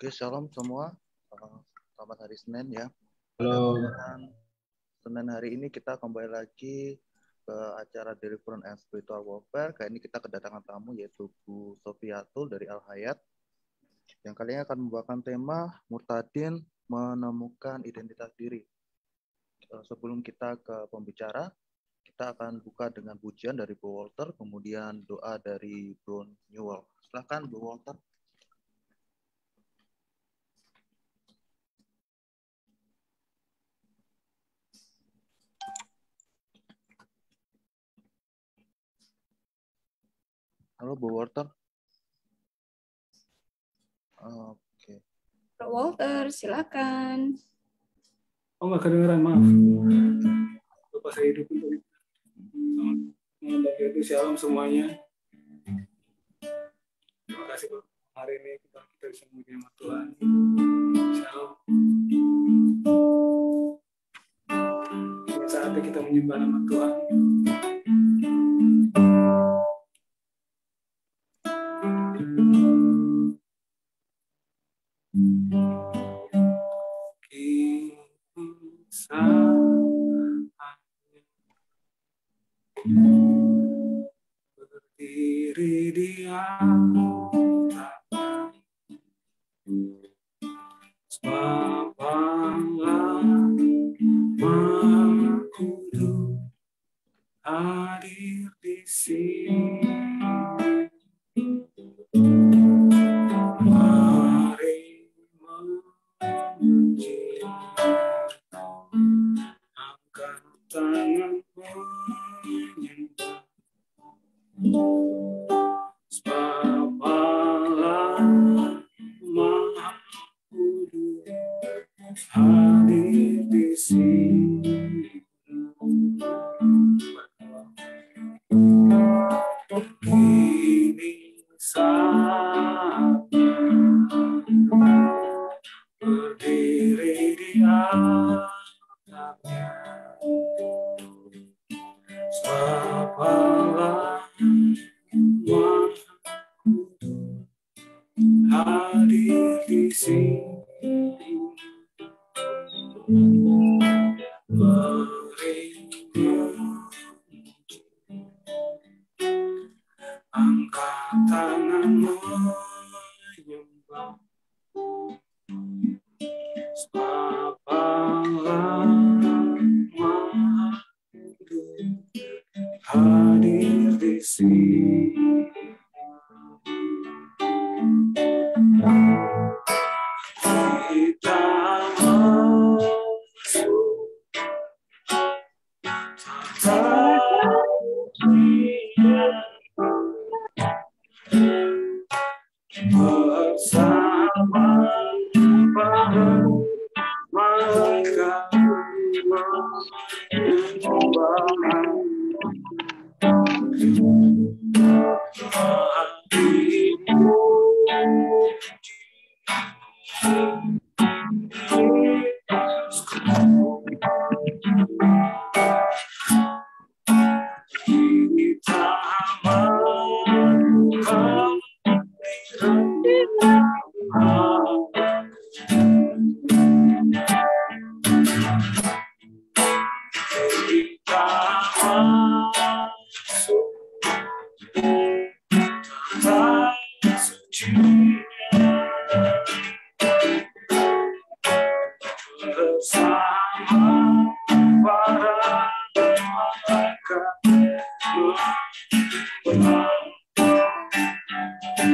Oke, shalom semua. Selamat hari Senin ya. Halo. Senin hari ini kita kembali lagi ke acara Deliverance and Spiritual Warfare. Kali ini kita kedatangan tamu yaitu Bu Sofiatul dari Al Hayat. Yang kali ini akan membawakan tema Murtadin menemukan identitas diri. Eh, sebelum kita ke pembicara, kita akan buka dengan pujian dari Bu Walter, kemudian doa dari Bro Newell. Silahkan Bu Walter. Halo Bu Walter. Oke. Okay. Pak Walter, silakan. Oh nggak kedengeran maaf. Lupa saya hidup untuk itu shalom semuanya. Terima kasih Pak. Hari ini kita, kita bisa mengucapkan Tuhan. Shalom. Saatnya kita menyembah nama Tuhan.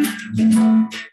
thank you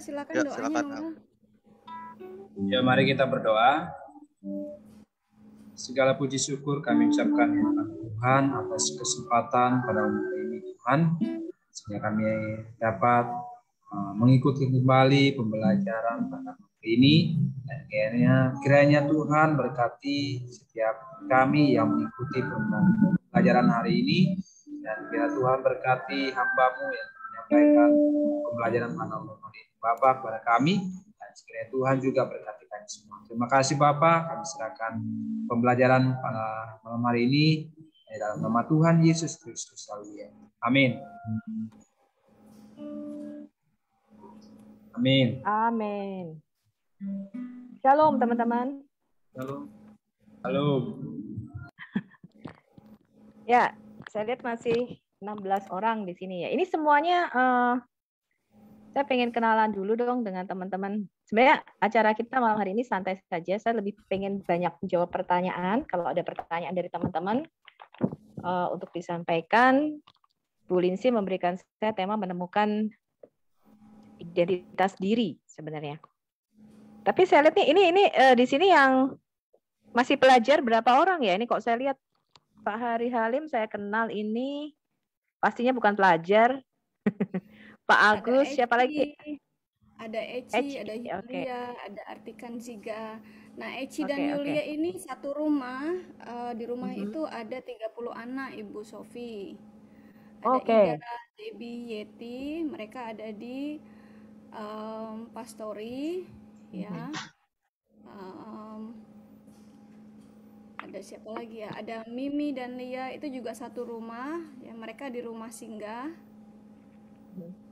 silakan ya, doanya silakan. Ya mari kita berdoa. Segala puji syukur kami ucapkan kepada ya Tuhan atas kesempatan pada waktu ini Tuhan sehingga kami dapat eh, mengikuti kembali pembelajaran pada hari ini dan kiranya, kiranya Tuhan berkati setiap kami yang mengikuti pembelajaran hari ini dan kiranya Tuhan berkati hambamu yang menyampaikan pembelajaran pada waktu ini. Bapa kepada kami dan sekiranya Tuhan juga berkati kami semua. Terima kasih Bapak, kami serahkan pembelajaran pada eh, malam hari ini eh, dalam nama Tuhan Yesus Kristus. Amin. Amin. Amin. Shalom teman-teman. Shalom. Shalom. ya, saya lihat masih 16 orang di sini ya. Ini semuanya uh, saya pengen kenalan dulu dong dengan teman-teman. Sebenarnya acara kita malam hari ini santai saja. Saya lebih pengen banyak menjawab pertanyaan. Kalau ada pertanyaan dari teman-teman uh, untuk disampaikan, Bu Linsi memberikan saya tema menemukan identitas diri sebenarnya. Tapi saya lihat nih ini ini uh, di sini yang masih pelajar berapa orang ya? Ini kok saya lihat Pak Hari Halim saya kenal ini pastinya bukan pelajar. Pak Agus, Eci, siapa lagi? Ada Eci, Eci. ada Yulia, okay. ada Artikan ziga Nah, Eci okay, dan Yulia ini satu rumah. Uh, di rumah mm -hmm. itu ada 30 anak Ibu Sofi. Ada okay. Ida, Debbie, Yeti, mereka ada di um, Pastori, ya. Um, ada siapa lagi ya? Ada Mimi dan Lia itu juga satu rumah. Ya, mereka di rumah singgah. Mm-hmm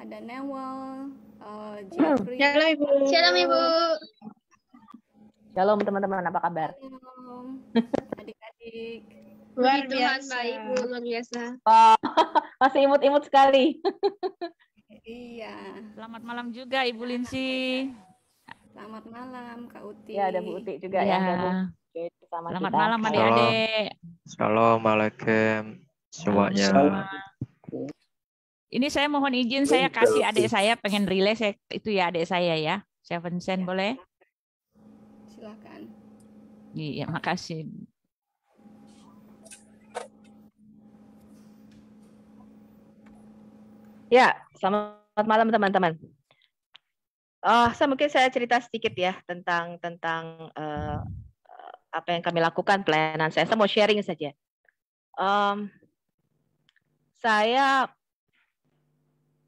ada Newell, uh, Jeffrey. Halo Ibu. Shalom Ibu. Shalom teman-teman, apa kabar? Shalom adik-adik. Luar biasa. Tuhan baik, luar biasa. Oh, masih imut-imut sekali. iya. Selamat malam juga Ibu Linsi. Selamat malam Kak Uti. Ya, ada Bu Uti juga ya. Iya. yang Selamat malam adik-adik. Assalamualaikum semuanya. Ini saya mohon izin saya kasih adik saya pengen relay saya, itu ya adik saya ya. Seven Sen ya. boleh? Silakan. Iya, makasih. Ya, selamat malam teman-teman. Oh saya mungkin saya cerita sedikit ya tentang tentang uh, apa yang kami lakukan pelayanan saya. Saya mau sharing saja. Um, saya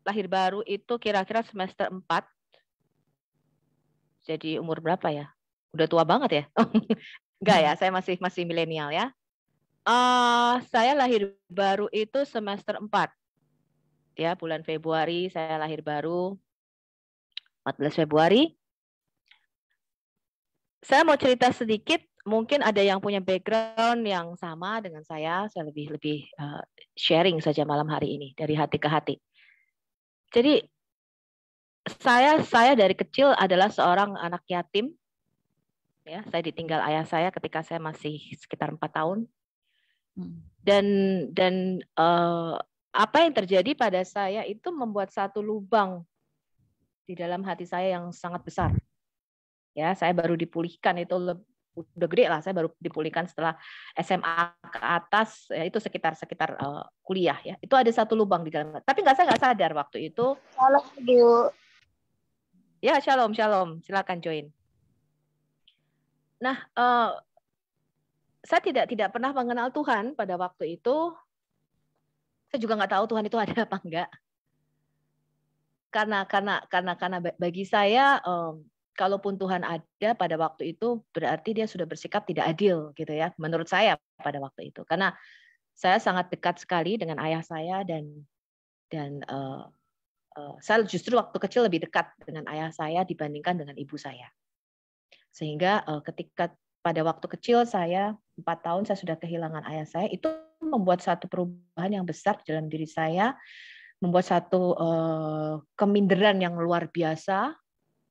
lahir baru itu kira-kira semester 4. Jadi umur berapa ya? Udah tua banget ya? Enggak ya, saya masih masih milenial ya. Uh, saya lahir baru itu semester 4. Ya, bulan Februari saya lahir baru 14 Februari. Saya mau cerita sedikit, mungkin ada yang punya background yang sama dengan saya, saya lebih lebih eh, sharing saja malam hari ini dari hati ke hati. Jadi saya saya dari kecil adalah seorang anak yatim. Ya, saya ditinggal ayah saya ketika saya masih sekitar empat tahun. Hmm. Dan dan uh, apa yang terjadi pada saya itu membuat satu lubang di dalam hati saya yang sangat besar. Ya, saya baru dipulihkan itu udah gede lah saya baru dipulihkan setelah SMA ke atas ya, itu sekitar sekitar uh, kuliah ya itu ada satu lubang di dalam tapi nggak saya nggak sadar waktu itu shalom bu ya shalom shalom silakan join nah uh, saya tidak tidak pernah mengenal Tuhan pada waktu itu saya juga nggak tahu Tuhan itu ada apa enggak karena karena karena karena bagi saya um, kalaupun Tuhan ada pada waktu itu berarti dia sudah bersikap tidak adil gitu ya menurut saya pada waktu itu karena saya sangat dekat sekali dengan ayah saya dan dan uh, uh, saya justru waktu kecil lebih dekat dengan ayah saya dibandingkan dengan ibu saya sehingga uh, ketika pada waktu kecil saya empat tahun saya sudah kehilangan ayah saya itu membuat satu perubahan yang besar dalam diri saya membuat satu uh, keminderan yang luar biasa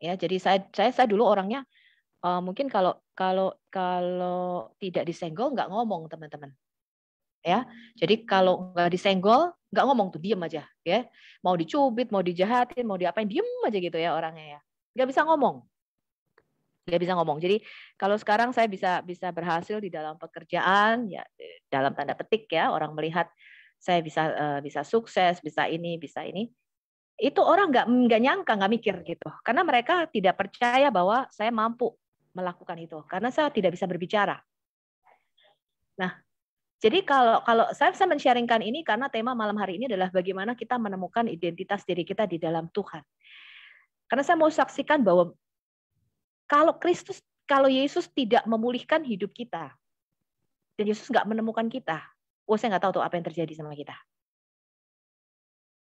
ya jadi saya saya saya dulu orangnya uh, mungkin kalau kalau kalau tidak disenggol nggak ngomong teman-teman ya jadi kalau nggak disenggol nggak ngomong tuh diem aja ya mau dicubit mau dijahatin mau diapain diem aja gitu ya orangnya ya nggak bisa ngomong nggak bisa ngomong jadi kalau sekarang saya bisa bisa berhasil di dalam pekerjaan ya dalam tanda petik ya orang melihat saya bisa eh, bisa sukses bisa ini bisa ini itu orang nggak nggak nyangka nggak mikir gitu karena mereka tidak percaya bahwa saya mampu melakukan itu karena saya tidak bisa berbicara nah jadi kalau kalau saya saya mensharingkan ini karena tema malam hari ini adalah bagaimana kita menemukan identitas diri kita di dalam Tuhan karena saya mau saksikan bahwa kalau Kristus kalau Yesus tidak memulihkan hidup kita dan Yesus nggak menemukan kita, oh saya nggak tahu tuh apa yang terjadi sama kita.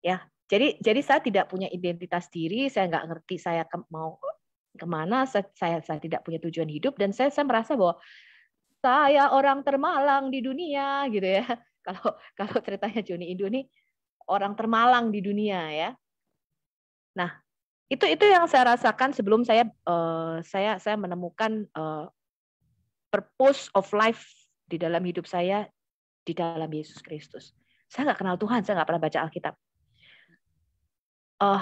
Ya, jadi jadi saya tidak punya identitas diri, saya nggak ngerti saya ke, mau kemana, saya, saya tidak punya tujuan hidup dan saya saya merasa bahwa saya orang termalang di dunia gitu ya. Kalau kalau ceritanya Joni Indo ini, orang termalang di dunia ya. Nah, itu itu yang saya rasakan sebelum saya uh, saya saya menemukan uh, purpose of life di dalam hidup saya di dalam Yesus Kristus. Saya nggak kenal Tuhan, saya nggak pernah baca Alkitab oh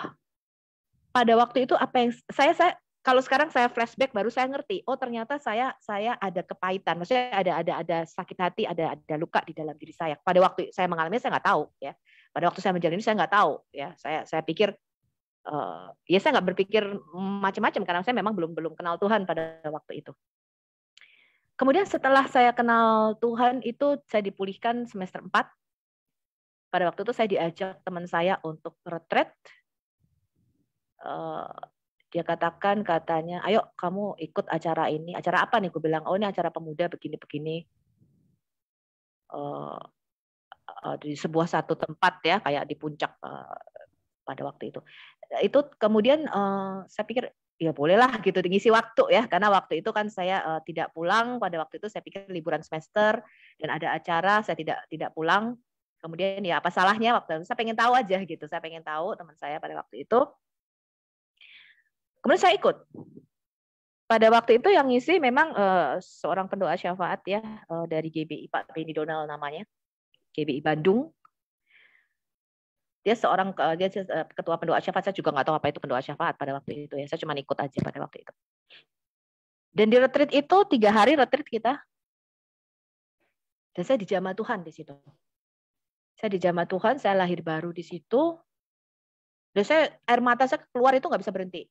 pada waktu itu apa yang saya saya kalau sekarang saya flashback baru saya ngerti oh ternyata saya saya ada kepahitan maksudnya ada ada ada sakit hati ada ada luka di dalam diri saya pada waktu saya mengalami saya nggak tahu ya pada waktu saya menjalani saya nggak tahu ya saya saya pikir uh, ya saya nggak berpikir macam-macam karena saya memang belum belum kenal Tuhan pada waktu itu kemudian setelah saya kenal Tuhan itu saya dipulihkan semester 4 pada waktu itu saya diajak teman saya untuk retret Eh, dia katakan katanya ayo kamu ikut acara ini acara apa nih gue bilang oh ini acara pemuda begini begini uh, uh, eh, di sebuah satu tempat ya kayak di puncak uh, pada waktu itu itu kemudian uh, saya pikir ya bolehlah gitu ngisi waktu ya karena waktu itu kan saya uh, tidak pulang pada waktu itu saya pikir liburan semester dan ada acara saya tidak tidak pulang kemudian ya apa salahnya waktu itu saya pengen tahu aja gitu saya pengen tahu teman saya pada waktu itu Kemudian saya ikut. Pada waktu itu yang ngisi memang uh, seorang pendoa syafaat ya uh, dari GBI Pak Beni Donald namanya. GBI Bandung. Dia seorang uh, dia eh, ketua pendoa syafaat. Saya juga nggak tahu apa itu pendoa syafaat pada waktu itu ya. Saya cuma ikut aja pada waktu itu. Dan di retreat itu tiga hari retreat kita. Dan saya dijamah Tuhan di situ. Saya dijamah Tuhan, saya lahir baru di situ. Dan saya air mata saya keluar itu nggak bisa berhenti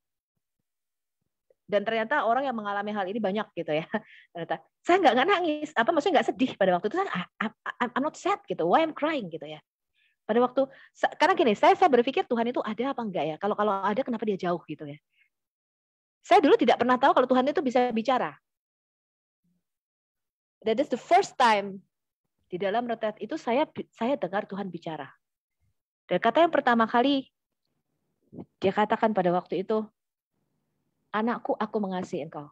dan ternyata orang yang mengalami hal ini banyak gitu ya ternyata saya nggak nggak nangis apa maksudnya nggak sedih pada waktu itu saya ah, ah, ah, I'm not sad gitu why I'm crying gitu ya pada waktu karena gini saya saya berpikir Tuhan itu ada apa enggak ya kalau kalau ada kenapa dia jauh gitu ya saya dulu tidak pernah tahu kalau Tuhan itu bisa bicara that is the first time di dalam retret itu saya saya dengar Tuhan bicara dan kata yang pertama kali dia katakan pada waktu itu anakku aku mengasihi engkau.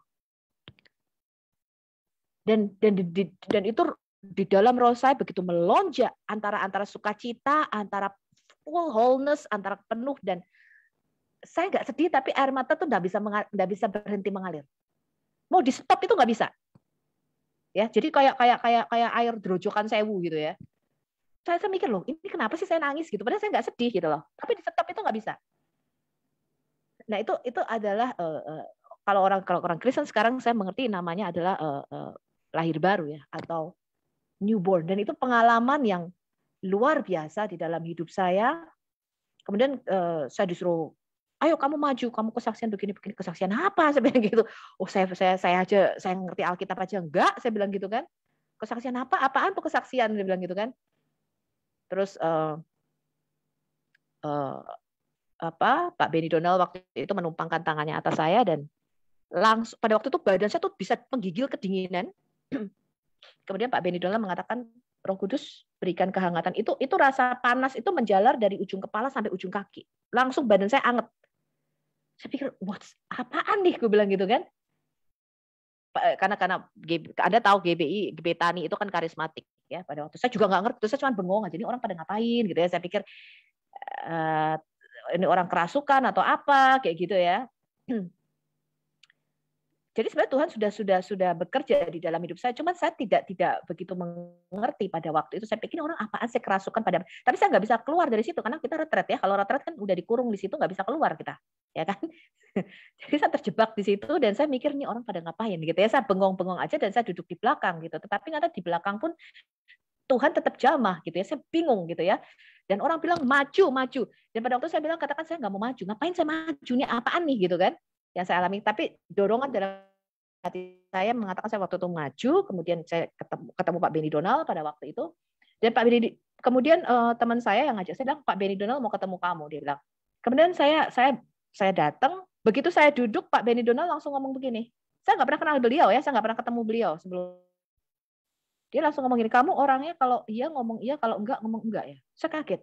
Dan dan dan itu di dalam roh begitu melonjak antara antara sukacita, antara full wholeness, antara penuh dan saya nggak sedih tapi air mata tuh nggak bisa nggak bisa berhenti mengalir. Mau di stop itu nggak bisa. Ya, jadi kayak kayak kayak kayak air drojokan sewu gitu ya saya, saya mikir loh ini kenapa sih saya nangis gitu padahal saya nggak sedih gitu loh tapi di stop itu nggak bisa nah itu itu adalah uh, uh, kalau orang kalau orang Kristen sekarang saya mengerti namanya adalah uh, uh, lahir baru ya atau newborn dan itu pengalaman yang luar biasa di dalam hidup saya. Kemudian uh, saya disuruh ayo kamu maju, kamu kesaksian begini begini kesaksian apa? Saya bilang gitu. Oh saya saya saya aja saya ngerti Alkitab aja enggak, saya bilang gitu kan. Kesaksian apa? Apaan tuh kesaksian? Dia bilang gitu kan. Terus uh, apa Pak Benny Donald waktu itu menumpangkan tangannya atas saya dan langsung pada waktu itu badan saya tuh bisa menggigil kedinginan. Kemudian Pak Benny Donald mengatakan Roh Kudus berikan kehangatan itu itu rasa panas itu menjalar dari ujung kepala sampai ujung kaki. Langsung badan saya anget. Saya pikir, "What? Apaan nih?" gue bilang gitu kan. Eh, karena karena Anda tahu GBI, Betani Tani itu kan karismatik ya. Pada waktu saya juga nggak ngerti, saya cuma bengong aja ini orang pada ngapain gitu ya. Saya pikir uh, ini orang kerasukan atau apa kayak gitu ya. Jadi sebenarnya Tuhan sudah sudah sudah bekerja di dalam hidup saya. Cuman saya tidak tidak begitu mengerti pada waktu itu. Saya pikir orang apaan sih kerasukan pada. Tapi saya nggak bisa keluar dari situ karena kita retret ya. Kalau retret kan udah dikurung di situ nggak bisa keluar kita, ya kan? Jadi saya terjebak di situ dan saya mikir nih orang pada ngapain gitu ya. Saya bengong-bengong aja dan saya duduk di belakang gitu. Tetapi ada di belakang pun Tuhan tetap jamah gitu ya. Saya bingung gitu ya. Dan orang bilang maju, maju. Dan pada waktu saya bilang katakan saya nggak mau maju. Ngapain saya maju nih? Apaan nih gitu kan? Yang saya alami. Tapi dorongan dalam hati saya mengatakan saya waktu itu maju. Kemudian saya ketemu, ketemu Pak Benny Donald pada waktu itu. Dan Pak Benny kemudian uh, teman saya yang ngajak saya bilang Pak Benny Donald mau ketemu kamu. Dia bilang. Kemudian saya saya saya datang. Begitu saya duduk Pak Benny Donald langsung ngomong begini. Saya nggak pernah kenal beliau ya. Saya nggak pernah ketemu beliau sebelum dia langsung ngomong gini, kamu orangnya kalau iya ngomong iya, kalau enggak ngomong enggak ya. Saya kaget.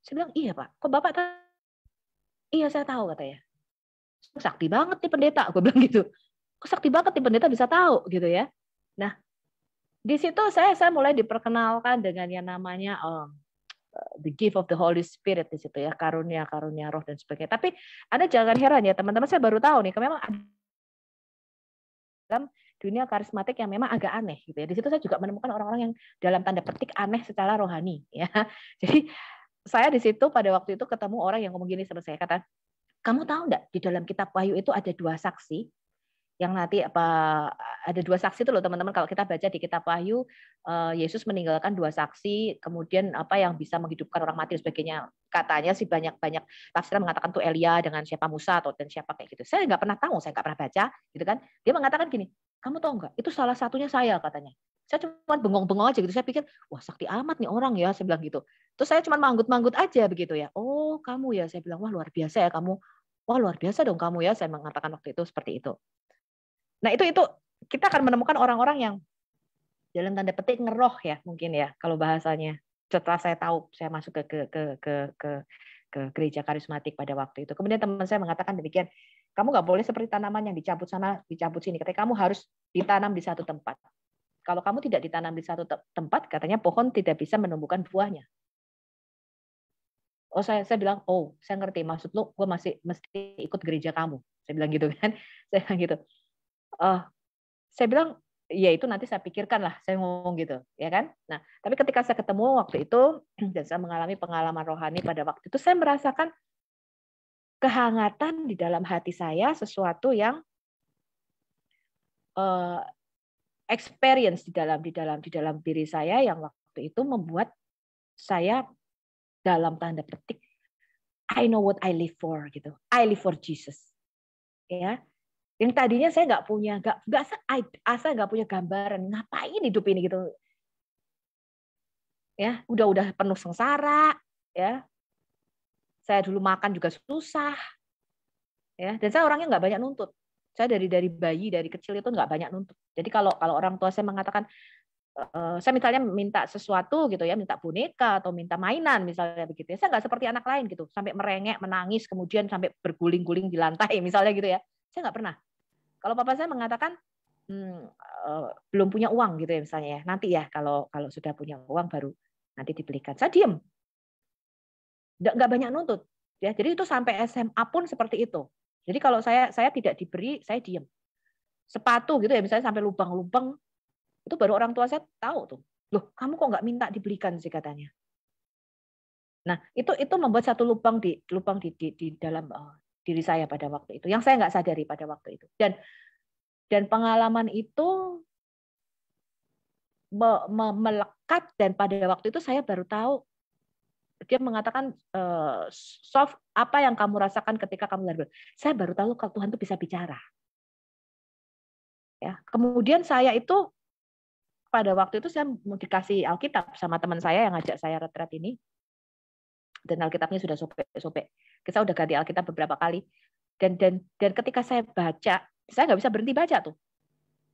Saya bilang, iya Pak, kok Bapak tahu? Iya saya tahu katanya. Sakti banget nih pendeta, gue bilang gitu. Kok sakti banget nih pendeta bisa tahu gitu ya. Nah, di situ saya saya mulai diperkenalkan dengan yang namanya um, the gift of the Holy Spirit di situ ya karunia karunia roh dan sebagainya. Tapi anda jangan heran ya teman-teman saya baru tahu nih, karena memang ada dunia karismatik yang memang agak aneh gitu ya. Di situ saya juga menemukan orang-orang yang dalam tanda petik aneh secara rohani ya. Jadi saya di situ pada waktu itu ketemu orang yang ngomong gini sama saya kata, "Kamu tahu enggak di dalam kitab Wahyu itu ada dua saksi yang nanti apa ada dua saksi itu loh teman-teman kalau kita baca di kitab Wahyu eh, Yesus meninggalkan dua saksi kemudian apa yang bisa menghidupkan orang mati dan sebagainya katanya sih banyak-banyak tafsiran mengatakan tuh Elia dengan siapa Musa atau dan siapa kayak gitu saya nggak pernah tahu saya nggak pernah baca gitu kan dia mengatakan gini kamu tahu nggak itu salah satunya saya katanya saya cuma bengong-bengong aja gitu saya pikir wah sakti amat nih orang ya saya bilang gitu terus saya cuma manggut-manggut aja begitu ya oh kamu ya saya bilang wah luar biasa ya kamu wah luar biasa dong kamu ya saya mengatakan waktu itu seperti itu Nah itu itu kita akan menemukan orang-orang yang dalam tanda petik ngeroh ya mungkin ya kalau bahasanya setelah saya tahu saya masuk ke ke ke ke ke, ke gereja karismatik pada waktu itu kemudian teman saya mengatakan demikian kamu nggak boleh seperti tanaman yang dicabut sana dicabut sini katanya kamu harus ditanam di satu tempat kalau kamu tidak ditanam di satu tempat katanya pohon tidak bisa menumbuhkan buahnya oh saya saya bilang oh saya ngerti maksud lu gue masih mesti ikut gereja kamu saya bilang gitu kan saya bilang gitu uh, saya bilang ya itu nanti saya pikirkan lah saya ngomong gitu ya kan nah tapi ketika saya ketemu waktu itu dan saya mengalami pengalaman rohani pada waktu itu saya merasakan kehangatan di dalam hati saya sesuatu yang uh, experience di dalam di dalam di dalam diri saya yang waktu itu membuat saya dalam tanda petik I know what I live for gitu I live for Jesus ya yang tadinya saya nggak punya nggak nggak asa nggak punya gambaran ngapain hidup ini gitu ya udah udah penuh sengsara ya saya dulu makan juga susah ya dan saya orangnya nggak banyak nuntut saya dari dari bayi dari kecil itu nggak banyak nuntut jadi kalau kalau orang tua saya mengatakan eh, saya misalnya minta sesuatu gitu ya, minta boneka atau minta mainan misalnya begitu ya. Saya nggak seperti anak lain gitu, sampai merengek, menangis, kemudian sampai berguling-guling di lantai misalnya gitu ya. Saya nggak pernah. Kalau papa saya mengatakan hmm, uh, belum punya uang gitu ya misalnya ya. Nanti ya kalau kalau sudah punya uang baru nanti dibelikan. Saya diem. Nggak, nggak banyak nuntut. Ya, jadi itu sampai SMA pun seperti itu. Jadi kalau saya saya tidak diberi, saya diem. Sepatu gitu ya misalnya sampai lubang-lubang itu baru orang tua saya tahu tuh. Loh, kamu kok nggak minta dibelikan sih katanya. Nah, itu itu membuat satu lubang di lubang di di, di dalam eh, diri saya pada waktu itu, yang saya nggak sadari pada waktu itu. Dan dan pengalaman itu me, me, melekat dan pada waktu itu saya baru tahu dia mengatakan eh, soft apa yang kamu rasakan ketika kamu lahir. Saya baru tahu kalau Tuhan itu bisa bicara. Ya, kemudian saya itu pada waktu itu saya mau dikasih Alkitab sama teman saya yang ngajak saya retret ini dan Alkitabnya sudah sobek-sobek. Kita sudah ganti Alkitab beberapa kali. Dan dan dan ketika saya baca, saya nggak bisa berhenti baca tuh.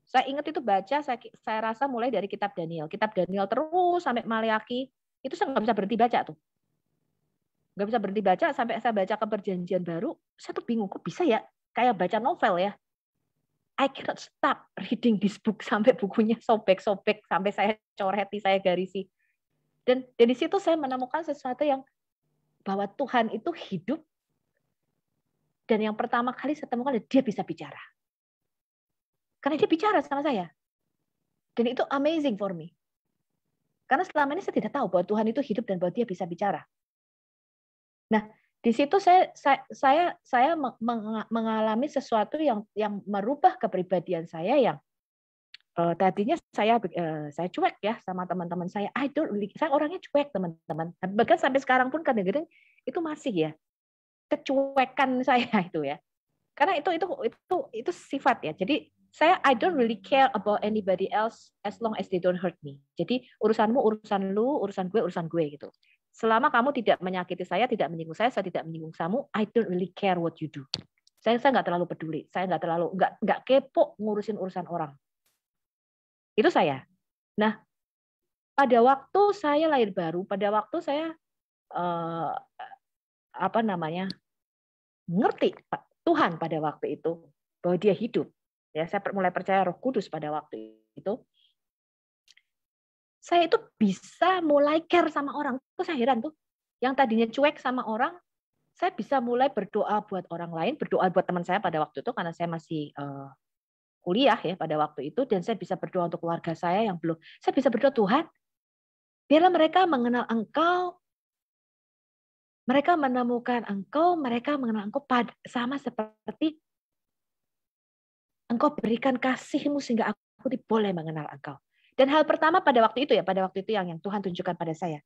Saya ingat itu baca, saya, saya rasa mulai dari kitab Daniel. Kitab Daniel terus sampai Maleaki, itu saya nggak bisa berhenti baca tuh. Nggak bisa berhenti baca sampai saya baca ke perjanjian baru, saya tuh bingung, kok bisa ya? Kayak baca novel ya. I cannot stop reading this book sampai bukunya sobek-sobek, sampai saya coreti, saya garisi. Dan, dan di situ saya menemukan sesuatu yang bahwa Tuhan itu hidup dan yang pertama kali saya temukan dia bisa bicara. Karena dia bicara sama saya. Dan itu amazing for me. Karena selama ini saya tidak tahu bahwa Tuhan itu hidup dan bahwa dia bisa bicara. Nah, di situ saya saya saya, saya mengalami sesuatu yang yang merubah kepribadian saya yang uh, tadinya saya uh, saya cuek ya sama teman-teman saya. I don't really, saya orangnya cuek teman-teman. Bahkan sampai sekarang pun kadang-kadang itu masih ya kecuekan saya itu ya. Karena itu itu itu itu sifat ya. Jadi saya I don't really care about anybody else as long as they don't hurt me. Jadi urusanmu urusan lu, urusan gue urusan gue gitu. Selama kamu tidak menyakiti saya, tidak menyinggung saya, saya tidak menyinggung kamu, I don't really care what you do. Saya saya nggak terlalu peduli, saya nggak terlalu nggak nggak kepo ngurusin urusan orang itu saya. Nah, pada waktu saya lahir baru, pada waktu saya eh, apa namanya ngerti Tuhan pada waktu itu bahwa Dia hidup. Ya, saya mulai percaya Roh Kudus pada waktu itu. Saya itu bisa mulai care sama orang. Itu saya heran tuh. Yang tadinya cuek sama orang, saya bisa mulai berdoa buat orang lain, berdoa buat teman saya pada waktu itu karena saya masih uh, kuliah ya pada waktu itu dan saya bisa berdoa untuk keluarga saya yang belum. Saya bisa berdoa Tuhan, biarlah mereka mengenal Engkau. Mereka menemukan Engkau, mereka mengenal Engkau pada, sama seperti Engkau berikan kasihmu sehingga aku boleh mengenal Engkau. Dan hal pertama pada waktu itu ya, pada waktu itu yang yang Tuhan tunjukkan pada saya.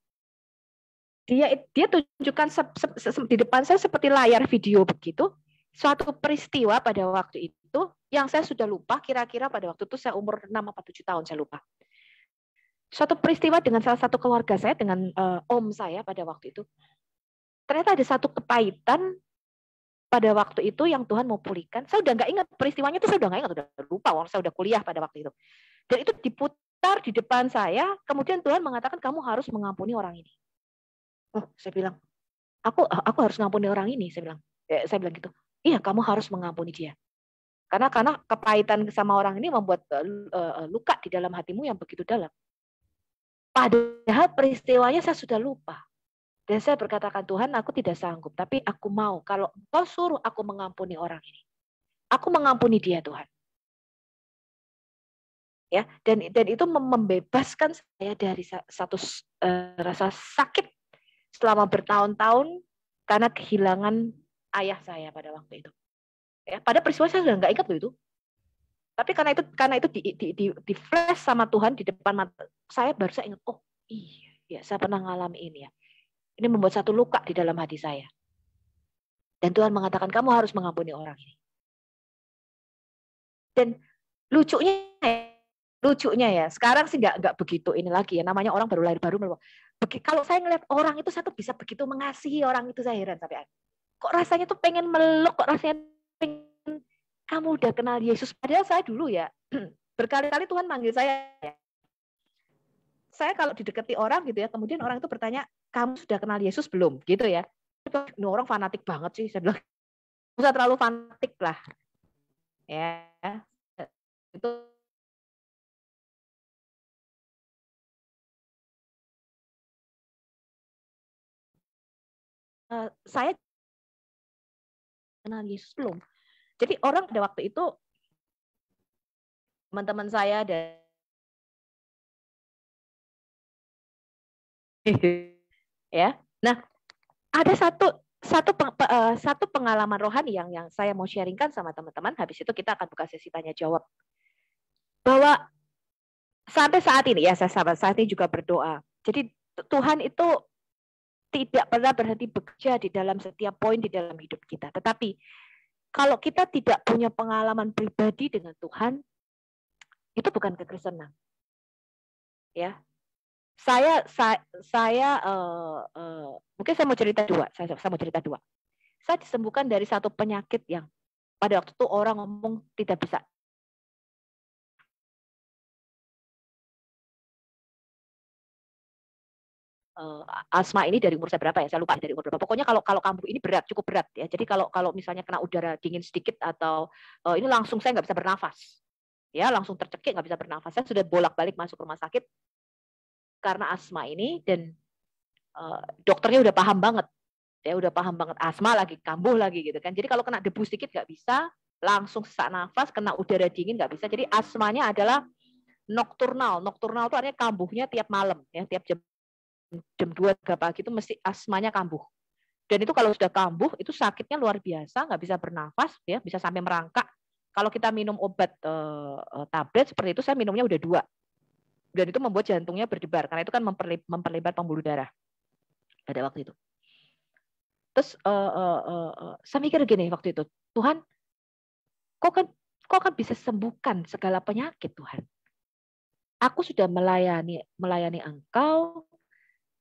Dia dia tunjukkan se, se, se, di depan saya seperti layar video begitu suatu peristiwa pada waktu itu yang saya sudah lupa kira-kira pada waktu itu saya umur 6 atau 7 tahun saya lupa. Suatu peristiwa dengan salah satu keluarga saya dengan uh, om saya pada waktu itu. Ternyata ada satu kepahitan pada waktu itu yang Tuhan mau pulihkan. Saya udah nggak ingat peristiwanya itu saya udah nggak ingat, udah lupa. orang saya udah kuliah pada waktu itu. Dan itu diputar di depan saya. Kemudian Tuhan mengatakan kamu harus mengampuni orang ini. Oh, saya bilang, aku aku harus ngampuni orang ini. Saya bilang, eh, saya bilang gitu iya kamu harus mengampuni dia. Karena karena kepahitan sama orang ini membuat eh, eh, luka di dalam hatimu yang begitu dalam. Padahal peristiwanya saya sudah lupa. Dan saya berkatakan, Tuhan aku tidak sanggup, tapi aku mau kalau engkau suruh aku mengampuni orang ini. Aku mengampuni dia Tuhan. Ya, dan dan itu membebaskan saya dari satu uh, rasa sakit selama bertahun-tahun karena kehilangan ayah saya pada waktu itu. Ya, pada peristiwa saya sudah nggak ingat loh itu. Tapi karena itu karena itu di, di, di, di flash sama Tuhan di depan mata saya baru saya ingat oh iya ya saya pernah mengalami ini ya. Ini membuat satu luka di dalam hati saya. Dan Tuhan mengatakan kamu harus mengampuni orang ini. Dan lucunya ya, lucunya ya sekarang sih nggak nggak begitu ini lagi ya namanya orang baru lahir baru kalau saya ngeliat orang itu satu bisa begitu mengasihi orang itu saya heran sampai kok rasanya tuh pengen meluk, kok rasanya pengen kamu udah kenal Yesus. Padahal saya dulu ya, berkali-kali Tuhan manggil saya. Ya. Saya kalau didekati orang gitu ya, kemudian orang itu bertanya, kamu sudah kenal Yesus belum? Gitu ya. Ini orang fanatik banget sih. Saya bilang, usah terlalu fanatik lah. Ya, itu eh, saya kenal Yesus belum. Jadi orang pada waktu itu teman-teman saya dan ya. Nah, ada satu satu eh, satu pengalaman rohani yang yang saya mau sharingkan sama teman-teman. Habis itu kita akan buka sesi tanya jawab. Bahwa sampai saat ini ya saya sahabat saat ini juga berdoa. Jadi Tuhan itu tidak pernah berhenti bekerja di dalam setiap poin di dalam hidup kita. Tetapi kalau kita tidak punya pengalaman pribadi dengan Tuhan, itu bukan kekristenan. Ya, saya saya, saya uh, eh, uh, eh, mungkin saya mau cerita dua. Saya, saya mau cerita dua. Saya disembuhkan dari satu penyakit yang pada waktu itu orang ngomong tidak bisa uh, asma ini dari umur saya berapa ya? Saya lupa dari umur berapa. Pokoknya kalau kalau kambuh ini berat, cukup berat ya. Jadi kalau kalau misalnya kena udara dingin sedikit atau uh, ini langsung saya nggak bisa bernafas, ya langsung tercekik nggak bisa bernafas. Saya sudah bolak-balik masuk rumah sakit karena asma ini dan uh, dokternya udah paham banget, ya udah paham banget asma lagi kambuh lagi gitu kan. Jadi kalau kena debu sedikit nggak bisa, langsung sesak nafas, kena udara dingin nggak bisa. Jadi asmanya adalah nokturnal. Nokturnal itu artinya kambuhnya tiap malam, ya tiap jam jam 2 3 pagi itu mesti asmanya kambuh. Dan itu kalau sudah kambuh itu sakitnya luar biasa, nggak bisa bernafas ya, bisa sampai merangkak. Kalau kita minum obat e, tablet seperti itu saya minumnya udah dua. Dan itu membuat jantungnya berdebar karena itu kan memperlebar pembuluh darah pada waktu itu. Terus e, e, saya mikir gini waktu itu, Tuhan, kok kan kok kan bisa sembuhkan segala penyakit Tuhan. Aku sudah melayani melayani Engkau,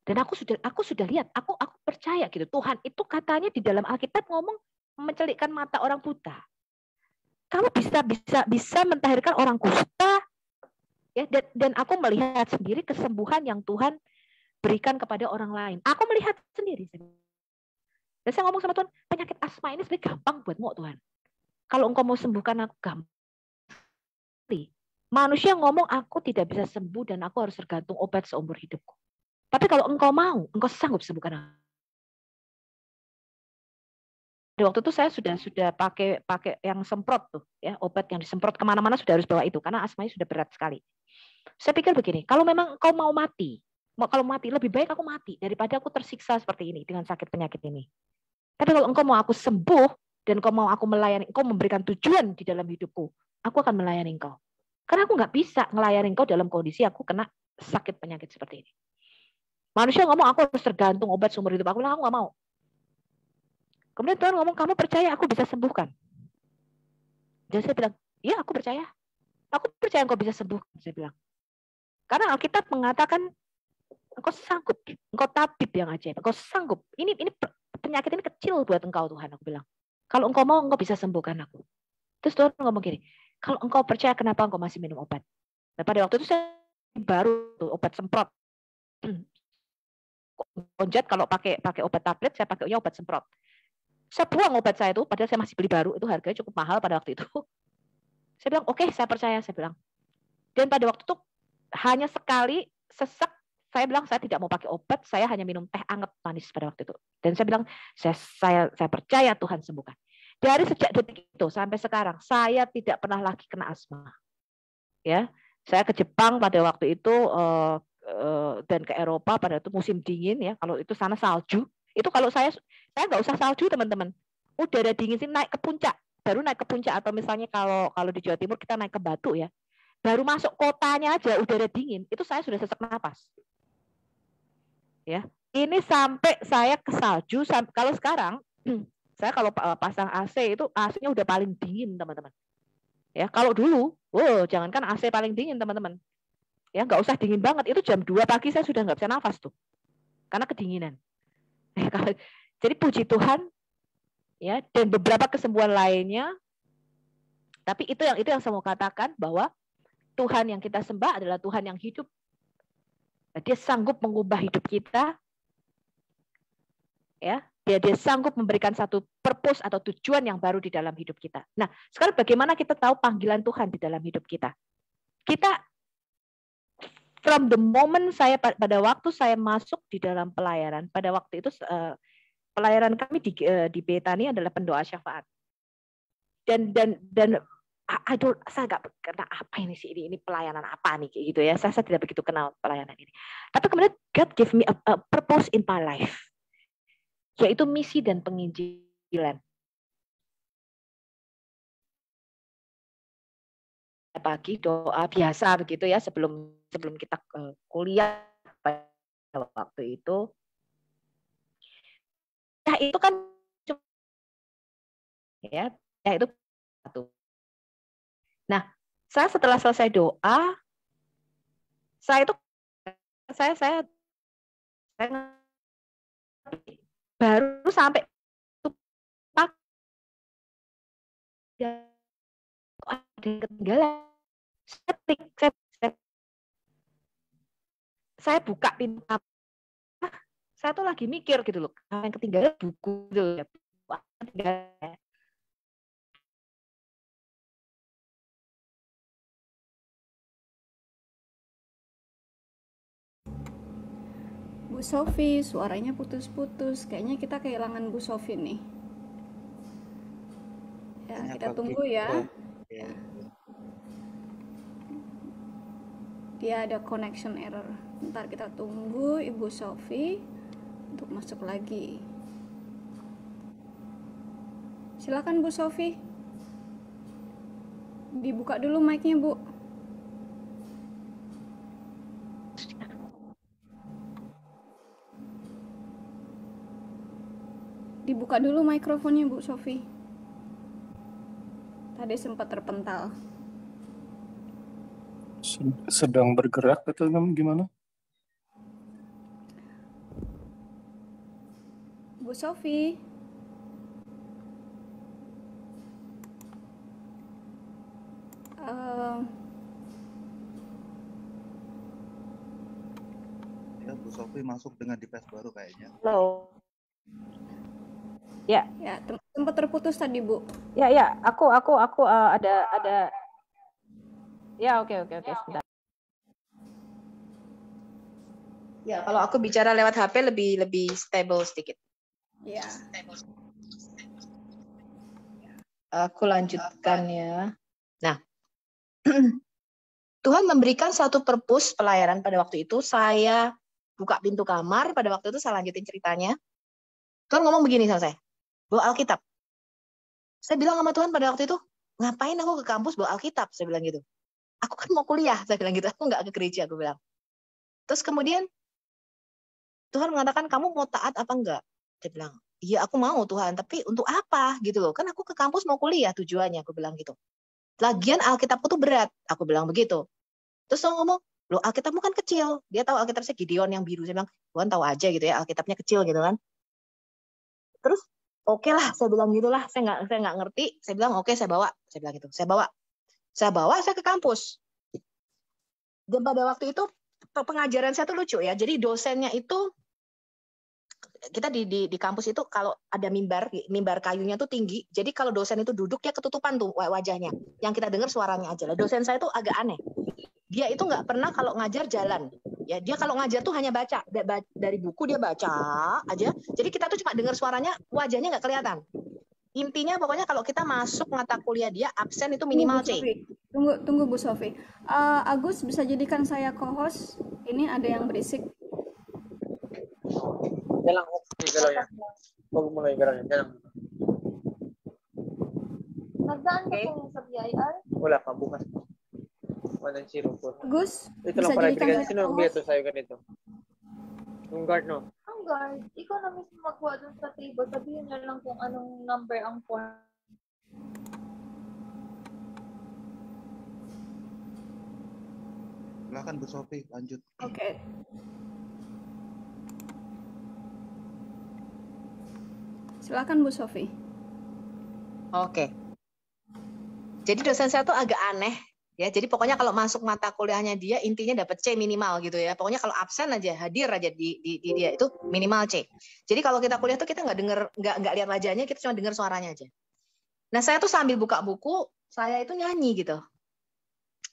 dan aku sudah aku sudah lihat, aku aku percaya gitu. Tuhan itu katanya di dalam Alkitab ngomong mencelikkan mata orang buta. Kamu bisa bisa bisa mentahirkan orang kusta. Ya, dan, dan aku melihat sendiri kesembuhan yang Tuhan berikan kepada orang lain. Aku melihat sendiri. Dan saya ngomong sama Tuhan, penyakit asma ini sebenarnya gampang buatmu oh Tuhan. Kalau engkau mau sembuhkan aku gampang. Manusia ngomong aku tidak bisa sembuh dan aku harus tergantung obat seumur hidupku. Tapi kalau engkau mau, engkau sanggup sembuhkan di waktu itu saya sudah sudah pakai pakai yang semprot tuh ya obat yang disemprot kemana-mana sudah harus bawa itu karena asmanya sudah berat sekali. Saya pikir begini, kalau memang kau mau mati, kalau mati lebih baik aku mati daripada aku tersiksa seperti ini dengan sakit penyakit ini. Tapi kalau engkau mau aku sembuh dan kau mau aku melayani, engkau memberikan tujuan di dalam hidupku, aku akan melayani engkau. Karena aku nggak bisa melayani engkau dalam kondisi aku kena sakit penyakit seperti ini. Manusia ngomong aku harus tergantung obat seumur hidup. Aku bilang aku nggak mau. Kemudian Tuhan ngomong kamu percaya aku bisa sembuhkan. Jadi saya bilang, iya aku percaya. Aku percaya engkau bisa sembuh. Saya bilang. Karena Alkitab mengatakan engkau sanggup, engkau tabib yang ajaib, engkau sanggup. Ini ini penyakit ini kecil buat engkau Tuhan, aku bilang. Kalau engkau mau, engkau bisa sembuhkan aku. Terus Tuhan ngomong gini, kalau engkau percaya kenapa engkau masih minum obat? Nah, pada waktu itu saya baru tuh, obat semprot. Konjat kalau pakai pakai obat tablet saya pakainya obat semprot saya buang obat saya itu padahal saya masih beli baru itu harganya cukup mahal pada waktu itu saya bilang oke okay, saya percaya saya bilang dan pada waktu itu hanya sekali sesak. saya bilang saya tidak mau pakai obat saya hanya minum teh anget manis pada waktu itu dan saya bilang saya saya saya percaya Tuhan sembuhkan dari sejak detik itu sampai sekarang saya tidak pernah lagi kena asma ya saya ke Jepang pada waktu itu eh, Eh, dan ke Eropa pada itu musim dingin ya kalau itu sana salju itu kalau saya saya nggak usah salju teman-teman udara dingin sih naik ke puncak baru naik ke puncak atau misalnya kalau kalau di Jawa Timur kita naik ke Batu ya baru masuk kotanya aja udara dingin itu saya sudah sesak napas ya ini sampai saya ke salju sampai, kalau sekarang saya kalau pasang AC itu AC-nya udah paling dingin teman-teman ya kalau dulu wow jangankan AC paling dingin teman-teman ya nggak usah dingin banget itu jam 2 pagi saya sudah nggak bisa nafas tuh karena kedinginan eh, jadi puji Tuhan ya dan beberapa kesembuhan lainnya tapi itu yang itu yang saya mau katakan bahwa Tuhan yang kita sembah adalah Tuhan yang hidup nah, dia sanggup mengubah hidup kita ya dia dia sanggup memberikan satu purpose atau tujuan yang baru di dalam hidup kita nah sekarang bagaimana kita tahu panggilan Tuhan di dalam hidup kita kita from the moment saya pada waktu saya masuk di dalam pelayaran pada waktu itu eh, pelayaran kami di Betania eh, di Betani adalah pendoa syafaat dan dan dan I don't, saya nggak kenal apa ini sih ini, ini pelayanan apa nih kayak gitu ya. Saya, saya tidak begitu kenal pelayanan ini. Tapi kemudian God gave me a, a purpose in my life, yaitu misi dan penginjilan. Pagi doa biasa begitu ya sebelum sebelum kita kuliah pada waktu itu ya itu kan ya ya itu satu nah saya setelah selesai doa saya itu saya saya, saya baru sampai ada ketinggalan saya, set saya buka pintu saya tuh lagi mikir gitu loh yang ketinggalan buku gitu loh, ya, ya Bu Sofi, suaranya putus-putus. Kayaknya kita kehilangan Bu Sofi nih. Ya, kita tunggu ya. ya. dia ada connection error ntar kita tunggu Ibu Sofi untuk masuk lagi silakan Bu Sofi dibuka dulu mic-nya Bu dibuka dulu mikrofonnya Bu Sofi tadi sempat terpental sedang bergerak atau gimana? Bu Sofi. Uh, ya Bu Sofi masuk dengan device baru kayaknya. Halo. Ya. Ya, Tempat terputus tadi Bu. Ya, ya, aku aku aku uh, ada ada Ya, oke, okay, oke, okay, oke, ya, okay. sebentar. Ya, kalau aku bicara lewat HP lebih lebih stable sedikit. Ya. Stable. Ya, aku lanjutkan ya. Nah, Tuhan memberikan satu perpus pelayaran pada waktu itu. Saya buka pintu kamar pada waktu itu saya lanjutin ceritanya. Tuhan ngomong begini sama saya, bawa Alkitab. Saya bilang sama Tuhan pada waktu itu, ngapain aku ke kampus bawa Alkitab? Saya bilang gitu aku kan mau kuliah saya bilang gitu aku nggak ke gereja aku bilang terus kemudian Tuhan mengatakan kamu mau taat apa enggak dia bilang iya aku mau Tuhan tapi untuk apa gitu loh kan aku ke kampus mau kuliah tujuannya aku bilang gitu lagian Alkitabku tuh berat aku bilang begitu terus dia ngomong loh Alkitabmu kan kecil dia tahu Alkitab saya Gideon yang biru saya bilang Tuhan tahu aja gitu ya Alkitabnya kecil gitu kan terus oke okay lah saya bilang gitulah saya nggak saya nggak ngerti saya bilang oke okay, saya bawa saya bilang gitu saya bawa saya bawa saya ke kampus. Dan pada waktu itu pengajaran saya tuh lucu ya. Jadi dosennya itu kita di, di di kampus itu kalau ada mimbar mimbar kayunya tuh tinggi jadi kalau dosen itu duduk ya ketutupan tuh wajahnya yang kita dengar suaranya aja lah dosen saya tuh agak aneh dia itu nggak pernah kalau ngajar jalan ya dia kalau ngajar tuh hanya baca dari buku dia baca aja jadi kita tuh cuma dengar suaranya wajahnya nggak kelihatan intinya pokoknya kalau kita masuk mata kuliah dia absen itu minimal tunggu, C. Tunggu tunggu Bu Sofi. Uh, Agus bisa jadikan saya co-host. Ini ada yang berisik. Jalan ya. mulai jalan. Ya, kan. Gus, ito lang pala. Sino ang no? guard, ikaw na mismo magkuha dun sa table. Sabihin niya lang kung anong number ang form. Wala kan Busopi, lanjut. Okay. Silakan Bu Sofi. Oke. Jadi dosen saya tuh agak aneh Ya, jadi pokoknya hmm. kalau masuk mata kuliahnya dia intinya dapat C minimal gitu ya. Pokoknya kalau absen aja hadir aja di, di, di dia itu minimal C. Jadi kalau kita kuliah tuh kita nggak dengar nggak nggak lihat wajahnya, kita cuma dengar suaranya aja. Nah saya tuh sambil buka buku saya itu nyanyi gitu.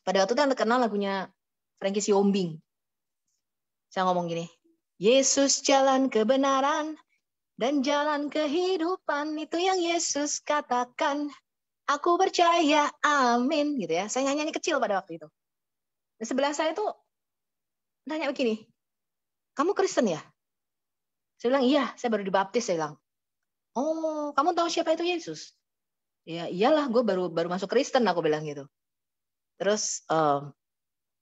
Pada waktu itu yang terkenal lagunya Frankie Siombing. Saya ngomong gini, Yesus jalan kebenaran dan jalan kehidupan itu yang Yesus katakan. Aku percaya, amin gitu ya. Saya nyanyi kecil pada waktu itu. Dan sebelah saya tuh tanya begini, kamu Kristen ya? Saya bilang, iya, saya baru dibaptis. Saya bilang, oh, kamu tahu siapa itu Yesus? Ya iyalah, gue baru baru masuk Kristen, aku bilang gitu. Terus um,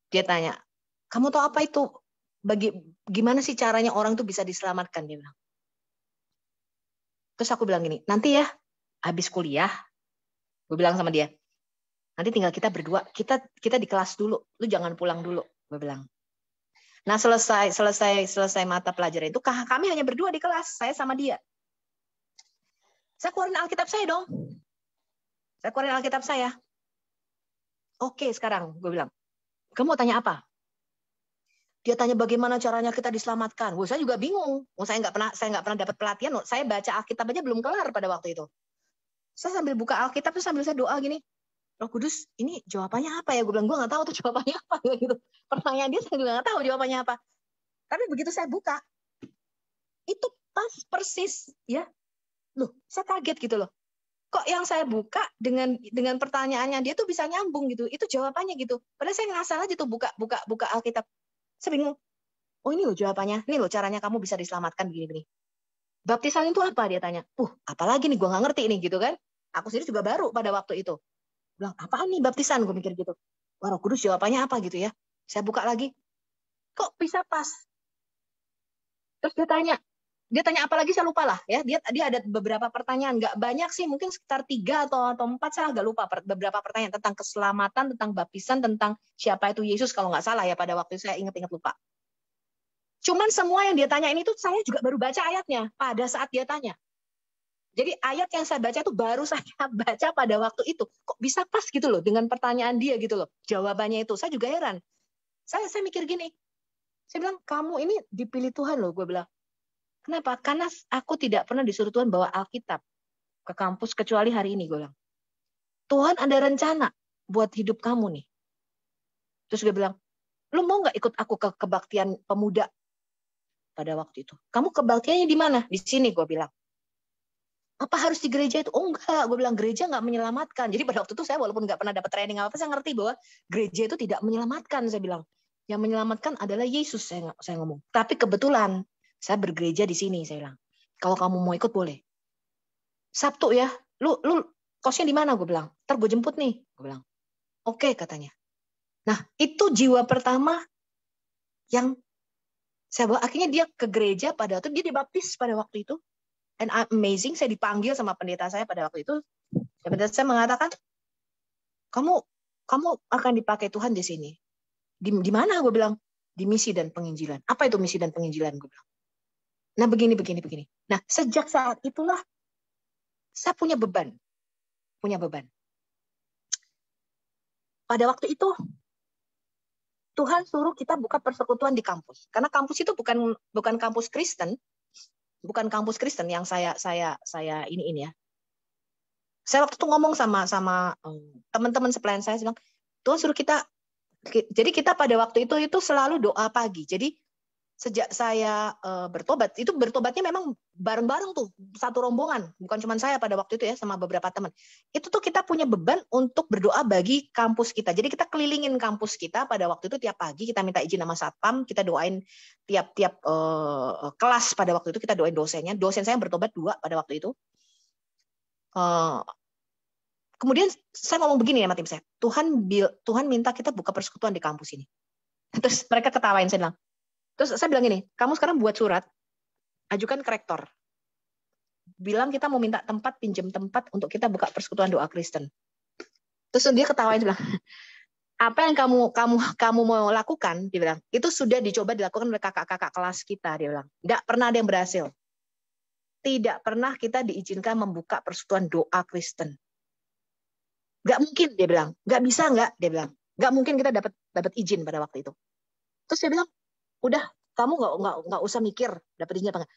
dia tanya, kamu tahu apa itu? Bagi gimana sih caranya orang tuh bisa diselamatkan? Dia bilang. Terus aku bilang gini, nanti ya, habis kuliah, Gue bilang sama dia, nanti tinggal kita berdua, kita kita di kelas dulu, lu jangan pulang dulu, gue bilang. Nah selesai selesai selesai mata pelajaran itu kami hanya berdua di kelas, saya sama dia. Saya keluarin Alkitab saya dong. Saya keluarin Alkitab saya. Oke sekarang gue bilang, kamu mau tanya apa? Dia tanya bagaimana caranya kita diselamatkan. Wah, saya juga bingung. Wah, saya nggak pernah saya nggak pernah dapat pelatihan. Saya baca Alkitab aja belum kelar pada waktu itu saya sambil buka Alkitab tuh sambil saya doa gini Roh Kudus ini jawabannya apa ya gue bilang gue nggak tahu tuh jawabannya apa ya, gitu pertanyaan dia saya juga nggak tahu jawabannya apa tapi begitu saya buka itu pas persis ya loh saya kaget gitu loh kok yang saya buka dengan dengan pertanyaannya dia tuh bisa nyambung gitu itu jawabannya gitu padahal saya ngasal aja tuh buka buka buka Alkitab saya bingung oh ini loh jawabannya ini loh caranya kamu bisa diselamatkan begini begini baptisan itu apa dia tanya uh apalagi nih gue nggak ngerti nih gitu kan aku sendiri juga baru pada waktu itu bilang apa nih baptisan gue mikir gitu Wah, Roh Kudus jawabannya apa gitu ya saya buka lagi kok bisa pas terus dia tanya dia tanya apa lagi saya lupa lah ya dia tadi ada beberapa pertanyaan nggak banyak sih mungkin sekitar tiga atau atau empat saya agak lupa beberapa pertanyaan tentang keselamatan tentang baptisan tentang siapa itu Yesus kalau nggak salah ya pada waktu itu saya inget-inget lupa Cuman semua yang dia tanya ini tuh saya juga baru baca ayatnya pada saat dia tanya. Jadi ayat yang saya baca itu baru saya baca pada waktu itu. Kok bisa pas gitu loh dengan pertanyaan dia gitu loh. Jawabannya itu saya juga heran. Saya saya mikir gini. Saya bilang kamu ini dipilih Tuhan loh gue bilang. Kenapa? Karena aku tidak pernah disuruh Tuhan bawa Alkitab ke kampus kecuali hari ini gue bilang. Tuhan ada rencana buat hidup kamu nih. Terus gue bilang, lu mau gak ikut aku ke kebaktian pemuda pada waktu itu. Kamu kebaktiannya di mana? Di sini gue bilang. Apa harus di gereja itu? Oh enggak, gue bilang gereja enggak menyelamatkan. Jadi pada waktu itu saya walaupun enggak pernah dapat training apa-apa, saya ngerti bahwa gereja itu tidak menyelamatkan, saya bilang. Yang menyelamatkan adalah Yesus, saya, saya ngomong. Tapi kebetulan saya bergereja di sini, saya bilang. Kalau kamu mau ikut boleh. Sabtu ya, lu lu kosnya di mana? Gue bilang. Ntar gue jemput nih, gue bilang. Oke okay, katanya. Nah itu jiwa pertama yang saya bawa, akhirnya dia ke gereja pada waktu dia dibaptis pada waktu itu and amazing saya dipanggil sama pendeta saya pada waktu itu dan pendeta saya mengatakan kamu kamu akan dipakai Tuhan di sini di, di mana gue bilang di misi dan penginjilan apa itu misi dan penginjilan gue bilang nah begini begini begini nah sejak saat itulah saya punya beban punya beban pada waktu itu Tuhan suruh kita buka persekutuan di kampus. Karena kampus itu bukan bukan kampus Kristen, bukan kampus Kristen yang saya saya saya ini ini ya. Saya waktu itu ngomong sama sama eh, teman-teman selain saya bilang, Tuhan suruh kita jadi kita pada waktu itu itu selalu doa pagi. Jadi sejak saya uh, bertobat itu bertobatnya memang bareng-bareng tuh satu rombongan bukan cuma saya pada waktu itu ya sama beberapa teman itu tuh kita punya beban untuk berdoa bagi kampus kita jadi kita kelilingin kampus kita pada waktu itu tiap pagi kita minta izin sama satpam kita doain tiap-tiap uh, eh, kelas pada waktu itu kita doain dosennya dosen saya bertobat dua pada waktu itu uh, kemudian saya ngomong begini ya sama tim saya Tuhan Tuhan minta kita buka persekutuan di kampus ini terus mereka ketawain saya bilang Terus saya bilang gini, kamu sekarang buat surat, ajukan ke rektor. Bilang kita mau minta tempat, pinjam tempat untuk kita buka persekutuan doa Kristen. Terus dia ketawain bilang, apa yang kamu kamu kamu mau lakukan dia bilang itu sudah dicoba dilakukan oleh kakak-kakak kelas kita dia bilang tidak pernah ada yang berhasil tidak pernah kita diizinkan membuka persekutuan doa Kristen nggak mungkin dia bilang nggak bisa nggak dia bilang nggak mungkin kita dapat dapat izin pada waktu itu terus dia bilang udah kamu nggak nggak nggak usah mikir dapat izin apa enggak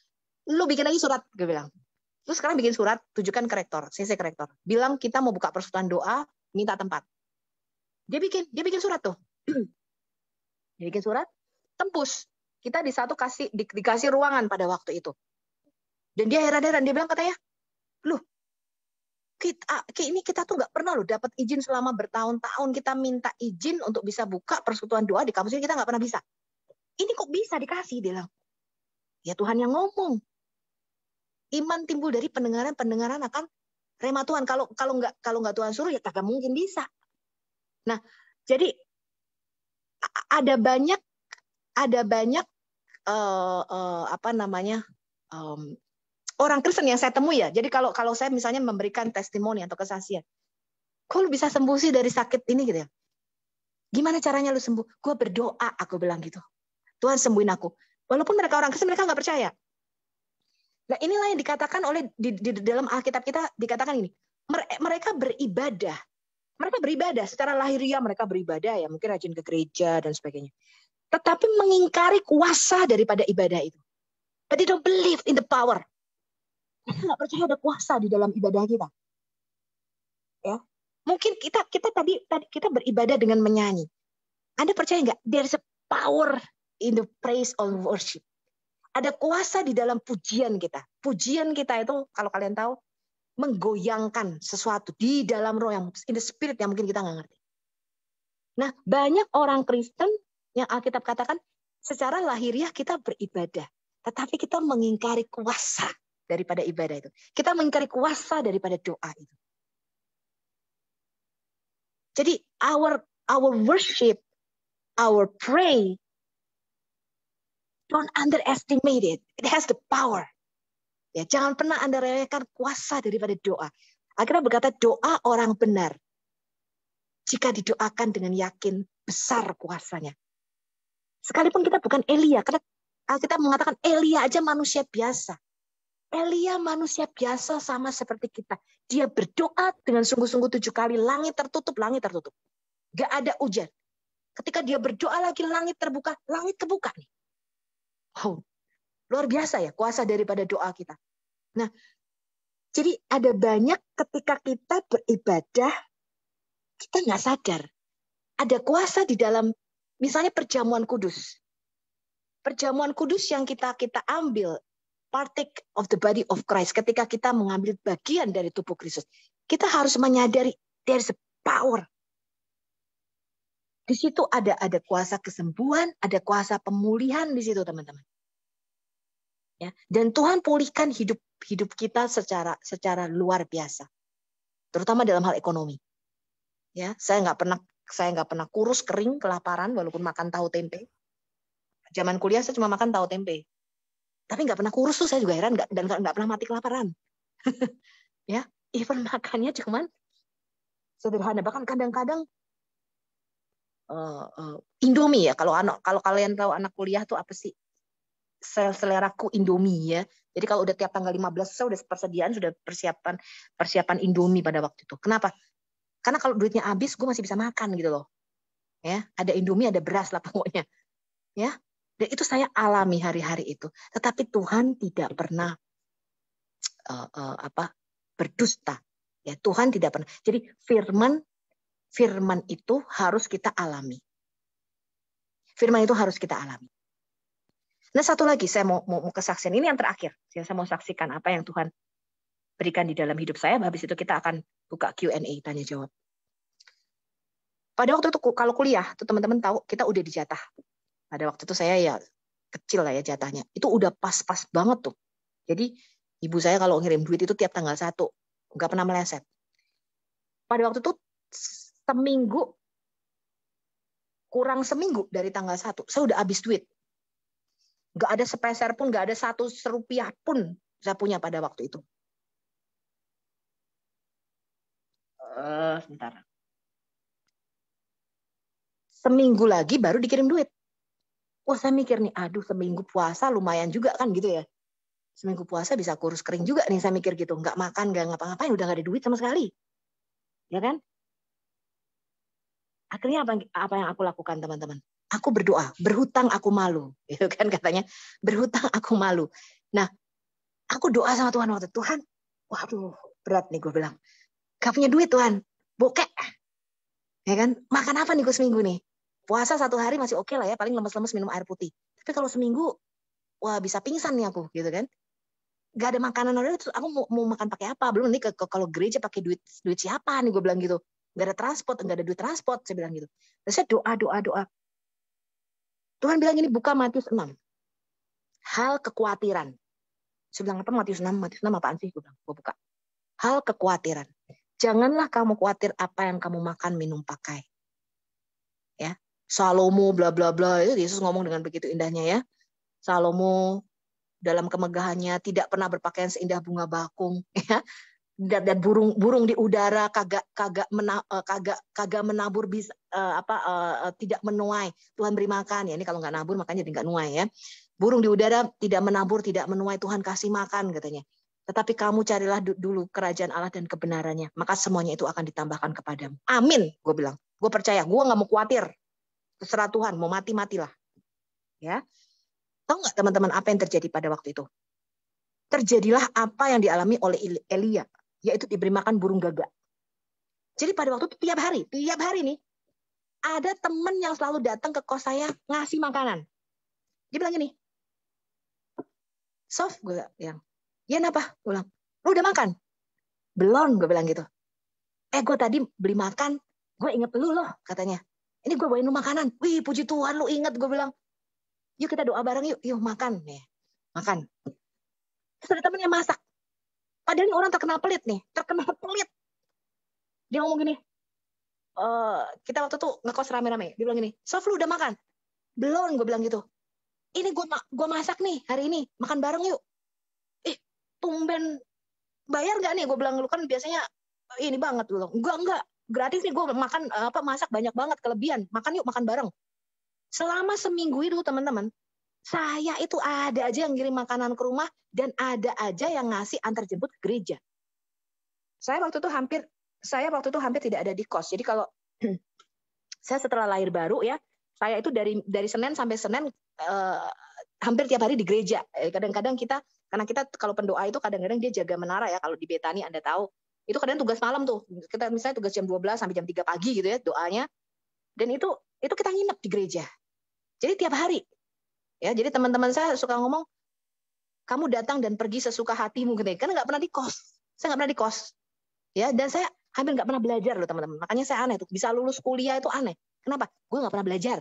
lu bikin lagi surat gue bilang lu sekarang bikin surat tujukan ke rektor cc ke rektor bilang kita mau buka persekutuan doa minta tempat dia bikin dia bikin surat tuh dia bikin surat tembus kita di satu kasih di, dikasih ruangan pada waktu itu dan dia heran-heran dia bilang katanya lu kita ini kita tuh nggak pernah loh dapat izin selama bertahun-tahun kita minta izin untuk bisa buka persekutuan doa di kampus ini kita nggak pernah bisa ini kok bisa dikasih? Dia bilang, ya Tuhan yang ngomong. Iman timbul dari pendengaran, pendengaran akan rema Tuhan. Kalau kalau nggak kalau nggak Tuhan suruh ya kagak mungkin bisa. Nah, jadi ada banyak ada banyak uh, uh, apa namanya um, orang Kristen yang saya temui ya. Jadi kalau kalau saya misalnya memberikan testimoni atau kesaksian, kok lu bisa sembuh sih dari sakit ini gitu ya? Gimana caranya lu sembuh? Gue berdoa, aku bilang gitu. Tuhan sembuhin aku. Walaupun mereka orang Kristen, mereka nggak percaya. Nah inilah yang dikatakan oleh di, di, di dalam Alkitab kita dikatakan ini. Mereka beribadah. Mereka beribadah secara lahiriah mereka beribadah ya mungkin rajin ke gereja dan sebagainya. Tetapi mengingkari kuasa daripada ibadah itu. But don't believe in the power. Mereka nggak percaya ada kuasa di dalam ibadah kita. Ya, mungkin kita kita tadi tadi kita beribadah dengan menyanyi. Anda percaya nggak? There's a power in the praise of worship. Ada kuasa di dalam pujian kita. Pujian kita itu kalau kalian tahu menggoyangkan sesuatu di dalam roh yang in the spirit yang mungkin kita nggak ngerti. Nah, banyak orang Kristen yang Alkitab katakan secara lahiriah kita beribadah, tetapi kita mengingkari kuasa daripada ibadah itu. Kita mengingkari kuasa daripada doa itu. Jadi our our worship, our pray Don't underestimate it. It has the power. Ya, jangan pernah Anda remehkan kuasa daripada doa. Akhirnya berkata doa orang benar. Jika didoakan dengan yakin, besar kuasanya. Sekalipun kita bukan Elia, karena kita mengatakan Elia aja manusia biasa. Elia manusia biasa sama seperti kita. Dia berdoa dengan sungguh-sungguh tujuh kali. Langit tertutup, langit tertutup. Gak ada hujan. Ketika dia berdoa lagi, langit terbuka, langit terbuka nih. Wow, luar biasa ya kuasa daripada doa kita. Nah, jadi ada banyak ketika kita beribadah, kita nggak sadar. Ada kuasa di dalam misalnya perjamuan kudus. Perjamuan kudus yang kita kita ambil, partake of the body of Christ. Ketika kita mengambil bagian dari tubuh Kristus, kita harus menyadari there's a power di situ ada ada kuasa kesembuhan, ada kuasa pemulihan di situ teman-teman. Ya, dan Tuhan pulihkan hidup hidup kita secara secara luar biasa, terutama dalam hal ekonomi. Ya, saya nggak pernah saya nggak pernah kurus kering kelaparan walaupun makan tahu tempe. Zaman kuliah saya cuma makan tahu tempe, tapi nggak pernah kurus tuh saya juga heran dan nggak pernah mati kelaparan. ya, even makannya cuman sederhana bahkan kadang-kadang uh, Indomie ya kalau anak kalau kalian tahu anak kuliah tuh apa sih sel seleraku Indomie ya. Jadi kalau udah tiap tanggal 15 saya udah persediaan sudah persiapan persiapan Indomie pada waktu itu. Kenapa? Karena kalau duitnya habis gue masih bisa makan gitu loh. Ya, ada Indomie, ada beras lah pokoknya. Ya. Dan itu saya alami hari-hari itu. Tetapi Tuhan tidak pernah uh, uh, apa berdusta. Ya, Tuhan tidak pernah. Jadi firman firman itu harus kita alami. Firman itu harus kita alami. Nah satu lagi saya mau, mau, mau kesaksian ini yang terakhir. Ya, saya mau saksikan apa yang Tuhan berikan di dalam hidup saya. Habis itu kita akan buka Q&A tanya jawab. Pada waktu itu kalau kuliah tuh teman-teman tahu kita udah dijatah. Pada waktu itu saya ya kecil lah ya jatahnya. Itu udah pas-pas banget tuh. Jadi ibu saya kalau ngirim duit itu tiap tanggal satu nggak pernah meleset. Pada waktu itu seminggu kurang seminggu dari tanggal 1, saya udah habis duit. Gak ada sepeser pun, gak ada satu serupiah pun saya punya pada waktu itu. Uh, sebentar. Seminggu lagi baru dikirim duit. Wah saya mikir nih, aduh seminggu puasa lumayan juga kan gitu ya. Seminggu puasa bisa kurus kering juga nih saya mikir gitu. Nggak makan, nggak ngapa-ngapain, udah nggak ada duit sama sekali. Ya kan? akhirnya apa apa yang aku lakukan teman-teman aku berdoa berhutang aku malu gitu kan katanya berhutang aku malu nah aku doa sama Tuhan waktu Tuhan waduh berat nih gue bilang gak punya duit Tuhan bokek ya kan makan apa nih gue seminggu nih puasa satu hari masih oke okay lah ya paling lemes-lemes minum air putih tapi kalau seminggu wah bisa pingsan nih aku gitu kan gak ada makanan orang itu. aku mau, mau makan pakai apa belum nih kalau gereja pakai duit duit siapa nih gue bilang gitu nggak ada transport, nggak ada duit transport, saya bilang gitu. Terus saya doa, doa, doa. Tuhan bilang ini buka Matius 6. Hal kekhawatiran. Saya bilang apa Matius 6? Matius 6 apaan sih? Gue bilang, gue buka. Hal kekhawatiran. Janganlah kamu khawatir apa yang kamu makan, minum, pakai. Ya. Salomo bla bla bla itu Yesus ngomong dengan begitu indahnya ya. Salomo dalam kemegahannya tidak pernah berpakaian seindah bunga bakung ya dan, burung burung di udara kagak kagak mena, eh, kagak kagak menabur bisa uh, apa uh, tidak menuai Tuhan beri makan ya ini kalau nggak nabur makanya jadi nggak nuai ya burung di udara tidak menabur tidak menuai Tuhan kasih makan katanya tetapi kamu carilah dulu kerajaan Allah dan kebenarannya maka semuanya itu akan ditambahkan kepadamu amin gue bilang gue percaya gue nggak mau khawatir terserah Tuhan mau mati matilah ya tahu nggak teman-teman apa yang terjadi pada waktu itu terjadilah apa yang dialami oleh Elia yaitu diberi makan burung gagak. Jadi pada waktu itu tiap hari, tiap hari nih, ada temen yang selalu datang ke kos saya ngasih makanan. Dia bilang gini, soft gue bilang, ya kenapa? Gue bilang, lu udah makan? Belum, gue bilang gitu. Eh, gue tadi beli makan, gue inget lu loh, katanya. Ini gue bawain lu makanan. Wih, puji Tuhan, lu inget, gue bilang. Yuk kita doa bareng yuk, yuk makan. Nih, makan. Terus ada temen yang masak. Padahal orang terkena pelit nih, terkenal pelit. Dia ngomong gini, e, kita waktu tuh ngekos rame-rame. Dia bilang gini, Sof lu udah makan? Belum, gue bilang gitu. Ini gue gua masak nih hari ini, makan bareng yuk. Eh, tumben bayar gak nih? Gue bilang, lu kan biasanya ini banget. Gue enggak, enggak. Gratis nih gue makan apa masak banyak banget kelebihan. Makan yuk, makan bareng. Selama seminggu itu teman-teman, saya itu ada aja yang ngirim makanan ke rumah dan ada aja yang ngasih antar jemput ke gereja. Saya waktu itu hampir saya waktu itu hampir tidak ada di kos. Jadi kalau saya setelah lahir baru ya, saya itu dari dari Senin sampai Senin eh, hampir tiap hari di gereja. Eh, kadang-kadang kita karena kita kalau pendoa itu kadang-kadang dia jaga menara ya kalau di Betani Anda tahu. Itu kadang tugas malam tuh. Kita misalnya tugas jam 12 sampai jam 3 pagi gitu ya doanya. Dan itu itu kita nginep di gereja. Jadi tiap hari Ya, jadi teman-teman saya suka ngomong, kamu datang dan pergi sesuka hatimu gitu. Ya. Karena nggak pernah di kos. Saya nggak pernah di kos. Ya, dan saya hampir nggak pernah belajar loh teman-teman. Makanya saya aneh tuh, bisa lulus kuliah itu aneh. Kenapa? Gue nggak pernah belajar.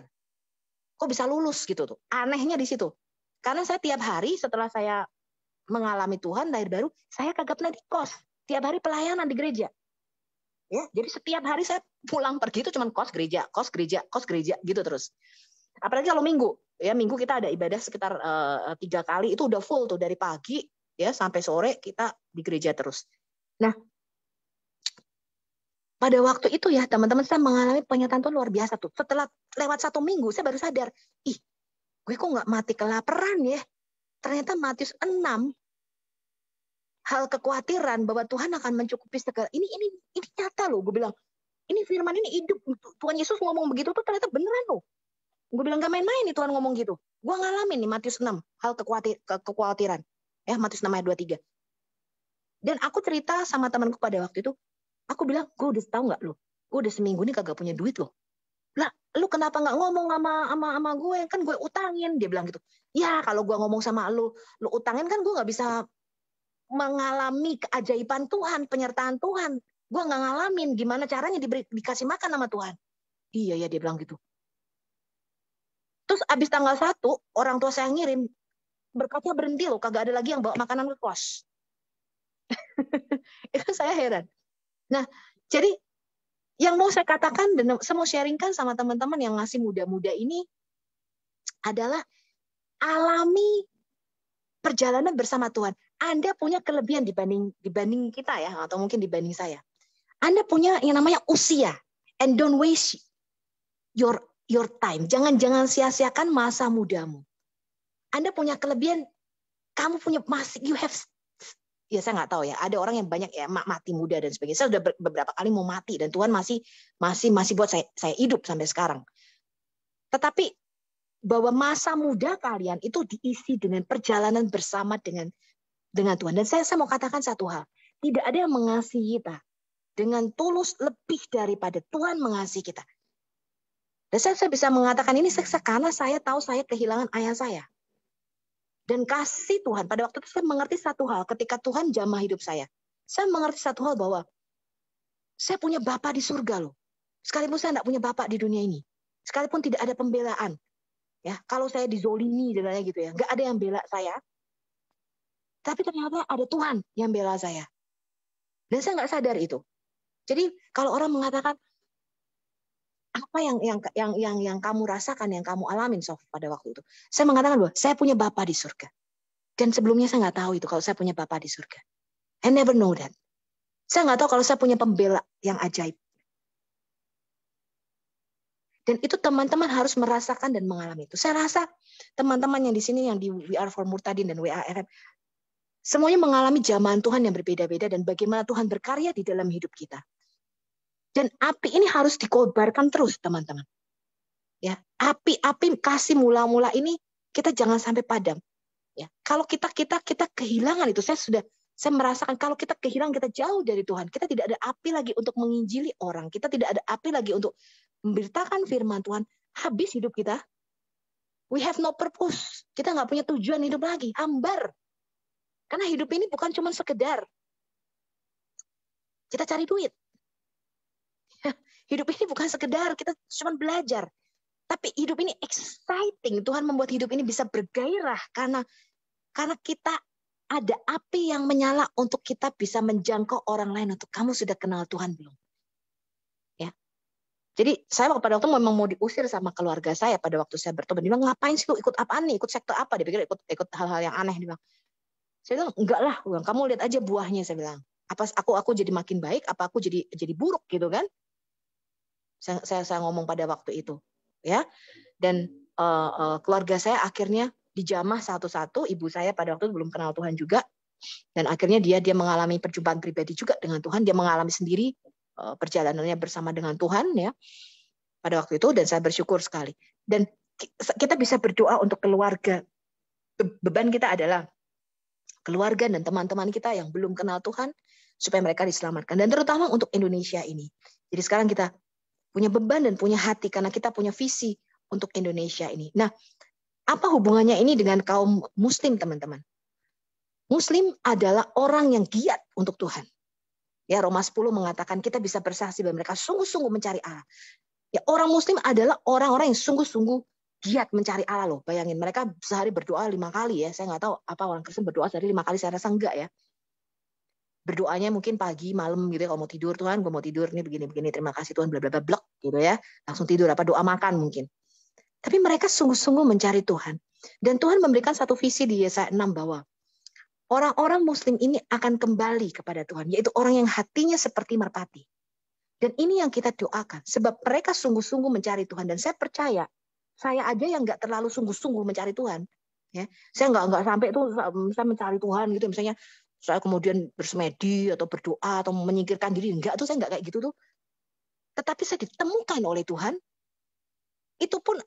Kok bisa lulus gitu tuh? Anehnya di situ. Karena saya tiap hari setelah saya mengalami Tuhan lahir baru, saya kagak pernah di kos. Tiap hari pelayanan di gereja. Ya, jadi setiap hari saya pulang pergi itu cuman kos gereja, kos gereja, kos gereja gitu terus. Apalagi kalau minggu, ya minggu kita ada ibadah sekitar eh, eh, tiga kali itu udah full tuh dari pagi ya sampai sore kita di gereja terus. Nah, pada waktu itu ya teman-teman saya mengalami pernyataan Tuhan luar biasa tuh. Setelah lewat satu minggu saya baru sadar, ih gue kok nggak mati kelaparan ya. Ternyata Matius 6 hal kekhawatiran bahwa Tuhan akan mencukupi segala ini ini ini nyata loh gue bilang ini firman ini hidup Tuhan Yesus ngomong begitu tuh ternyata beneran loh Gue bilang gak main-main nih Tuhan ngomong gitu. Gue ngalamin nih Matius 6, hal kekhawatir, ke kekhawatiran. Ya, Matius 6 ayat 23. Dan aku cerita sama temanku pada waktu itu, aku bilang, gue udah tahu nggak lo, gue udah seminggu ini kagak punya duit loh. Lah, lu kenapa nggak ngomong sama, sama sama gue? Kan gue utangin, dia bilang gitu. Ya, kalau gue ngomong sama lu, lu utangin kan gue nggak bisa mengalami keajaiban Tuhan, penyertaan Tuhan. Gue nggak ngalamin gimana caranya diberi, dikasih makan sama Tuhan. Iya ya dia bilang gitu. Terus abis tanggal 1, orang tua saya ngirim, berkatnya berhenti loh, kagak ada lagi yang bawa makanan ke kos. itu saya heran. Nah, jadi yang mau saya katakan dan saya mau sharingkan sama teman-teman yang ngasih muda-muda ini adalah alami perjalanan bersama Tuhan. Anda punya kelebihan dibanding dibanding kita ya atau mungkin dibanding saya. Anda punya yang namanya usia and don't waste your your time. Jangan-jangan sia-siakan masa mudamu. Anda punya kelebihan, kamu punya masih you have ya saya nggak tahu ya ada orang yang banyak ya mati muda dan sebagainya saya sudah beberapa kali mau mati dan Tuhan masih masih masih buat saya saya hidup sampai sekarang tetapi bahwa masa muda kalian itu diisi dengan perjalanan bersama dengan dengan Tuhan dan saya saya mau katakan satu hal tidak ada yang mengasihi kita dengan tulus lebih daripada Tuhan mengasihi kita dan saya, saya bisa mengatakan ini seksa karena saya tahu saya kehilangan ayah saya. Dan kasih Tuhan. Pada waktu itu saya mengerti satu hal. Ketika Tuhan jamah hidup saya. Saya mengerti satu hal bahwa saya punya Bapak di surga loh. Sekalipun saya tidak punya Bapak di dunia ini. Sekalipun tidak ada pembelaan. Ya, kalau saya dizolimi dan lain gitu ya. Nggak ada yang bela saya. Tapi ternyata ada Tuhan yang bela saya. Dan saya nggak sadar itu. Jadi kalau orang mengatakan, apa yang yang yang yang yang kamu rasakan, yang kamu alamin Sof pada waktu itu. Saya mengatakan bahwa saya punya bapak di surga. Dan sebelumnya saya nggak tahu itu kalau saya punya bapak di surga. I never know that. Saya nggak tahu kalau saya punya pembela yang ajaib. Dan itu teman-teman harus merasakan dan mengalami itu. Saya rasa teman-teman yang di sini yang di We Are For Murtadin dan WAFM semuanya mengalami zaman Tuhan yang berbeda-beda dan bagaimana Tuhan berkarya di dalam hidup kita. Dan api ini harus dikobarkan terus, teman-teman. Ya, api-api kasih mula-mula ini kita jangan sampai padam. Ya, kalau kita kita kita kehilangan itu, saya sudah saya merasakan kalau kita kehilangan kita jauh dari Tuhan, kita tidak ada api lagi untuk menginjili orang, kita tidak ada api lagi untuk memberitakan firman Tuhan, habis hidup kita. We have no purpose. Kita nggak punya tujuan hidup lagi, hambar. Karena hidup ini bukan cuma sekedar kita cari duit. Hidup ini bukan sekedar kita cuma belajar, tapi hidup ini exciting. Tuhan membuat hidup ini bisa bergairah karena karena kita ada api yang menyala untuk kita bisa menjangkau orang lain untuk kamu sudah kenal Tuhan belum? Ya. Jadi saya pada waktu memang mau diusir sama keluarga saya pada waktu saya bertobat. Dia bilang, ngapain sih lu ikut apa nih? Ikut sektor apa? Dia pikir ikut ikut hal-hal yang aneh. Dia bilang, saya bilang, enggak lah. Bilang, kamu lihat aja buahnya. Saya bilang, apa aku aku jadi makin baik? Apa aku jadi jadi buruk gitu kan? Saya, saya, saya ngomong pada waktu itu, ya. Dan uh, uh, keluarga saya akhirnya dijamah satu-satu. Ibu saya pada waktu itu belum kenal Tuhan juga, dan akhirnya dia dia mengalami perjumpaan pribadi juga dengan Tuhan. Dia mengalami sendiri uh, perjalanannya bersama dengan Tuhan, ya. Pada waktu itu, dan saya bersyukur sekali. Dan kita bisa berdoa untuk keluarga. Beban kita adalah keluarga dan teman-teman kita yang belum kenal Tuhan supaya mereka diselamatkan dan terutama untuk Indonesia ini. Jadi sekarang kita punya beban dan punya hati karena kita punya visi untuk Indonesia ini. Nah, apa hubungannya ini dengan kaum muslim, teman-teman? Muslim adalah orang yang giat untuk Tuhan. Ya, Roma 10 mengatakan kita bisa bersaksi bahwa mereka sungguh-sungguh mencari Allah. Ya, orang muslim adalah orang-orang yang sungguh-sungguh giat mencari Allah loh. Bayangin mereka sehari berdoa lima kali ya. Saya nggak tahu apa orang Kristen berdoa sehari lima kali. Saya rasa enggak ya berdoanya mungkin pagi malam gitu ya kalau mau tidur Tuhan gue mau tidur nih begini begini terima kasih Tuhan bla bla bla blok gitu ya langsung tidur apa doa makan mungkin tapi mereka sungguh-sungguh mencari Tuhan dan Tuhan memberikan satu visi di Yesaya 6 bahwa orang-orang muslim ini akan kembali kepada Tuhan yaitu orang yang hatinya seperti merpati dan ini yang kita doakan sebab mereka sungguh-sungguh mencari Tuhan dan saya percaya saya aja yang nggak terlalu sungguh-sungguh mencari Tuhan ya saya nggak nggak sampai tuh saya mencari Tuhan gitu misalnya saya kemudian bersemedi atau berdoa atau menyingkirkan diri enggak tuh saya enggak kayak gitu tuh tetapi saya ditemukan oleh Tuhan itu pun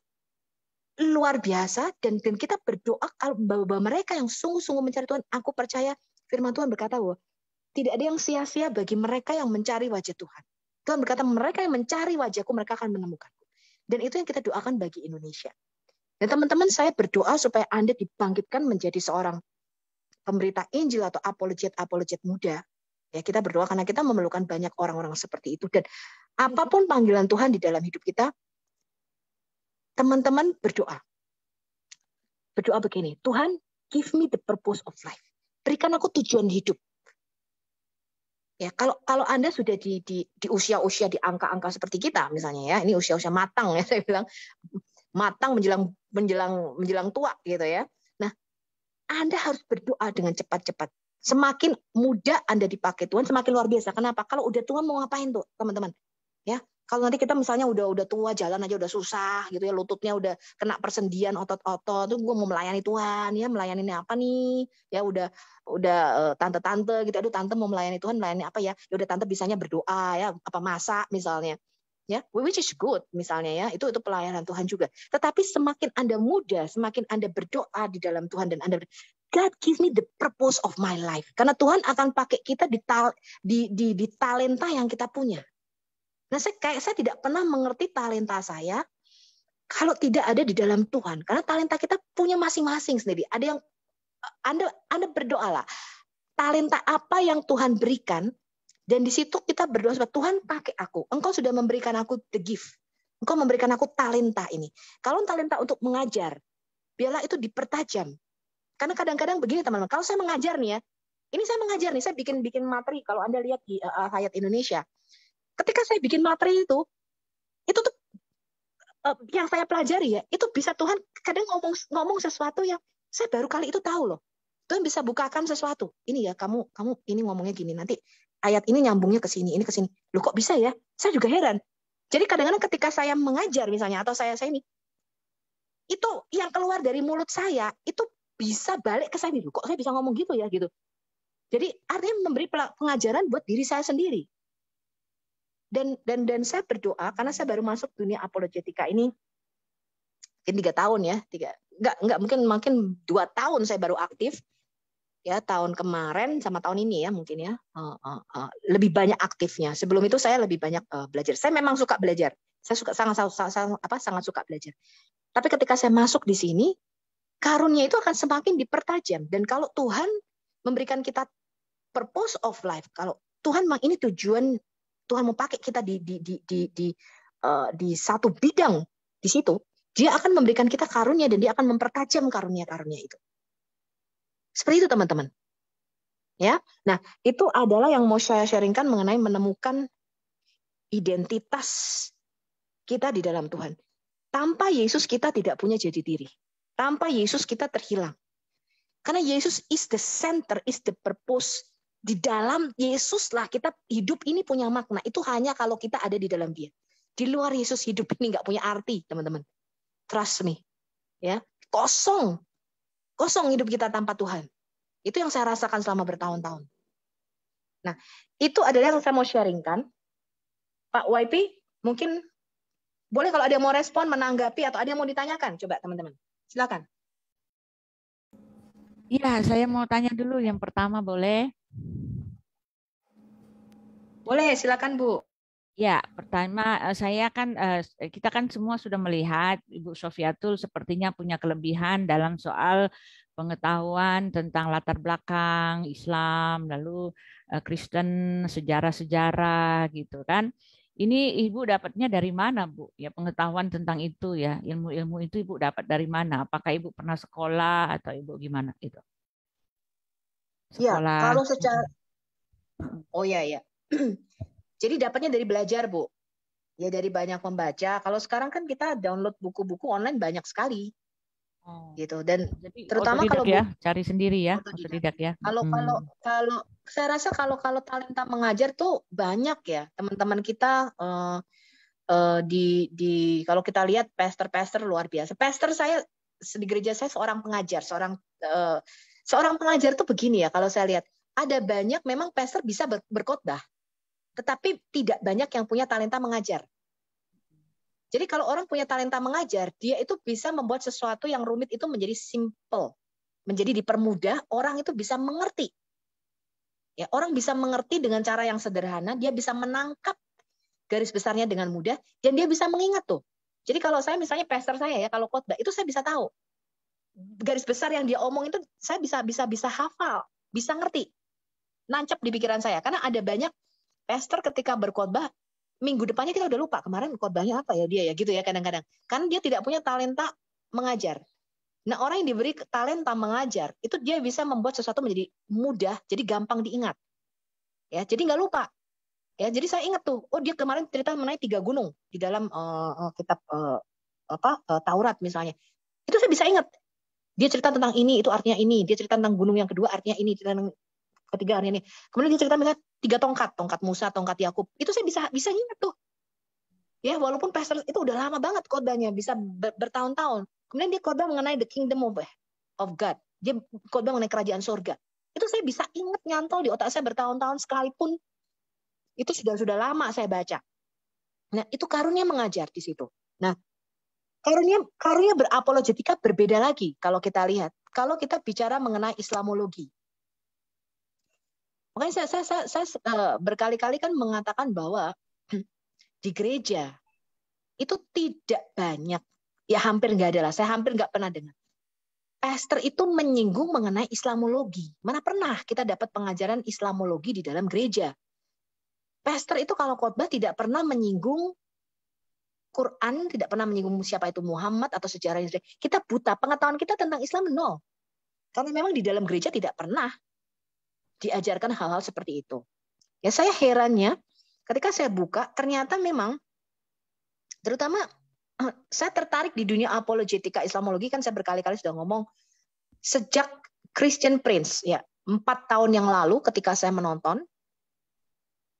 luar biasa dan dan kita berdoa bahwa mereka yang sungguh-sungguh mencari Tuhan aku percaya firman Tuhan berkata bahwa tidak ada yang sia-sia bagi mereka yang mencari wajah Tuhan Tuhan berkata mereka yang mencari wajahku mereka akan menemukanku dan itu yang kita doakan bagi Indonesia dan teman-teman saya berdoa supaya Anda dibangkitkan menjadi seorang pemberita Injil atau apologet-apologet muda. Ya, kita berdoa karena kita memerlukan banyak orang-orang seperti itu dan apapun panggilan Tuhan di dalam hidup kita, teman-teman berdoa. Berdoa begini, Tuhan, give me the purpose of life. Berikan aku tujuan hidup. Ya, kalau kalau Anda sudah di di di usia-usia di angka-angka seperti kita misalnya ya, ini usia-usia matang ya saya bilang matang menjelang menjelang menjelang tua gitu ya. Anda harus berdoa dengan cepat-cepat. Semakin muda Anda dipakai Tuhan, semakin luar biasa. Kenapa? Kalau udah tua mau ngapain tuh, teman-teman? Ya, kalau nanti kita misalnya udah udah tua jalan aja udah susah gitu ya lututnya udah kena persendian otot-otot tuh gue mau melayani Tuhan ya melayani apa nih ya udah udah eh, tante-tante gitu aduh tante mau melayani Tuhan melayani apa ya ya udah tante bisanya berdoa ya apa masak misalnya ya which is good misalnya ya itu itu pelayanan Tuhan juga tetapi semakin anda muda semakin anda berdoa di dalam Tuhan dan anda God give me the purpose of my life karena Tuhan akan pakai kita di tal, di, di di talenta yang kita punya nah saya kayak saya tidak pernah mengerti talenta saya kalau tidak ada di dalam Tuhan karena talenta kita punya masing-masing sendiri ada yang anda anda berdoalah talenta apa yang Tuhan berikan dan di situ kita berdoa supaya Tuhan pakai aku. Engkau sudah memberikan aku the gift. Engkau memberikan aku talenta ini. Kalau talenta untuk mengajar, biarlah itu dipertajam. Karena kadang-kadang begini teman-teman, kalau saya mengajar nih ya, ini saya mengajar nih, saya bikin-bikin materi. Kalau Anda lihat di uh, Hayat Indonesia, ketika saya bikin materi itu, itu tuh uh, yang saya pelajari ya, itu bisa Tuhan kadang ngomong ngomong sesuatu yang saya baru kali itu tahu loh. Tuhan bisa bukakan sesuatu. Ini ya kamu kamu ini ngomongnya gini nanti ayat ini nyambungnya ke sini, ini ke sini. Loh kok bisa ya? Saya juga heran. Jadi kadang-kadang ketika saya mengajar misalnya atau saya saya ini itu yang keluar dari mulut saya itu bisa balik ke saya dulu. Kok saya bisa ngomong gitu ya gitu. Jadi artinya memberi pengajaran buat diri saya sendiri. Dan dan dan saya berdoa karena saya baru masuk dunia apologetika ini mungkin tiga tahun ya tiga nggak nggak mungkin makin dua tahun saya baru aktif ya tahun kemarin sama tahun ini ya mungkin ya uh, uh, uh, lebih banyak aktifnya. Sebelum itu saya lebih banyak uh, belajar. Saya memang suka belajar. Saya suka sangat, sangat, sangat apa sangat suka belajar. Tapi ketika saya masuk di sini karunia itu akan semakin dipertajam dan kalau Tuhan memberikan kita purpose of life kalau Tuhan memang ini tujuan Tuhan mau pakai kita di di di di di, uh, di satu bidang di situ dia akan memberikan kita karunia dan dia akan mempertajam karunia-karunia itu. Seperti itu teman-teman. Ya. Nah, itu adalah yang mau saya sharingkan mengenai menemukan identitas kita di dalam Tuhan. Tanpa Yesus kita tidak punya jati diri. Tanpa Yesus kita terhilang. Karena Yesus is the center, is the purpose. Di dalam Yesuslah kita hidup ini punya makna. Itu hanya kalau kita ada di dalam Dia. Di luar Yesus hidup ini nggak punya arti, teman-teman. Trust me. Ya, kosong kosong hidup kita tanpa Tuhan. Itu yang saya rasakan selama bertahun-tahun. Nah, itu adalah yang saya mau sharingkan. Pak YP, mungkin boleh kalau ada yang mau respon, menanggapi, atau ada yang mau ditanyakan. Coba teman-teman, silakan. Iya, saya mau tanya dulu yang pertama boleh? Boleh, silakan Bu. Ya, pertama eh, saya kan eh, kita kan semua sudah melihat Ibu Sofiatul sepertinya punya kelebihan dalam soal pengetahuan tentang latar belakang Islam, lalu eh, Kristen, sejarah-sejarah gitu kan. Ini Ibu dapatnya dari mana, Bu? Ya, pengetahuan tentang itu ya, ilmu-ilmu itu Ibu dapat dari mana? Apakah Ibu pernah sekolah atau Ibu gimana itu? Ya, sekolah. Ya, kalau secara hmm. Oh ya ya Jadi dapatnya dari belajar, Bu. Ya dari banyak membaca. Kalau sekarang kan kita download buku-buku online banyak sekali. Oh. gitu dan Jadi, terutama kalau ya, bu, cari sendiri ya otodidak, ya kalau hmm. kalau kalau saya rasa kalau kalau talenta mengajar tuh banyak ya teman-teman kita uh, uh, di di kalau kita lihat pester-pester luar biasa pester saya di gereja saya seorang pengajar seorang uh, seorang pengajar tuh begini ya kalau saya lihat ada banyak memang pester bisa ber, berkhotbah tetapi tidak banyak yang punya talenta mengajar. Jadi kalau orang punya talenta mengajar, dia itu bisa membuat sesuatu yang rumit itu menjadi simple, menjadi dipermudah, orang itu bisa mengerti. Ya, orang bisa mengerti dengan cara yang sederhana, dia bisa menangkap garis besarnya dengan mudah dan dia bisa mengingat tuh. Jadi kalau saya misalnya pastor saya ya, kalau khotbah itu saya bisa tahu. Garis besar yang dia omong itu saya bisa bisa bisa hafal, bisa ngerti. Nancap di pikiran saya karena ada banyak Pastor ketika berkhotbah minggu depannya kita udah lupa kemarin khotbahnya apa ya dia ya gitu ya kadang-kadang. Kan dia tidak punya talenta mengajar. Nah, orang yang diberi talenta mengajar itu dia bisa membuat sesuatu menjadi mudah, jadi gampang diingat. Ya, jadi nggak lupa. Ya, jadi saya ingat tuh, oh dia kemarin cerita mengenai tiga gunung di dalam uh, kitab uh, apa uh, Taurat misalnya. Itu saya bisa ingat. Dia cerita tentang ini, itu artinya ini. Dia cerita tentang gunung yang kedua, artinya ini. Cerita tentang ketiga hari ini. Kemudian dia cerita misalnya tiga tongkat, tongkat Musa, tongkat Yakub. Itu saya bisa bisa ingat tuh. Ya, walaupun pastor itu udah lama banget khotbahnya, bisa ber bertahun-tahun. Kemudian dia khotbah mengenai the kingdom of, God. Dia khotbah mengenai kerajaan surga. Itu saya bisa ingat nyantol di otak saya bertahun-tahun sekalipun itu sudah sudah lama saya baca. Nah, itu karunia mengajar di situ. Nah, karunia karunia berapologetika berbeda lagi kalau kita lihat. Kalau kita bicara mengenai Islamologi, Makanya saya, saya, saya, saya eh, berkali-kali kan mengatakan bahwa di gereja itu tidak banyak, ya hampir nggak ada lah. Saya hampir nggak pernah dengar. Pastor itu menyinggung mengenai Islamologi. Mana pernah kita dapat pengajaran Islamologi di dalam gereja? Pastor itu kalau khotbah tidak pernah menyinggung Quran, tidak pernah menyinggung siapa itu Muhammad atau sejarahnya Kita buta, pengetahuan kita tentang Islam nol. Karena memang di dalam gereja tidak pernah diajarkan hal-hal seperti itu. Ya saya herannya ketika saya buka ternyata memang terutama eh, saya tertarik di dunia apologetika Islamologi kan saya berkali-kali sudah ngomong sejak Christian Prince ya empat tahun yang lalu ketika saya menonton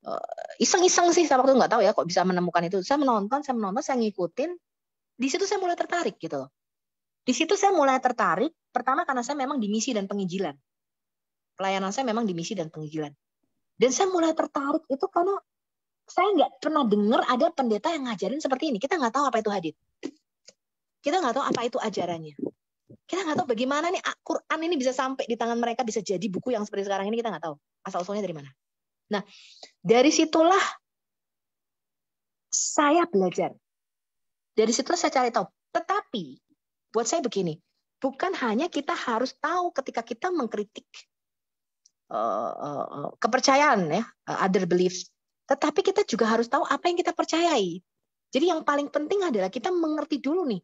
eh, iseng-iseng sih saya waktu nggak tahu ya kok bisa menemukan itu saya menonton saya menonton saya ngikutin di situ saya mulai tertarik gitu loh di situ saya mulai tertarik pertama karena saya memang di misi dan penginjilan pelayanan saya memang di misi dan penginjilan. Dan saya mulai tertarik itu karena saya nggak pernah dengar ada pendeta yang ngajarin seperti ini. Kita nggak tahu apa itu hadit. Kita nggak tahu apa itu ajarannya. Kita nggak tahu bagaimana nih ah, Quran ini bisa sampai di tangan mereka bisa jadi buku yang seperti sekarang ini kita nggak tahu asal usulnya dari mana. Nah dari situlah saya belajar. Dari situlah saya cari tahu. Tetapi buat saya begini, bukan hanya kita harus tahu ketika kita mengkritik uh, kepercayaan ya other beliefs tetapi kita juga harus tahu apa yang kita percayai jadi yang paling penting adalah kita mengerti dulu nih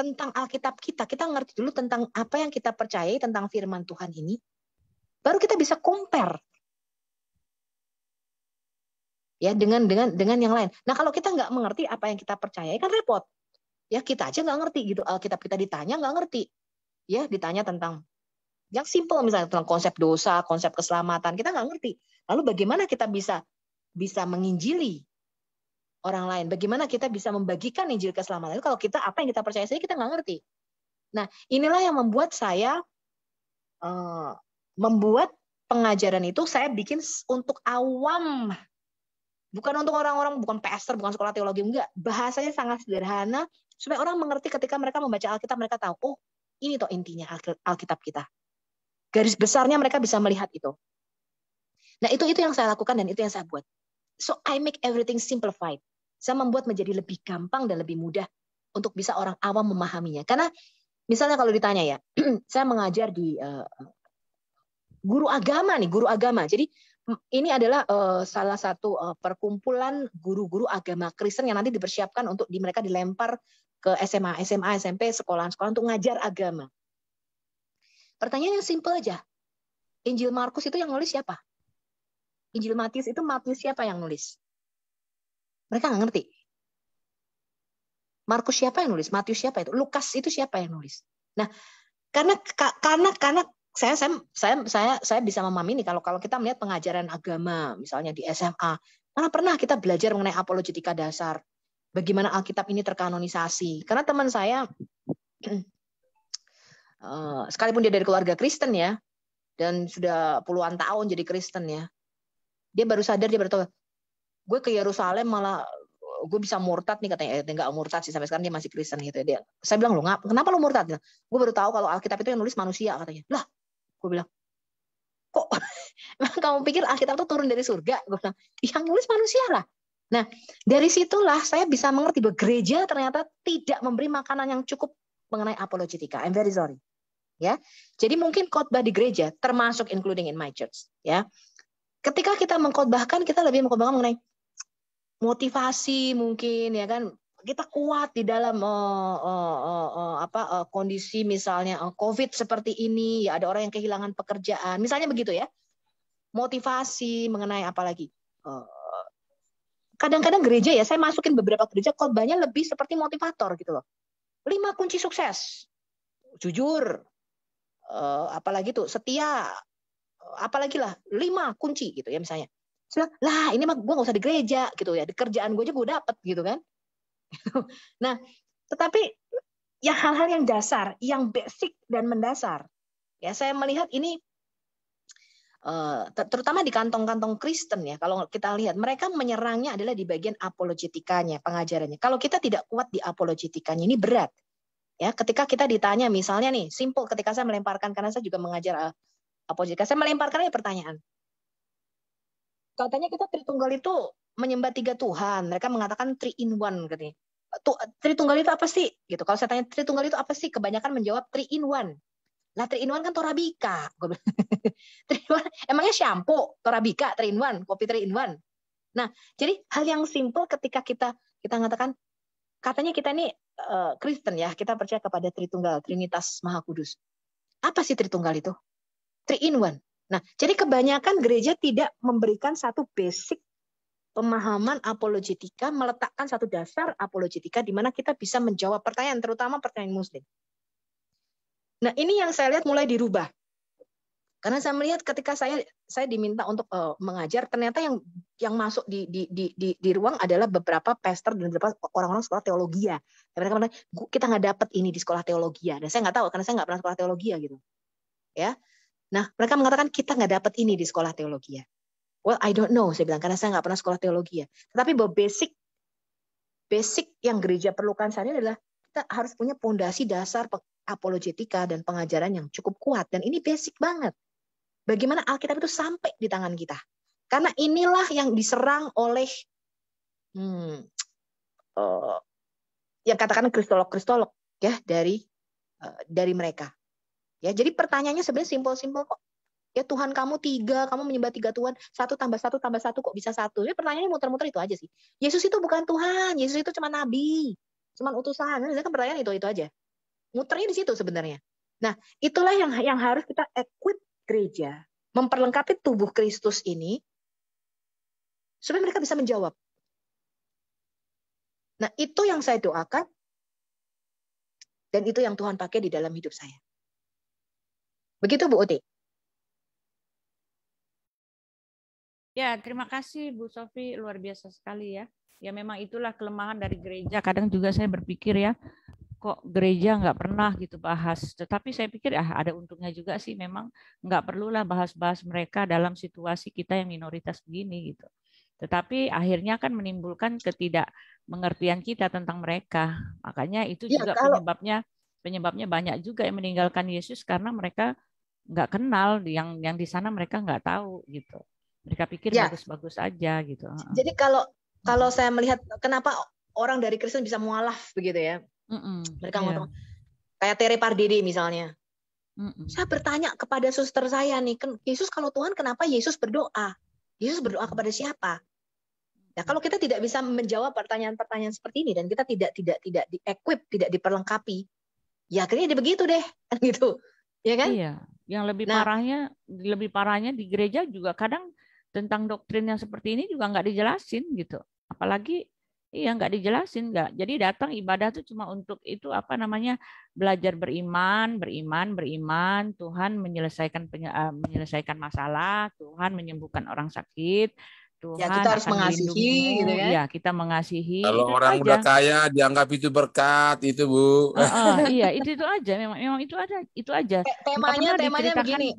tentang Alkitab kita. Kita ngerti dulu tentang apa yang kita percayai tentang firman Tuhan ini. Baru kita bisa compare ya dengan dengan dengan yang lain. Nah kalau kita nggak mengerti apa yang kita percayai kan repot. Ya kita aja nggak ngerti gitu. Alkitab kita ditanya nggak ngerti. Ya ditanya tentang yang simple misalnya tentang konsep dosa, konsep keselamatan, kita nggak ngerti. Lalu bagaimana kita bisa bisa menginjili orang lain? Bagaimana kita bisa membagikan Injil keselamatan itu kalau kita apa yang kita percaya saja kita nggak ngerti. Nah, inilah yang membuat saya uh, membuat pengajaran itu saya bikin untuk awam. Bukan untuk orang-orang bukan pastor, bukan sekolah teologi enggak. Bahasanya sangat sederhana supaya orang mengerti ketika mereka membaca Alkitab mereka tahu, oh, ini toh intinya Alkitab kita Garis besarnya mereka bisa melihat itu. Nah, itu itu yang saya lakukan dan itu yang saya buat. So I make everything simplified. Saya membuat menjadi lebih gampang dan lebih mudah untuk bisa orang awam memahaminya. Karena misalnya kalau ditanya ya, saya mengajar di eh, guru agama nih, guru agama. Jadi ini adalah eh, salah satu eh, perkumpulan guru-guru agama Kristen yang nanti dipersiapkan untuk di mereka dilempar ke SMA, SMA, SMP, sekolah-sekolah untuk ngajar agama. Pertanyaan yang simple aja. Injil Markus itu yang nulis siapa? Injil Matius itu Matius siapa yang nulis? Mereka nggak ngerti. Markus siapa yang nulis? Matius siapa itu? Lukas itu siapa yang nulis? Nah, karena karena karena saya saya saya saya, saya bisa memahami ini kalau kalau kita melihat pengajaran agama misalnya di SMA, mana pernah kita belajar mengenai apologetika dasar, bagaimana Alkitab ini terkanonisasi. Karena teman saya Eh, sekalipun dia dari keluarga Kristen ya, dan sudah puluhan tahun jadi Kristen ya, dia baru sadar dia baru tahu, gue ke Yerusalem malah gue bisa murtad nih katanya, eh, nggak murtad sih sampai sekarang dia masih Kristen gitu ya. Dia, saya bilang lo kenapa lo murtad? Dia, gue baru tahu kalau Alkitab itu yang nulis manusia katanya. Lah, gue bilang kok kamu pikir Alkitab itu turun dari surga? Gue bilang yang nulis manusia lah. Nah, dari situlah saya bisa mengerti bahwa gereja ternyata tidak memberi makanan yang cukup mengenai apologetika. I'm very sorry ya. Jadi mungkin khotbah di gereja termasuk including in my church, ya. Ketika kita mengkhotbahkan kita lebih mengkhotbahkan mengenai motivasi mungkin ya kan kita kuat di dalam uh, uh, uh, uh, apa uh, kondisi misalnya uh, covid seperti ini ya ada orang yang kehilangan pekerjaan misalnya begitu ya motivasi mengenai apa lagi uh, kadang-kadang gereja ya saya masukin beberapa gereja khotbahnya lebih seperti motivator gitu loh. Lima kunci sukses. Jujur, uh, apalagi tuh setia apalagi lah lima kunci gitu ya misalnya lah ini mah gue nggak usah di gereja gitu ya di kerjaan gue aja gue dapet gitu kan nah tetapi yang hal-hal yang dasar yang basic dan mendasar ya saya melihat ini Uh, terutama di kantong-kantong Kristen ya kalau kita lihat mereka menyerangnya adalah di bagian apologetikanya pengajarannya kalau kita tidak kuat di apologetikanya ini berat Ya, ketika kita ditanya misalnya nih, simple ketika saya melemparkan karena saya juga mengajar eh, apologetika, saya melemparkan ya pertanyaan. Katanya kita Tritunggal itu menyembah tiga Tuhan. Mereka mengatakan three in one gitu Tuh, Tritunggal itu apa sih? Gitu. Kalau saya tanya Tritunggal itu apa sih? Kebanyakan menjawab three in one. Lah three in one kan Torabika. Emangnya shampo Torabika three in one, kopi three in one. Nah, jadi hal yang simpel ketika kita kita mengatakan katanya kita nih Eh, Kristen ya, kita percaya kepada Tritunggal, Trinitas Maha Kudus. Apa sih Tritunggal itu? Three in one. Nah, jadi kebanyakan gereja tidak memberikan satu basic pemahaman apologetika, meletakkan satu dasar apologetika di mana kita bisa menjawab pertanyaan, terutama pertanyaan muslim. Nah, ini yang saya lihat mulai dirubah. Karena saya melihat ketika saya saya diminta untuk uh, mengajar, ternyata yang yang masuk di di di di, di ruang adalah beberapa pastor dan beberapa orang-orang sekolah teologi ya. Kan mereka bilang kita nggak dapat ini di sekolah teologi ya. Dan saya nggak tahu karena saya nggak pernah sekolah teologi ya gitu. Ya. Nah, mereka mengatakan kita nggak dapat ini di sekolah teologi ya. Well, I don't know, saya bilang karena saya nggak pernah sekolah teologi ya. Tetapi bahwa basic basic yang gereja perlukan saat adalah kita harus punya pondasi dasar apologetika dan pengajaran yang cukup kuat dan ini basic banget Bagaimana Alkitab itu sampai di tangan kita? Karena inilah yang diserang oleh hmm, uh, eh, yang katakan kristolog-kristolog ya dari uh, dari mereka. Ya, jadi pertanyaannya sebenarnya simpel-simpel kok. Ya Tuhan kamu tiga, kamu menyembah tiga Tuhan, satu tambah satu tambah satu kok bisa satu. Ya pertanyaannya muter-muter itu aja sih. Yesus itu bukan Tuhan, Yesus itu cuma nabi, cuma utusan. Ini nah, kan pertanyaan itu itu aja. Muternya di situ sebenarnya. Nah, itulah yang yang harus kita equip gereja, memperlengkapi tubuh Kristus ini, supaya mereka bisa menjawab. Nah, itu yang saya doakan, dan itu yang Tuhan pakai di dalam hidup saya. Begitu, Bu Uti. Ya, terima kasih Bu Sofi, luar biasa sekali ya. Ya memang itulah kelemahan dari gereja. Kadang juga saya berpikir ya, kok gereja nggak pernah gitu bahas. Tetapi saya pikir ah ada untungnya juga sih memang nggak perlulah bahas-bahas mereka dalam situasi kita yang minoritas begini gitu. Tetapi akhirnya kan menimbulkan ketidakmengertian kita tentang mereka. Makanya itu ya, juga kalau... penyebabnya penyebabnya banyak juga yang meninggalkan Yesus karena mereka nggak kenal yang yang di sana mereka nggak tahu gitu. Mereka pikir iya. bagus-bagus ya. aja gitu. Jadi kalau kalau saya melihat kenapa orang dari Kristen bisa mualaf begitu ya. Mm-mm. Mereka yeah. ngotong. Kayak Tere Pardede misalnya. Mm-mm. Saya bertanya kepada suster saya nih, Yesus kalau Tuhan kenapa Yesus berdoa? Yesus berdoa kepada siapa? Nah, kalau kita tidak bisa menjawab pertanyaan-pertanyaan seperti ini dan kita tidak tidak tidak diequip tidak diperlengkapi, ya akhirnya dia begitu deh, gitu. Ya kan? Iya. Yang lebih nah, parahnya, lebih parahnya di gereja juga kadang tentang doktrin yang seperti ini juga nggak dijelasin gitu. Apalagi Iya, nggak dijelasin nggak. Jadi datang ibadah tuh cuma untuk itu apa namanya belajar beriman, beriman, beriman. Tuhan menyelesaikan eh, menyelesaikan masalah, Tuhan menyembuhkan orang sakit. Ya, Tuhan ya, kita harus mengasihi, gitu ya. Ya, kita mengasihi. Kalau orang aja. udah kaya dianggap itu berkat, itu bu. Uh, uh, iya, itu itu aja. Memang, memang itu ada, itu aja. Temanya, temanya begini.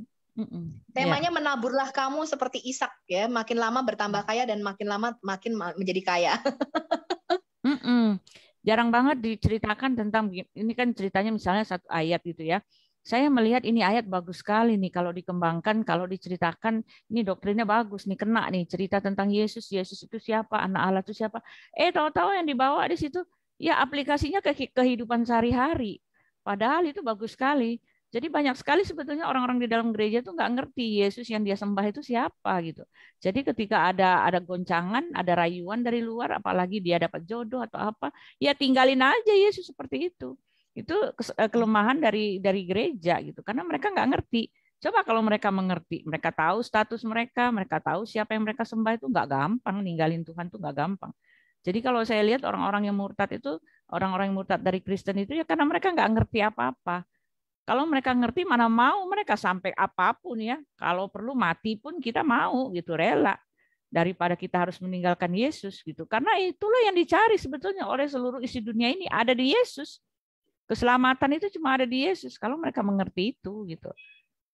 Temanya yeah. menaburlah kamu seperti Isak ya, makin lama bertambah kaya dan makin lama makin menjadi kaya. Mm-mm. Jarang banget diceritakan tentang ini kan ceritanya misalnya satu ayat gitu ya. Saya melihat ini ayat bagus sekali nih kalau dikembangkan, kalau diceritakan ini doktrinnya bagus nih kena nih cerita tentang Yesus, Yesus itu siapa, anak Allah itu siapa. Eh tahu-tahu yang dibawa di situ ya aplikasinya ke kehidupan sehari-hari. Padahal itu bagus sekali jadi banyak sekali sebetulnya orang-orang di dalam gereja itu nggak ngerti Yesus yang dia sembah itu siapa gitu. Jadi ketika ada ada goncangan, ada rayuan dari luar, apalagi dia dapat jodoh atau apa, ya tinggalin aja Yesus seperti itu. Itu eh, kelemahan dari dari gereja gitu, karena mereka nggak ngerti. Coba kalau mereka mengerti, mereka tahu status mereka, mereka tahu siapa yang mereka sembah itu nggak gampang, ninggalin Tuhan tuh nggak gampang. Jadi kalau saya lihat orang-orang yang murtad itu, orang-orang yang murtad dari Kristen itu ya karena mereka nggak ngerti apa-apa. Kalau mereka ngerti mana mau mereka sampai apapun ya. Kalau perlu mati pun kita mau gitu rela daripada kita harus meninggalkan Yesus gitu. Karena itulah yang dicari sebetulnya oleh seluruh isi dunia ini ada di Yesus. Keselamatan itu cuma ada di Yesus kalau mereka mengerti itu gitu.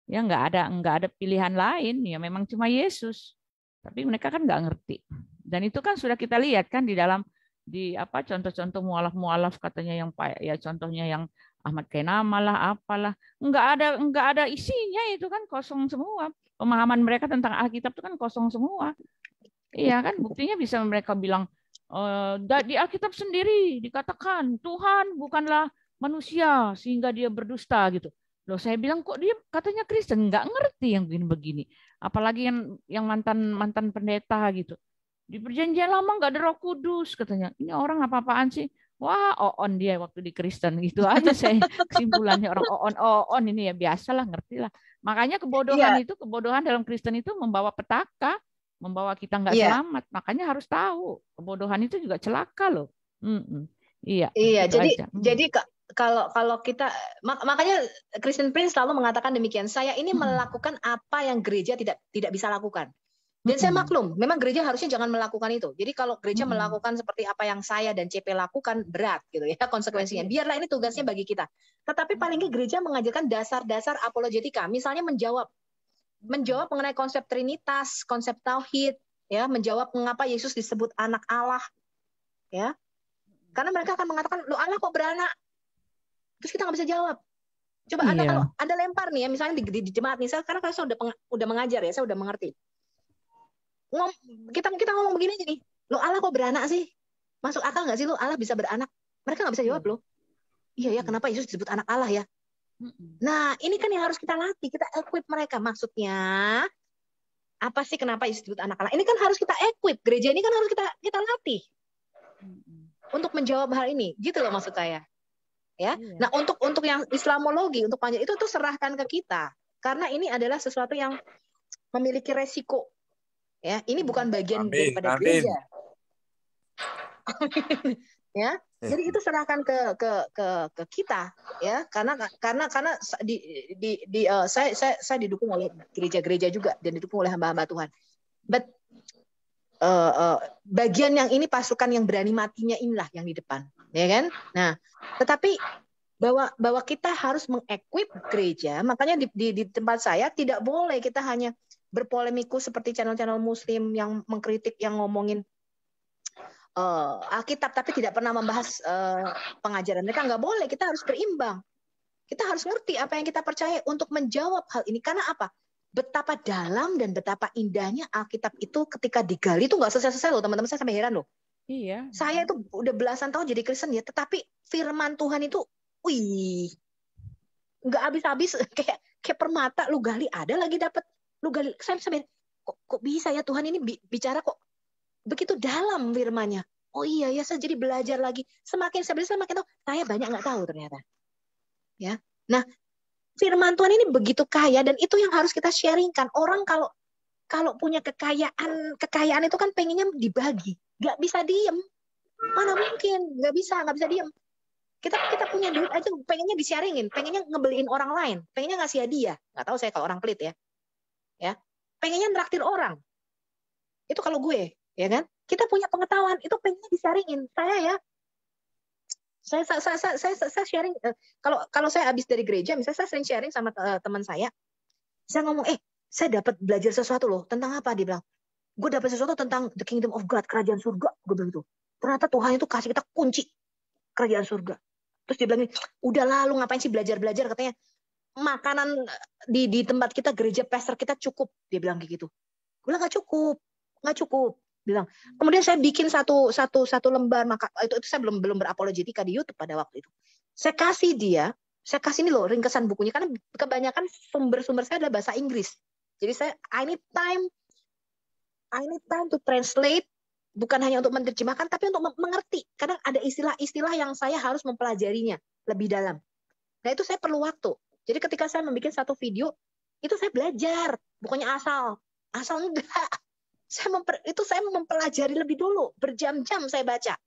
Ya nggak ada nggak ada pilihan lain ya memang cuma Yesus. Tapi mereka kan nggak ngerti. Dan itu kan sudah kita lihat kan di dalam di apa contoh-contoh mualaf-mualaf katanya yang ya contohnya yang Ahmad Kenama lah, apalah. Enggak ada enggak ada isinya itu kan kosong semua. Pemahaman mereka tentang Alkitab itu kan kosong semua. Iya kan buktinya bisa mereka bilang e, di Alkitab sendiri dikatakan Tuhan bukanlah manusia sehingga dia berdusta gitu. Loh saya bilang kok dia katanya Kristen nggak ngerti yang begini-begini. Apalagi yang yang mantan mantan pendeta gitu. Di perjanjian lama nggak ada roh kudus katanya. Ini orang apa-apaan sih? Wah, oon dia waktu di Kristen gitu aja saya kesimpulannya orang oon oon ini ya biasalah ngerti lah. Makanya kebodohan yeah. itu kebodohan dalam Kristen itu membawa petaka, membawa kita nggak yeah. selamat. Makanya harus tahu kebodohan itu juga celaka loh. Mm -mm. Iya. Iya, gitu jadi aja. Mm. jadi kalau kalau kita mak makanya Kristen Prince selalu mengatakan demikian saya ini hmm. melakukan apa yang gereja tidak tidak bisa lakukan dan saya maklum, memang gereja harusnya jangan melakukan itu. Jadi kalau gereja hmm. melakukan seperti apa yang saya dan CP lakukan berat gitu ya konsekuensinya. Iya. Biarlah ini tugasnya bagi kita. Tetapi paling tidak gereja mengajarkan dasar-dasar apologetika, misalnya menjawab menjawab mengenai konsep trinitas, konsep tauhid, ya, menjawab mengapa Yesus disebut anak Allah. Ya. Karena mereka akan mengatakan, "Lo Allah kok beranak?" Terus kita nggak bisa jawab. Coba iya. Anda kalau Anda lempar nih ya, misalnya di, di, di jemaat nih, saya karena saya sudah udah mengajar ya, saya sudah mengerti ngom kita kita ngomong begini aja nih lo Allah kok beranak sih masuk akal nggak sih lo Allah bisa beranak mereka nggak bisa jawab iya. lo iya ya kenapa Yesus disebut anak Allah ya nah ini kan yang harus kita latih kita equip mereka maksudnya apa sih kenapa Yesus disebut anak Allah ini kan harus kita equip gereja ini kan harus kita kita latih untuk menjawab hal ini gitu loh maksud saya ya iya. nah untuk untuk yang Islamologi untuk panjang itu tuh serahkan ke kita karena ini adalah sesuatu yang memiliki resiko Ya, ini bukan hmm, bagian amin, daripada amin. gereja. Ya, ya. Jadi itu serahkan ke ke ke ke kita ya karena karena karena di di, di uh, saya saya saya didukung oleh gereja-gereja juga dan didukung oleh hamba-hamba Tuhan. But uh, uh, bagian yang ini pasukan yang berani matinya inilah yang di depan, ya kan? Nah, tetapi bahwa bahwa kita harus mengequip gereja, makanya di, di di tempat saya tidak boleh kita hanya berpolemiku seperti channel-channel muslim yang mengkritik yang ngomongin uh, Alkitab tapi tidak pernah membahas uh, pengajaran mereka nggak boleh kita harus berimbang kita harus ngerti apa yang kita percaya untuk menjawab hal ini karena apa betapa dalam dan betapa indahnya Alkitab itu ketika digali itu nggak selesai-selesai loh teman-teman saya sampai heran loh iya saya itu udah belasan tahun jadi Kristen ya tetapi Firman Tuhan itu wih nggak habis-habis kayak kayak permata lu gali ada lagi dapet lu gali saya sampai kok, kok bisa ya Tuhan ini bicara kok begitu dalam firmanya Oh iya ya saya jadi belajar lagi. Semakin saya belajar semakin tahu saya banyak nggak tahu ternyata. Ya. Nah, firman Tuhan ini begitu kaya dan itu yang harus kita sharingkan. Orang kalau kalau punya kekayaan, kekayaan itu kan pengennya dibagi. Nggak bisa diem. Mana mungkin? Nggak bisa, nggak bisa diem. Kita kita punya duit aja pengennya disiaringin, pengennya ngebeliin orang lain, pengennya ngasih hadiah. Nggak tahu saya kalau orang pelit ya ya pengennya nraktir orang itu kalau gue ya kan kita punya pengetahuan itu pengennya disaringin saya ya saya saya saya saya, saya sharing eh, kalau kalau saya habis dari gereja misalnya saya sering sharing sama eh, teman saya saya ngomong eh saya dapat belajar sesuatu loh tentang apa dia bilang gue dapat sesuatu tentang the kingdom of God kerajaan surga gue bilang itu. ternyata Tuhan itu kasih kita kunci kerajaan surga terus dia bilang udah lalu ngapain sih belajar belajar katanya makanan eh, di di tempat kita gereja pastor kita cukup dia bilang kayak gitu gue bilang nggak cukup nggak cukup bilang kemudian saya bikin satu satu satu lembar maka eh, itu itu saya belum belum berapologetika di YouTube pada waktu itu saya kasih dia saya kasih ini loh ringkesan bukunya karena kebanyakan sumber-sumber saya adalah bahasa Inggris jadi saya I need time I need time to translate bukan hanya untuk menerjemahkan tapi untuk mengerti kadang ada istilah-istilah yang saya harus mempelajarinya lebih dalam nah itu saya perlu waktu jadi ketika saya membuat satu video, itu saya belajar, bukannya asal. Asal enggak. Saya memper, itu saya mempelajari lebih dulu, berjam-jam saya baca.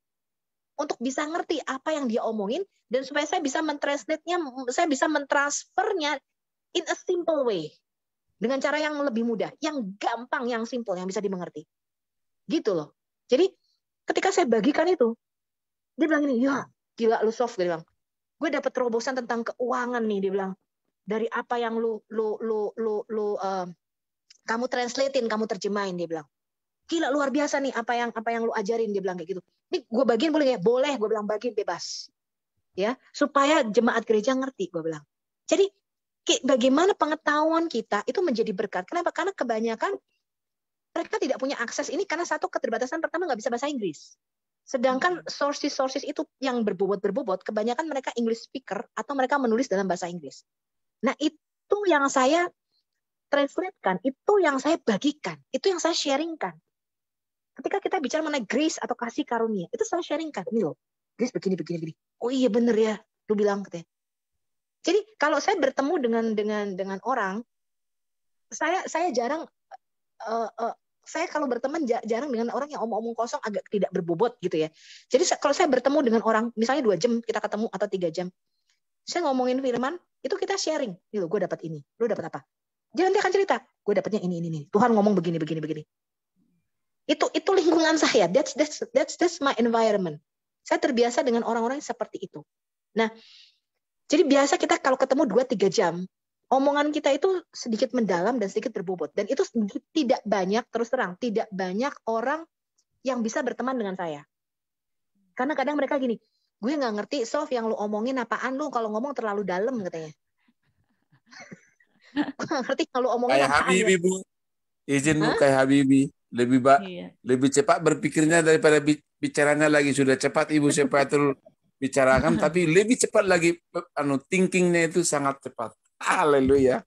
Untuk bisa ngerti apa yang dia omongin, dan supaya saya bisa mentranslate-nya, saya bisa mentransfernya in a simple way. Dengan cara yang lebih mudah, yang gampang, yang simple, yang bisa dimengerti. Gitu loh. Jadi ketika saya bagikan itu, dia bilang ini, ya gila lu soft, dia bilang. Gue dapet terobosan tentang keuangan nih, dia bilang dari apa yang lu lu lu lu, lu uh, kamu translatein, kamu terjemahin dia bilang. Gila luar biasa nih apa yang apa yang lu ajarin dia bilang kayak gitu. Ini gue bagiin boleh ya, Boleh, gue bilang bagiin bebas. Ya, supaya jemaat gereja ngerti gue bilang. Jadi bagaimana pengetahuan kita itu menjadi berkat. Kenapa? Karena kebanyakan mereka tidak punya akses ini karena satu keterbatasan pertama nggak bisa bahasa Inggris. Sedangkan hmm. sources-sources itu yang berbobot-berbobot, kebanyakan mereka English speaker atau mereka menulis dalam bahasa Inggris. Nah itu yang saya translatekan, itu yang saya bagikan, itu yang saya sharingkan. Ketika kita bicara mengenai grace atau kasih karunia, itu saya sharingkan. Ini loh, grace begini, begini, begini. Oh iya bener ya, lu bilang katanya. Jadi kalau saya bertemu dengan dengan dengan orang, saya saya jarang uh, uh, saya kalau berteman jarang dengan orang yang omong-omong kosong agak tidak berbobot gitu ya. Jadi kalau saya bertemu dengan orang misalnya dua jam kita ketemu atau tiga jam, saya ngomongin firman, itu kita sharing. gitu gue dapat ini, lo dapat apa? Dia nanti akan cerita, gue dapatnya ini, ini, ini. Tuhan ngomong begini, begini, begini. Itu itu lingkungan saya. That's that's that's that's my environment. Saya terbiasa dengan orang-orang yang seperti itu. Nah, jadi biasa kita kalau ketemu 2 tiga jam, omongan kita itu sedikit mendalam dan sedikit berbobot. Dan itu tidak banyak, terus terang, tidak banyak orang yang bisa berteman dengan saya. Karena kadang mereka gini, gue nggak ngerti soft yang lu omongin apaan lu kalau ngomong terlalu dalam katanya gue gak ngerti kalau omongin kayak apaan Habibi ya. bu izin Hah? bu kayak Habibi lebih ba iya. lebih cepat berpikirnya daripada bicaranya lagi sudah cepat ibu siapa itu bicarakan tapi lebih cepat lagi anu thinkingnya itu sangat cepat haleluya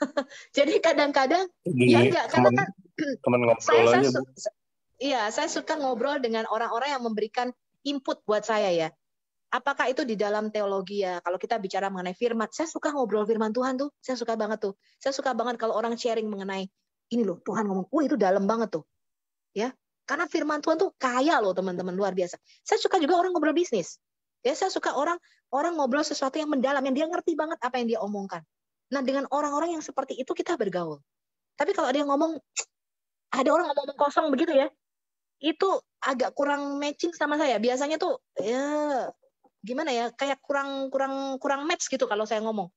jadi kadang-kadang ya enggak karena kan teman ngobrol saya, saya, iya saya suka ngobrol dengan orang-orang yang memberikan input buat saya ya. Apakah itu di dalam teologi ya? Kalau kita bicara mengenai firman, saya suka ngobrol firman Tuhan tuh. Saya suka banget tuh. Saya suka banget kalau orang sharing mengenai ini loh, Tuhan ngomong, "Oh, itu dalam banget tuh." Ya. Karena firman Tuhan tuh kaya loh, teman-teman, luar biasa. Saya suka juga orang ngobrol bisnis. Ya, saya suka orang orang ngobrol sesuatu yang mendalam yang dia ngerti banget apa yang dia omongkan. Nah, dengan orang-orang yang seperti itu kita bergaul. Tapi kalau ada yang ngomong ada orang ngomong kosong begitu ya, itu agak kurang matching sama saya. Biasanya tuh ya gimana ya kayak kurang kurang kurang match gitu kalau saya ngomong.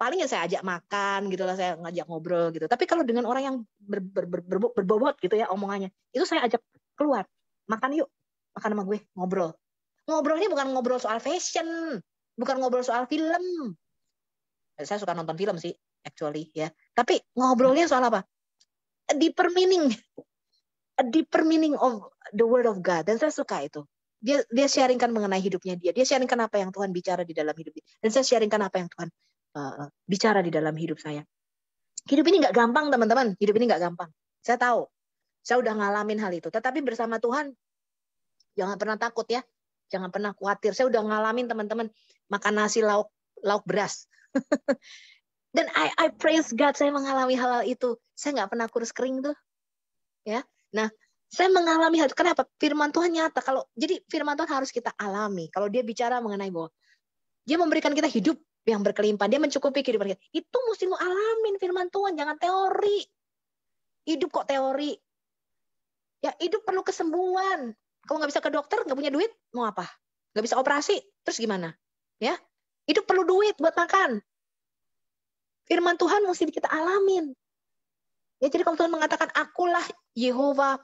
Paling ya saya ajak makan gitu lah, saya ngajak ngobrol gitu. Tapi kalau dengan orang yang ber, ber, ber, ber, berbobot gitu ya omongannya, itu saya ajak keluar. Makan yuk, makan sama gue, ngobrol. Ngobrolnya bukan ngobrol soal fashion, bukan ngobrol soal film. Saya suka nonton film sih, actually ya. Tapi ngobrolnya soal apa? Deeper meaning a deeper meaning of the word of God dan saya suka itu dia dia sharingkan mengenai hidupnya dia dia sharingkan apa yang Tuhan bicara di dalam hidup dan saya sharingkan apa yang Tuhan uh, bicara di dalam hidup saya hidup ini nggak gampang teman-teman hidup ini nggak gampang saya tahu saya udah ngalamin hal itu tetapi bersama Tuhan jangan pernah takut ya jangan pernah khawatir saya udah ngalamin teman-teman makan nasi lauk lauk beras dan I I praise God saya mengalami hal-hal itu saya nggak pernah kurus kering tuh ya Nah, saya mengalami hal itu. Kenapa? Firman Tuhan nyata. Kalau jadi firman Tuhan harus kita alami. Kalau dia bicara mengenai bahwa dia memberikan kita hidup yang berkelimpahan, dia mencukupi kehidupan kita. Itu mesti lu alamin firman Tuhan, jangan teori. Hidup kok teori. Ya hidup perlu kesembuhan. Kalau nggak bisa ke dokter, nggak punya duit, mau apa? Nggak bisa operasi, terus gimana? Ya, hidup perlu duit buat makan. Firman Tuhan mesti kita alamin. Ya, jadi kalau Tuhan mengatakan akulah Yehova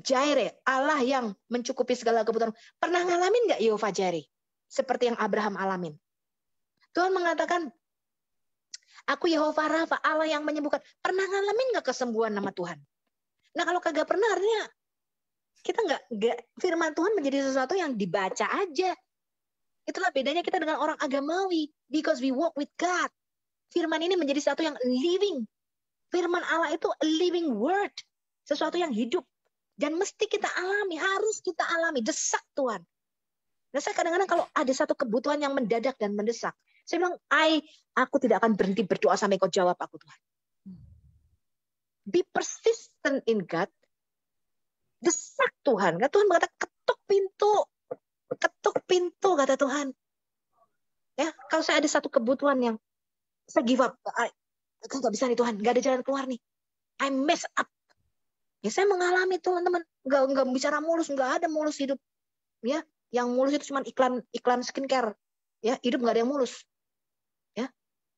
Jaire, Allah yang mencukupi segala kebutuhan. Pernah ngalamin nggak Yehova Jaire? Seperti yang Abraham alamin. Tuhan mengatakan, aku Yehova Rafa, Allah yang menyembuhkan. Pernah ngalamin nggak kesembuhan nama Tuhan? Nah kalau kagak pernah artinya kita nggak nggak firman Tuhan menjadi sesuatu yang dibaca aja. Itulah bedanya kita dengan orang agamawi because we walk with God. Firman ini menjadi sesuatu yang living, Firman Allah itu a living word, sesuatu yang hidup dan mesti kita alami, harus kita alami, desak Tuhan. Nah saya kadang-kadang kalau ada satu kebutuhan yang mendadak dan mendesak, saya bilang, "I, aku tidak akan berhenti berdoa sampai kau jawab aku, Tuhan." Be persistent in God. Desak Tuhan. Kata Tuhan berkata, "Ketuk pintu." Ketuk pintu kata Tuhan. Ya, kalau saya ada satu kebutuhan yang saya give up, Aku nggak bisa nih Tuhan, nggak ada jalan keluar nih. I mess up. Ya saya mengalami teman-teman, nggak nggak bicara mulus, nggak ada mulus hidup. Ya, yang mulus itu cuma iklan iklan skincare. Ya, hidup nggak ada yang mulus. Ya,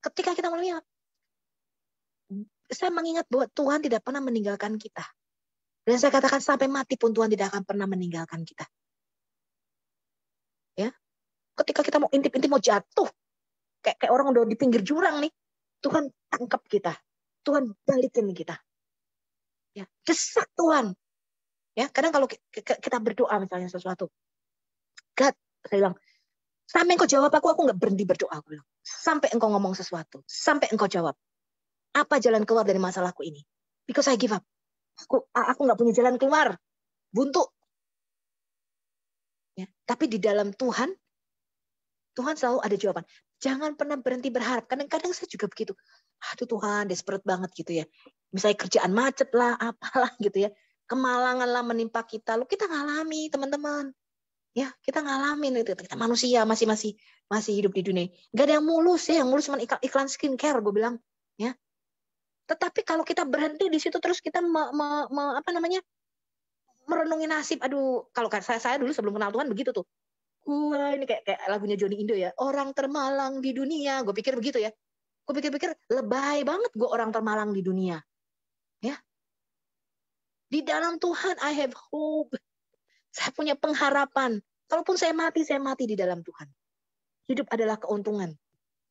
ketika kita melihat, saya mengingat bahwa Tuhan tidak pernah meninggalkan kita. Dan saya katakan sampai mati pun Tuhan tidak akan pernah meninggalkan kita. Ya, ketika kita mau intip-intip mau jatuh, kayak kayak orang udah di pinggir jurang nih, Tuhan tangkap kita. Tuhan balikin kita. Ya, desak Tuhan. Ya, kadang kalau kita berdoa misalnya sesuatu. God, saya bilang, sampai engkau jawab aku, aku nggak berhenti berdoa. Aku bilang. Sampai engkau ngomong sesuatu. Sampai engkau jawab. Apa jalan keluar dari masalahku ini? Because I give up. Aku aku nggak punya jalan keluar. Buntu. Ya, tapi di dalam Tuhan Tuhan selalu ada jawaban. Jangan pernah berhenti berharap. Kadang-kadang saya juga begitu. Aduh Tuhan, desperate banget gitu ya. Misalnya kerjaan macet lah, apalah gitu ya. Kemalangan lah menimpa kita. Lu kita ngalami teman-teman. Ya, kita ngalamin itu. Kita manusia masih masih masih hidup di dunia. Gak ada yang mulus ya, yang mulus cuma iklan, iklan skincare gue bilang, ya. Tetapi kalau kita berhenti di situ terus kita me, me, me, apa namanya merenungi nasib. Aduh, kalau saya, saya dulu sebelum kenal Tuhan begitu tuh. Wah, ini kayak kayak lagunya Johnny Indo ya orang termalang di dunia gue pikir begitu ya gue pikir-pikir lebay banget gue orang termalang di dunia ya di dalam Tuhan I have hope saya punya pengharapan kalaupun saya mati saya mati di dalam Tuhan hidup adalah keuntungan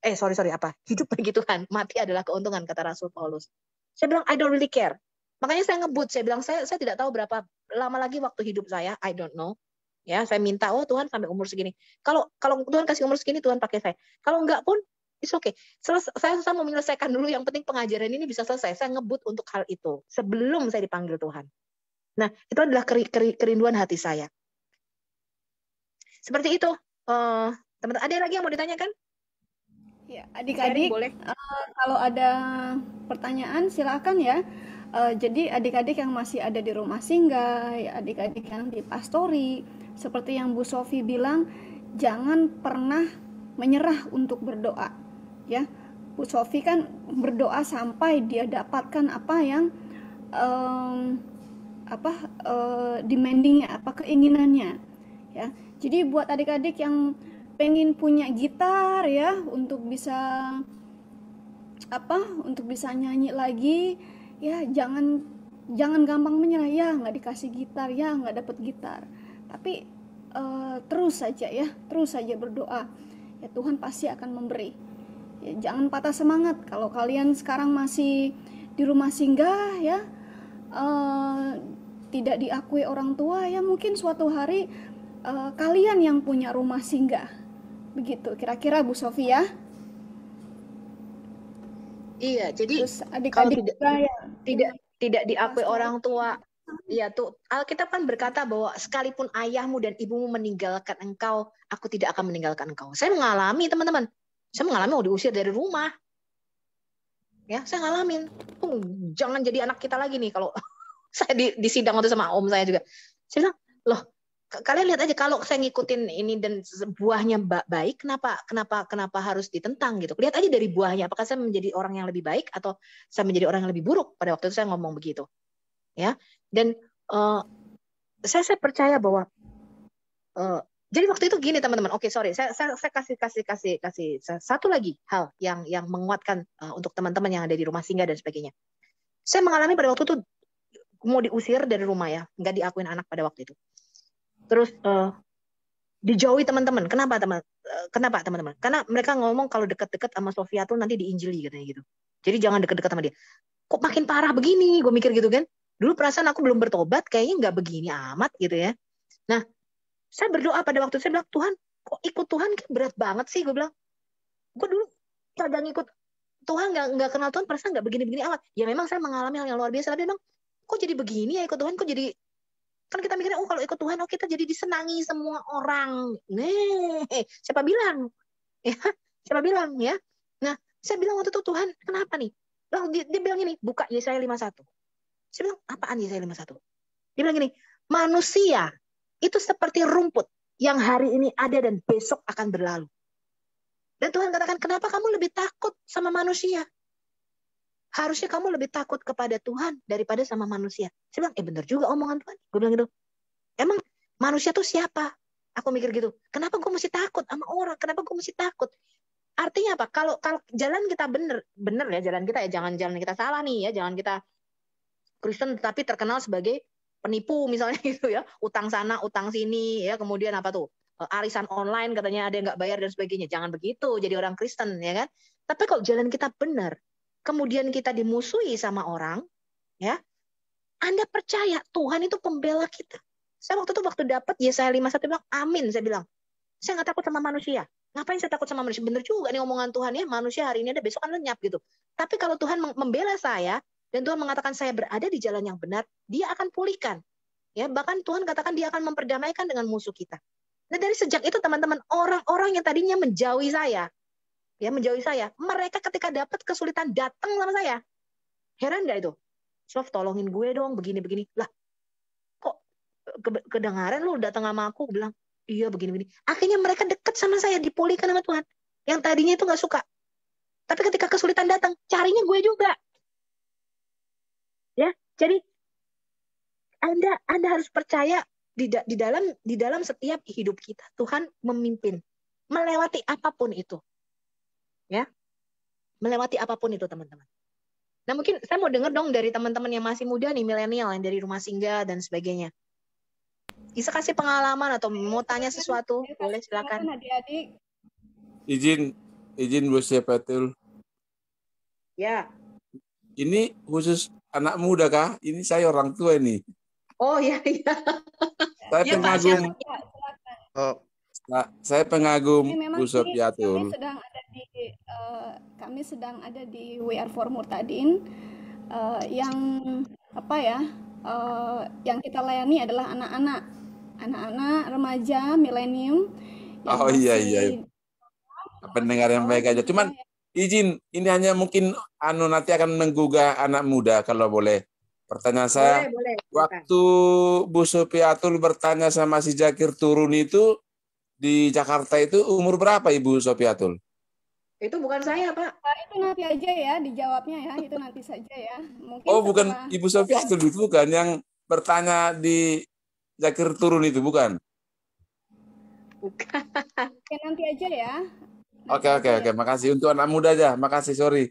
eh sorry sorry apa hidup bagi Tuhan mati adalah keuntungan kata Rasul Paulus saya bilang I don't really care makanya saya ngebut saya bilang saya saya tidak tahu berapa lama lagi waktu hidup saya I don't know ya saya minta oh Tuhan sampai umur segini kalau kalau Tuhan kasih umur segini Tuhan pakai saya kalau enggak pun It's okay. saya susah mau menyelesaikan dulu. Yang penting pengajaran ini bisa selesai. Saya ngebut untuk hal itu sebelum saya dipanggil Tuhan. Nah, itu adalah keri, keri, kerinduan hati saya. Seperti itu, uh, teman-teman. Ada lagi yang mau ditanyakan? Ya, adik-adik, boleh. Uh, kalau ada pertanyaan silakan ya. Uh, jadi adik-adik yang masih ada di rumah singgah, adik-adik yang di pastori, seperti yang Bu Sofi bilang, jangan pernah menyerah untuk berdoa. Ya, Bu Sofi kan berdoa sampai dia dapatkan apa yang um, apa uh, demandingnya, apa keinginannya. Ya, jadi buat adik-adik yang pengen punya gitar ya untuk bisa apa untuk bisa nyanyi lagi ya jangan jangan gampang menyerah ya nggak dikasih gitar ya nggak dapet gitar tapi uh, terus saja ya terus saja berdoa ya Tuhan pasti akan memberi ya, jangan patah semangat kalau kalian sekarang masih di rumah singgah ya uh, tidak diakui orang tua ya mungkin suatu hari uh, kalian yang punya rumah singgah begitu kira-kira Bu Sofia ya? Iya, jadi adik-adik kalau ya? tidak tidak diakui orang tua Iya tuh Alkitab kan berkata bahwa sekalipun ayahmu dan ibumu meninggalkan engkau, aku tidak akan meninggalkan engkau. Saya mengalami teman-teman, saya mengalami mau diusir dari rumah. Ya, saya ngalamin. Oh, jangan jadi anak kita lagi nih kalau saya di, di sidang waktu sama om saya juga. Saya bilang, loh kalian lihat aja kalau saya ngikutin ini dan buahnya baik kenapa kenapa kenapa harus ditentang gitu lihat aja dari buahnya apakah saya menjadi orang yang lebih baik atau saya menjadi orang yang lebih buruk pada waktu itu saya ngomong begitu ya dan uh, saya saya percaya bahwa uh, jadi waktu itu gini teman-teman. Oke, okay, sorry. Saya, saya saya kasih kasih kasih kasih satu lagi hal yang yang menguatkan uh, untuk teman-teman yang ada di rumah singgah dan sebagainya. Saya mengalami pada waktu itu mau diusir dari rumah ya, nggak diakuin anak pada waktu itu. Terus uh, dijauhi teman-teman. Kenapa teman? Uh, kenapa teman-teman? Karena mereka ngomong kalau deket-deket sama Sofia tuh nanti diinjili gitu. Jadi jangan deket-deket sama dia. Kok makin parah begini? Gue mikir gitu kan dulu perasaan aku belum bertobat kayaknya nggak begini amat gitu ya nah saya berdoa pada waktu itu saya bilang Tuhan kok ikut Tuhan kayak berat banget sih gue bilang gue dulu kadang ikut Tuhan nggak nggak kenal Tuhan perasaan nggak begini-begini amat ya memang saya mengalami hal yang luar biasa tapi memang kok jadi begini ya ikut Tuhan kok jadi kan kita mikirnya oh kalau ikut Tuhan oh kita jadi disenangi semua orang nih siapa bilang ya siapa bilang ya nah saya bilang waktu itu Tuhan kenapa nih lalu dia, dia bilang ini buka Yesaya 51 saya bilang, apaan Yesaya 51? Dia bilang gini, manusia itu seperti rumput yang hari ini ada dan besok akan berlalu. Dan Tuhan katakan, kenapa kamu lebih takut sama manusia? Harusnya kamu lebih takut kepada Tuhan daripada sama manusia. Saya bilang, eh benar juga omongan Tuhan. Gue bilang gitu, emang manusia tuh siapa? Aku mikir gitu, kenapa gue mesti takut sama orang? Kenapa gue mesti takut? Artinya apa? Kalau kalau jalan kita bener, bener ya jalan kita ya, jangan jalan kita salah nih ya, jangan kita Kristen tapi terkenal sebagai penipu misalnya gitu ya, utang sana, utang sini ya, kemudian apa tuh? Eh, arisan online katanya ada yang nggak bayar dan sebagainya. Jangan begitu jadi orang Kristen ya kan. Tapi kalau jalan kita benar, kemudian kita dimusuhi sama orang, ya. Anda percaya Tuhan itu pembela kita. Saya waktu itu waktu dapat Yesaya satu bilang amin saya bilang. Saya nggak takut sama manusia. Ngapain saya takut sama manusia? Bener juga nih omongan Tuhan ya, manusia hari ini ada besok kan lenyap gitu. Tapi kalau Tuhan membela saya, dan Tuhan mengatakan saya berada di jalan yang benar, dia akan pulihkan. Ya, bahkan Tuhan katakan dia akan memperdamaikan dengan musuh kita. Nah, dari sejak itu teman-teman, orang-orang yang tadinya menjauhi saya, ya menjauhi saya, mereka ketika dapat kesulitan datang sama saya. Heran gak itu? Sof, tolongin gue dong, begini-begini. Lah, kok eh, kedengaran lu datang sama aku, bilang, iya begini-begini. Akhirnya mereka dekat sama saya, dipulihkan sama Tuhan. Yang tadinya itu nggak suka. Tapi ketika kesulitan datang, carinya gue juga. Jadi Anda Anda harus percaya di, di dalam di dalam setiap hidup kita Tuhan memimpin melewati apapun itu. Ya. Melewati apapun itu, teman-teman. Nah, mungkin saya mau dengar dong dari teman-teman yang masih muda nih, milenial yang dari rumah singgah dan sebagainya. Bisa kasih pengalaman atau mau tanya sesuatu, boleh silakan. Adik-adik. Izin izin Bu Sepatul. Ya. Ini khusus anak muda kah? Ini saya orang tua ini. Oh iya iya. Saya ya, pengagum. Pak, ya, oh, saya pengagum Gus Sofyatul. Kami sedang ada di uh, kami sedang ada di wr Are For Murtadin uh, eh, yang apa ya? Uh, yang kita layani adalah anak-anak, anak-anak remaja milenium. Oh iya iya. iya. Pendengar yang baik aja. Cuman iya izin ini hanya mungkin anu nanti akan menggugah anak muda kalau boleh. Pertanyaan saya, boleh, boleh. waktu Bu Sofiatul bertanya sama si Jakir turun itu di Jakarta itu umur berapa Ibu Sofiatul? Itu bukan saya, Pak. Nah, itu nanti aja ya dijawabnya ya, itu nanti saja ya. Mungkin oh, bukan sama... Ibu Sofiatul itu bukan yang bertanya di Jakir turun itu bukan? Bukan. Oke, nanti aja ya. Oke oke oke, makasih untuk anak muda aja, makasih sorry.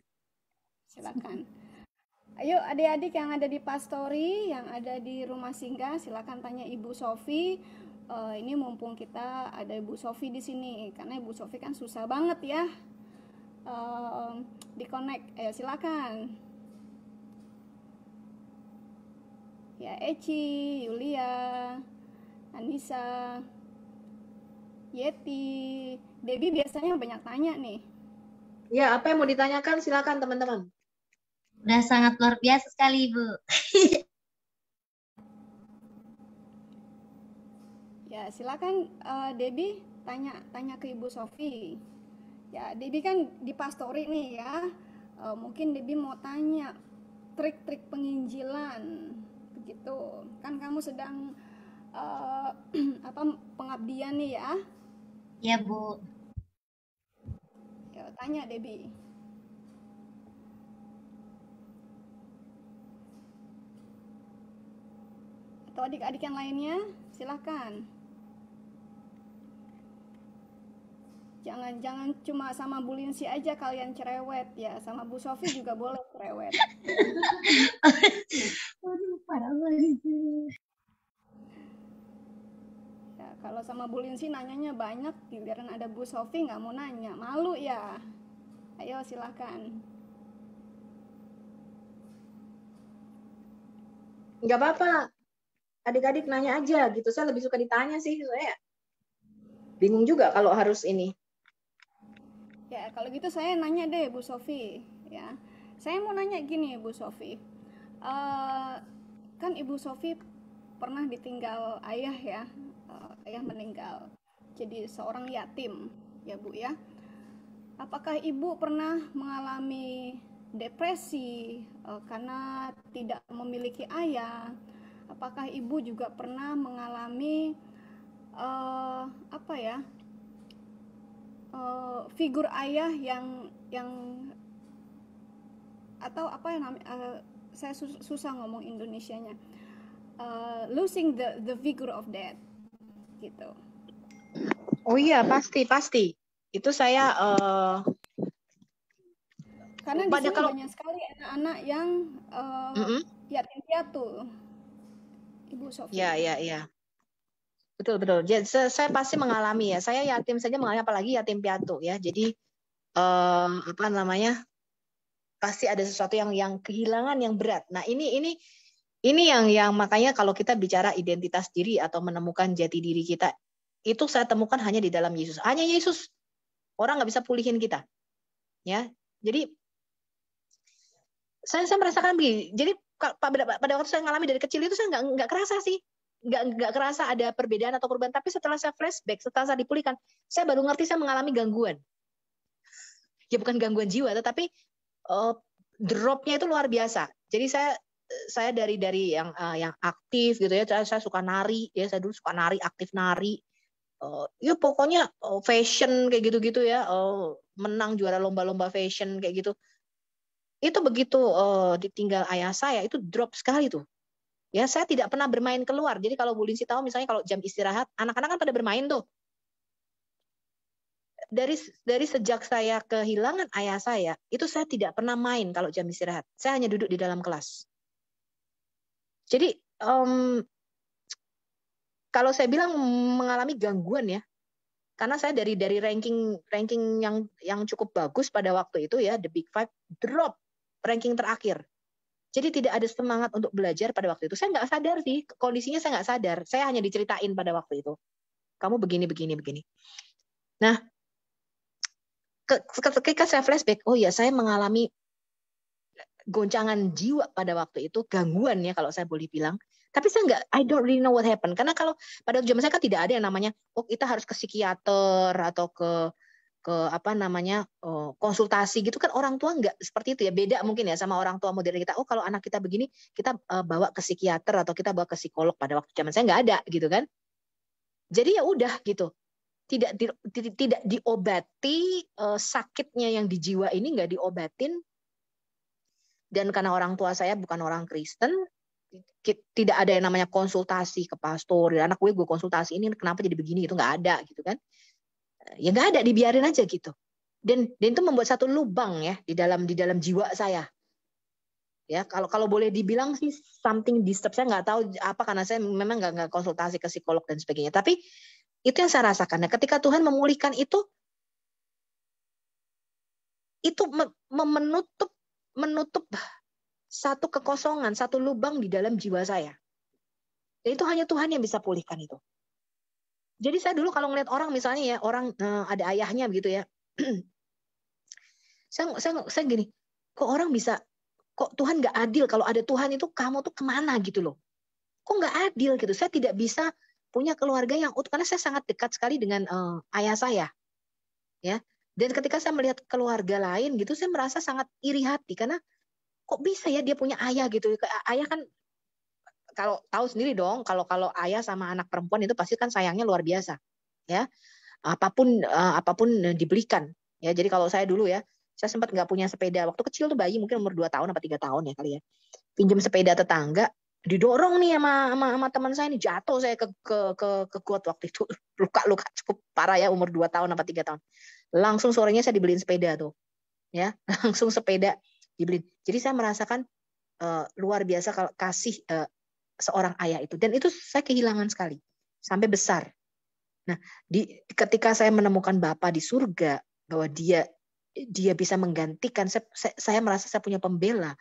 Silakan. Ayo adik-adik yang ada di pastori, yang ada di rumah singgah, silakan tanya Ibu Sofi. Uh, ini mumpung kita ada Ibu Sofi di sini, karena Ibu Sofi kan susah banget ya uh, eh, di connect. Ayo eh, silakan. Ya Eci, Yulia, Anissa. Yeti. Debbie biasanya banyak tanya nih. Ya, apa yang mau ditanyakan silakan teman-teman. Udah sangat luar biasa sekali, Bu. ya, silakan uh, Debbie tanya tanya ke Ibu Sofi. Ya, Debbie kan di pastori nih ya. Uh, mungkin Debbie mau tanya trik-trik penginjilan begitu. Kan kamu sedang uh, apa pengabdian nih ya Iya, Bu. Yo, ya, tanya Debbie. Atau adik-adik yang lainnya, silahkan. Jangan-jangan cuma sama Bu Linsi aja kalian cerewet ya, sama Bu Sofi juga boleh cerewet. Aduh, parah banget kalau sama Bulin sih nanyanya banyak giliran ada Bu Sofi nggak mau nanya malu ya ayo silahkan nggak apa-apa adik-adik nanya aja gitu saya lebih suka ditanya sih saya bingung juga kalau harus ini ya kalau gitu saya nanya deh Bu Sofi ya saya mau nanya gini Bu Sofi uh, kan Ibu Sofi pernah ditinggal ayah ya uh, ayah meninggal jadi seorang yatim ya Bu ya apakah Ibu pernah mengalami depresi uh, karena tidak memiliki ayah apakah Ibu juga pernah mengalami uh, apa ya uh, figur ayah yang yang atau apa yang uh, saya susah ngomong Indonesianya uh, losing the the figure of dad gitu. Oh iya pasti pasti itu saya uh, karena di sini kalau... banyak sekali anak-anak yang uh, mm -hmm. yatim piatu, ibu Sofia. Ya ya ya betul betul. Jadi saya pasti mengalami ya. Saya yatim saja mengalami apalagi yatim piatu ya. Jadi uh, apa namanya pasti ada sesuatu yang yang kehilangan yang berat. Nah ini ini ini yang yang makanya kalau kita bicara identitas diri atau menemukan jati diri kita itu saya temukan hanya di dalam Yesus. Hanya Yesus orang nggak bisa pulihin kita. Ya, jadi saya, saya merasakan begini. Jadi pada, pada waktu saya mengalami dari kecil itu saya nggak nggak kerasa sih nggak nggak kerasa ada perbedaan atau perubahan tapi setelah saya flashback setelah saya dipulihkan saya baru ngerti saya mengalami gangguan ya bukan gangguan jiwa tetapi uh, dropnya itu luar biasa jadi saya saya dari dari yang uh, yang aktif gitu ya saya, saya suka nari ya saya dulu suka nari aktif nari uh, ya pokoknya uh, fashion kayak gitu-gitu ya uh, menang juara lomba-lomba fashion kayak gitu itu begitu uh, ditinggal ayah saya itu drop sekali tuh ya saya tidak pernah bermain keluar jadi kalau Bu Linsi tahu misalnya kalau jam istirahat anak-anak kan pada bermain tuh dari dari sejak saya kehilangan ayah saya itu saya tidak pernah main kalau jam istirahat saya hanya duduk di dalam kelas jadi um, kalau saya bilang mengalami gangguan ya, karena saya dari dari ranking ranking yang yang cukup bagus pada waktu itu ya the big five drop ranking terakhir jadi tidak ada semangat untuk belajar pada waktu itu saya nggak sadar sih kondisinya saya nggak sadar saya hanya diceritain pada waktu itu kamu begini begini begini nah ketika saya flashback oh ya saya mengalami goncangan jiwa pada waktu itu, gangguan ya kalau saya boleh bilang. Tapi saya nggak, I don't really know what happened. Karena kalau pada zaman saya kan tidak ada yang namanya, oh kita harus ke psikiater atau ke ke apa namanya oh, konsultasi gitu kan orang tua nggak seperti itu ya beda mungkin ya sama orang tua modern kita oh kalau anak kita begini kita eh, bawa ke psikiater atau kita bawa ke psikolog pada waktu zaman saya nggak ada gitu kan jadi ya udah gitu tidak di, tidak diobati uh, eh, sakitnya yang di jiwa ini nggak diobatin dan karena orang tua saya bukan orang Kristen tidak ada yang namanya konsultasi ke pastor dan anak gue gue konsultasi ini kenapa jadi begini itu nggak ada gitu kan eh, ya nggak ada dibiarin aja gitu dan dan itu membuat satu lubang ya di dalam di dalam jiwa saya ya kalau kalau boleh dibilang sih something disturb saya nggak tahu apa karena saya memang nggak nggak konsultasi ke psikolog dan sebagainya tapi itu yang saya rasakan nah ketika Tuhan memulihkan itu itu memenutup menutup menutup satu kekosongan, satu lubang di dalam jiwa saya. Dan itu hanya Tuhan yang bisa pulihkan itu. Jadi saya dulu kalau ngeliat orang misalnya ya, orang eh, ada ayahnya begitu ya. saya, saya, saya gini, kok orang bisa, kok Tuhan gak adil kalau ada Tuhan itu kamu tuh kemana gitu loh. Kok gak adil gitu, saya tidak bisa punya keluarga yang utuh karena saya sangat dekat sekali dengan eh, ayah saya ya dan ketika saya melihat keluarga lain gitu, saya merasa sangat iri hati karena kok bisa ya dia punya ayah gitu. Ayah kan kalau tahu sendiri dong, kalau kalau ayah sama anak perempuan itu pasti kan sayangnya luar biasa, ya. Apapun e, apapun dibelikan, ya. Jadi kalau saya dulu ya, saya sempat nggak punya sepeda waktu kecil tuh bayi mungkin umur 2 tahun apa tiga tahun ya kali ya. Pinjam sepeda tetangga, didorong nih sama sama, sama teman saya nih jatuh saya ke ke ke ke kuat waktu itu luka luka cukup parah ya umur 2 tahun apa tiga tahun langsung sorenya saya dibeliin sepeda tuh ya langsung sepeda dibeliin jadi saya merasakan uh, luar biasa kalau kasih uh, seorang ayah itu dan itu saya kehilangan sekali sampai besar nah di ketika saya menemukan bapak di surga bahwa dia dia bisa menggantikan saya, saya merasa saya punya pembela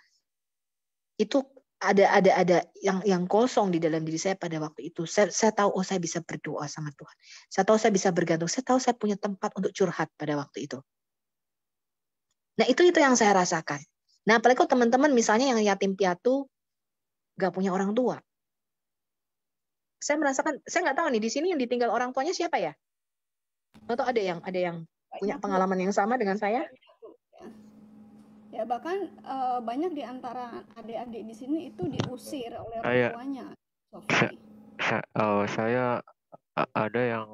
itu ada ada ada yang yang kosong di dalam diri saya pada waktu itu. Saya, saya tahu oh saya bisa berdoa sama Tuhan. Saya tahu saya bisa bergantung. Saya tahu saya punya tempat untuk curhat pada waktu itu. Nah itu itu yang saya rasakan. Nah apalagi kalau teman-teman misalnya yang yatim piatu gak punya orang tua. Saya merasakan saya nggak tahu nih di sini yang ditinggal orang tuanya siapa ya. Atau ada yang ada yang punya pengalaman yang sama dengan saya? ya bahkan uh, banyak di antara adik-adik di sini itu diusir oleh orang saya, tuanya Sofi. Oh, saya ada yang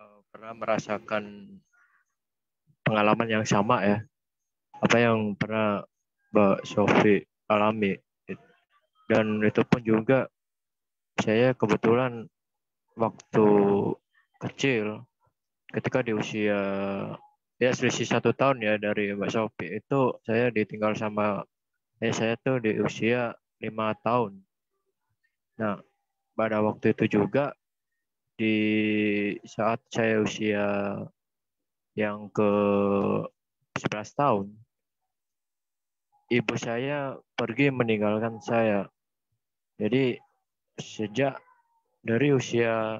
uh, pernah merasakan pengalaman yang sama ya apa yang pernah Mbak Sofi alami dan itu pun juga saya kebetulan waktu kecil ketika di usia ya selisih satu tahun ya dari Mbak Sophie itu saya ditinggal sama ya saya tuh di usia lima tahun. Nah pada waktu itu juga di saat saya usia yang ke 11 tahun ibu saya pergi meninggalkan saya. Jadi sejak dari usia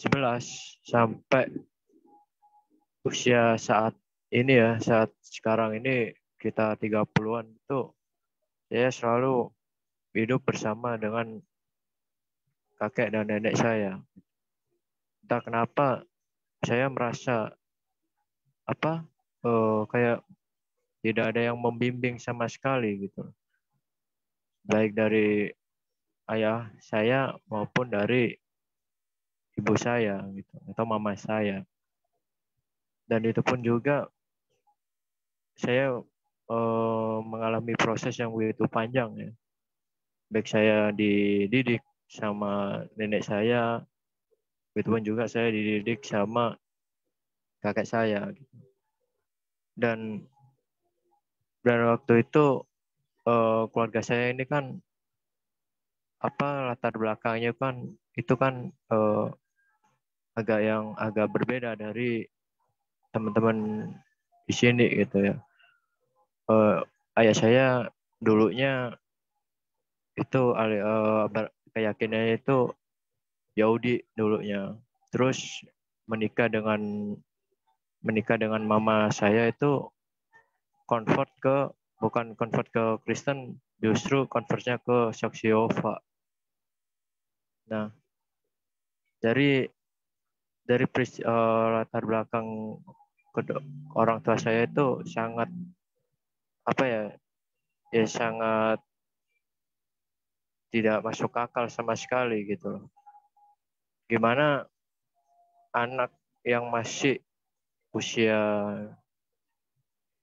11 sampai usia saat ini ya saat sekarang ini kita 30-an itu saya selalu hidup bersama dengan kakek dan nenek saya. Entah kenapa saya merasa apa eh, kayak tidak ada yang membimbing sama sekali gitu. Baik dari ayah saya maupun dari ibu saya gitu atau mama saya dan itu pun juga saya eh, mengalami proses yang begitu panjang ya baik saya dididik sama nenek saya begitu pun juga saya dididik sama kakek saya gitu. dan dan waktu itu eh, keluarga saya ini kan apa latar belakangnya kan itu kan eh, agak yang agak berbeda dari teman-teman di sini gitu ya. Uh, ayah saya dulunya itu uh, keyakinannya itu Yahudi dulunya. Terus menikah dengan menikah dengan mama saya itu convert ke bukan convert ke Kristen, justru convertnya ke Saksi Yehova. Nah, dari dari uh, latar belakang orang tua saya itu sangat apa ya ya sangat tidak masuk akal sama sekali gitu loh. Gimana anak yang masih usia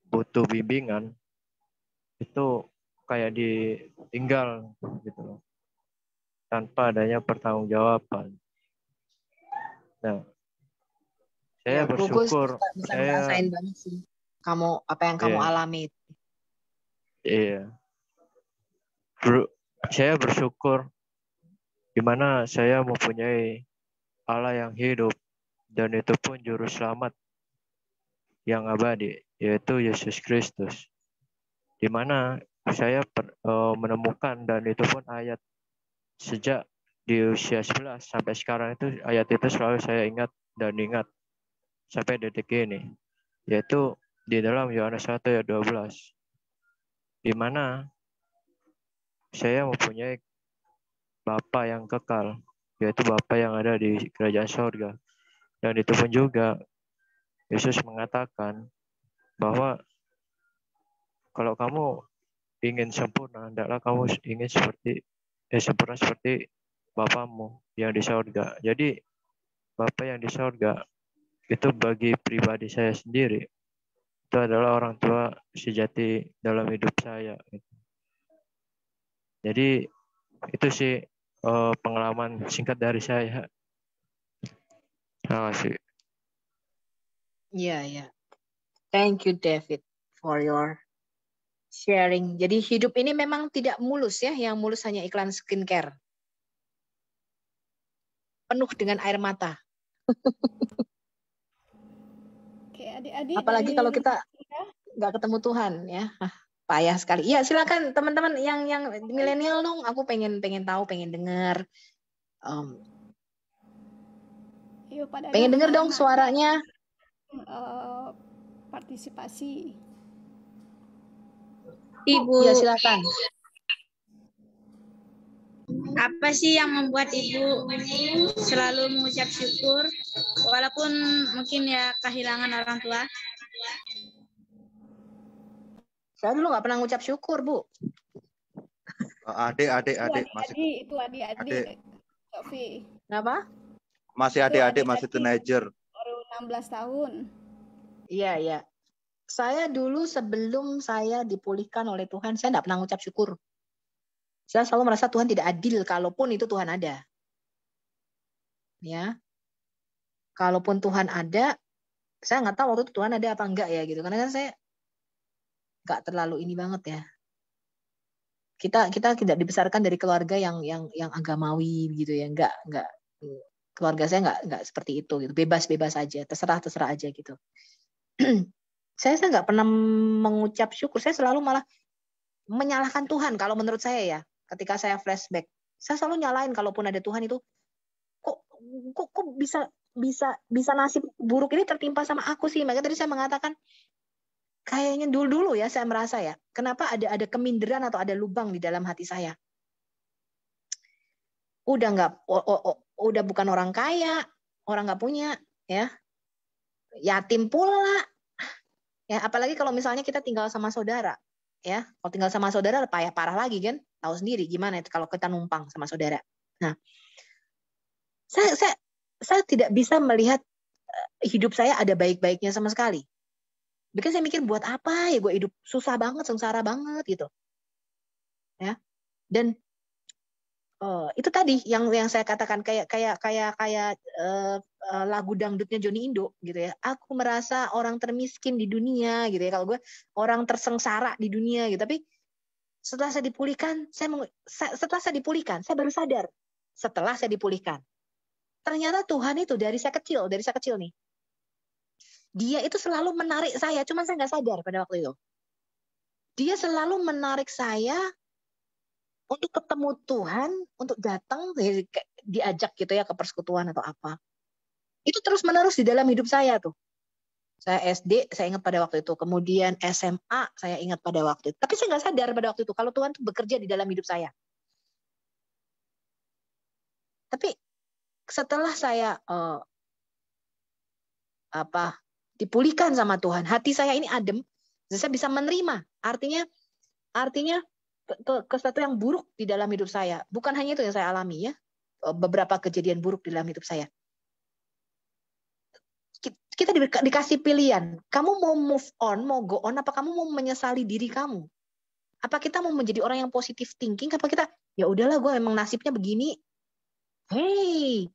butuh bimbingan itu kayak ditinggal gitu loh tanpa adanya pertanggungjawaban. Nah, Iya, saya ya, bersyukur bisa, saya... ngerasain banget sih kamu apa yang kamu yeah. alami iya Ber saya bersyukur gimana saya mempunyai Allah yang hidup dan itu pun juru selamat yang abadi yaitu Yesus Kristus Di mana saya per, e, menemukan dan itu pun ayat sejak di usia 11 sampai sekarang itu ayat itu selalu saya ingat dan ingat sampai detik ini, yaitu di dalam Yohanes 1 ayat 12, di mana saya mempunyai Bapa yang kekal, yaitu Bapa yang ada di kerajaan sorga. Dan itu pun juga Yesus mengatakan bahwa kalau kamu ingin sempurna, hendaklah kamu ingin seperti eh, sempurna seperti Bapamu yang di sorga. Jadi Bapak yang di sorga itu bagi pribadi saya sendiri itu adalah orang tua sejati dalam hidup saya. Gitu. Jadi itu sih uh, pengalaman singkat dari saya. Terima kasih. ya ya. Thank you David for your sharing. Jadi hidup ini memang tidak mulus ya, yang mulus hanya iklan skincare. Penuh dengan air mata. adik-adik apalagi kalau kita nggak ketemu Tuhan ya payah sekali Iya, silakan teman-teman yang yang milenial dong aku pengen pengen tahu pengen dengar um, pada pengen dengar dong suaranya uh, partisipasi ibu Iya, silakan apa sih yang membuat Ibu selalu mengucap syukur walaupun mungkin ya kehilangan orang tua? Saya dulu nggak pernah ngucap syukur, Bu. Oh, adik, adik, adik. Masih... itu adik, adik. Sofi. Kenapa? Masih adik-adik, masih teenager. Baru 16 tahun. Iya, iya. Saya dulu sebelum saya dipulihkan oleh Tuhan, saya nggak pernah ngucap syukur. Saya selalu merasa Tuhan tidak adil kalaupun itu Tuhan ada. Ya. Kalaupun Tuhan ada, saya nggak tahu waktu itu Tuhan ada apa enggak ya gitu. Karena kan saya nggak terlalu ini banget ya. Kita kita tidak dibesarkan dari keluarga yang yang yang agamawi gitu ya. Enggak enggak keluarga saya nggak nggak seperti itu gitu. Bebas bebas aja, terserah terserah aja gitu. saya saya nggak pernah mengucap syukur. Saya selalu malah menyalahkan Tuhan kalau menurut saya ya ketika saya flashback. Saya selalu nyalain kalaupun ada Tuhan itu kok kok, kok bisa bisa bisa nasib buruk ini tertimpa sama aku sih. Makanya tadi saya mengatakan kayaknya dulu-dulu ya saya merasa ya, kenapa ada ada keminderan atau ada lubang di dalam hati saya? Udah nggak udah bukan orang kaya, orang nggak punya ya. Yatim pula. Ya, apalagi kalau misalnya kita tinggal sama saudara ya kalau tinggal sama saudara apa ya parah lagi kan tahu sendiri gimana itu kalau kita numpang sama saudara nah saya saya saya tidak bisa melihat eh, hidup saya ada baik-baiknya sama sekali bikin saya mikir buat apa ya gue hidup susah banget sengsara banget gitu ya dan uh, itu tadi yang yang saya katakan kayak kayak kayak kayak uh, lagu dangdutnya Joni Indo gitu ya. Aku merasa orang termiskin di dunia gitu ya. Kalau gue orang tersengsara di dunia gitu. Tapi setelah saya dipulihkan, saya meng, setelah saya dipulihkan, saya baru sadar setelah saya dipulihkan. Ternyata Tuhan itu dari saya kecil, dari saya kecil nih. Dia itu selalu menarik saya, cuman saya nggak sadar pada waktu itu. Dia selalu menarik saya untuk ketemu Tuhan, untuk datang eh, diajak gitu ya ke persekutuan atau apa. Itu terus-menerus di dalam hidup saya tuh. Saya SD, saya ingat pada waktu itu. Kemudian SMA, saya ingat pada waktu itu. Tapi saya nggak sadar pada waktu itu kalau Tuhan tuh bekerja di dalam hidup saya. Tapi setelah saya uh, apa dipulihkan sama Tuhan, hati saya ini adem, saya bisa menerima. Artinya, artinya ke, ke, sesuatu yang buruk di dalam hidup saya. Bukan hanya itu yang saya alami ya. Eh, beberapa kejadian buruk di dalam hidup saya. Kita di, dikasih pilihan. Kamu mau move on, mau go on, apa kamu mau menyesali diri kamu? Apa kita mau menjadi orang yang positif thinking? Apa kita ya udahlah gue emang nasibnya begini. Hey,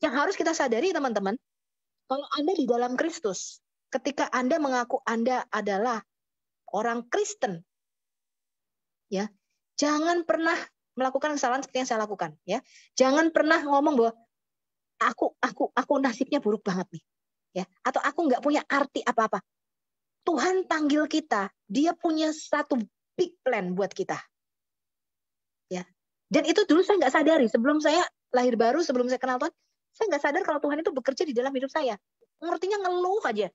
yang harus kita sadari teman-teman, kalau Anda di dalam Kristus, ketika Anda mengaku Anda adalah orang Kristen, ya jangan pernah melakukan kesalahan seperti yang saya lakukan ya jangan pernah ngomong bahwa aku aku aku nasibnya buruk banget nih ya atau aku nggak punya arti apa apa Tuhan panggil kita dia punya satu big plan buat kita ya dan itu dulu saya nggak sadari sebelum saya lahir baru sebelum saya kenal Tuhan saya nggak sadar kalau Tuhan itu bekerja di dalam hidup saya ngertinya ngeluh aja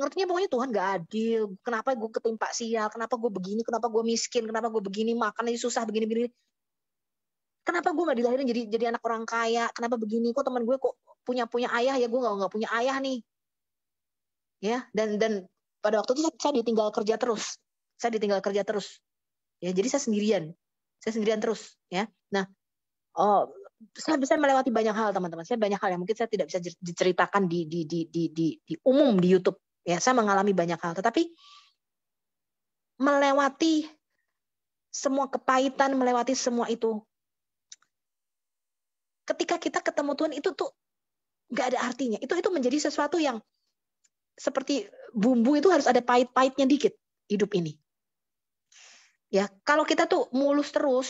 ngertinya pokoknya Tuhan gak adil kenapa gue ketimpa sial kenapa gue begini kenapa gue miskin kenapa gue begini makan aja susah begini begini kenapa gue nggak dilahirin jadi jadi anak orang kaya kenapa begini kok teman gue kok punya punya ayah ya gue nggak nggak punya ayah nih ya dan dan pada waktu itu saya ditinggal kerja terus saya ditinggal kerja terus ya jadi saya sendirian saya sendirian terus ya nah oh saya bisa melewati banyak hal teman-teman saya banyak hal yang mungkin saya tidak bisa diceritakan di di di di di, di umum di YouTube Ya, saya mengalami banyak hal, tetapi melewati semua kepahitan, melewati semua itu. Ketika kita ketemu Tuhan itu tuh nggak ada artinya. Itu itu menjadi sesuatu yang seperti bumbu itu harus ada pahit-pahitnya dikit hidup ini. Ya, kalau kita tuh mulus terus,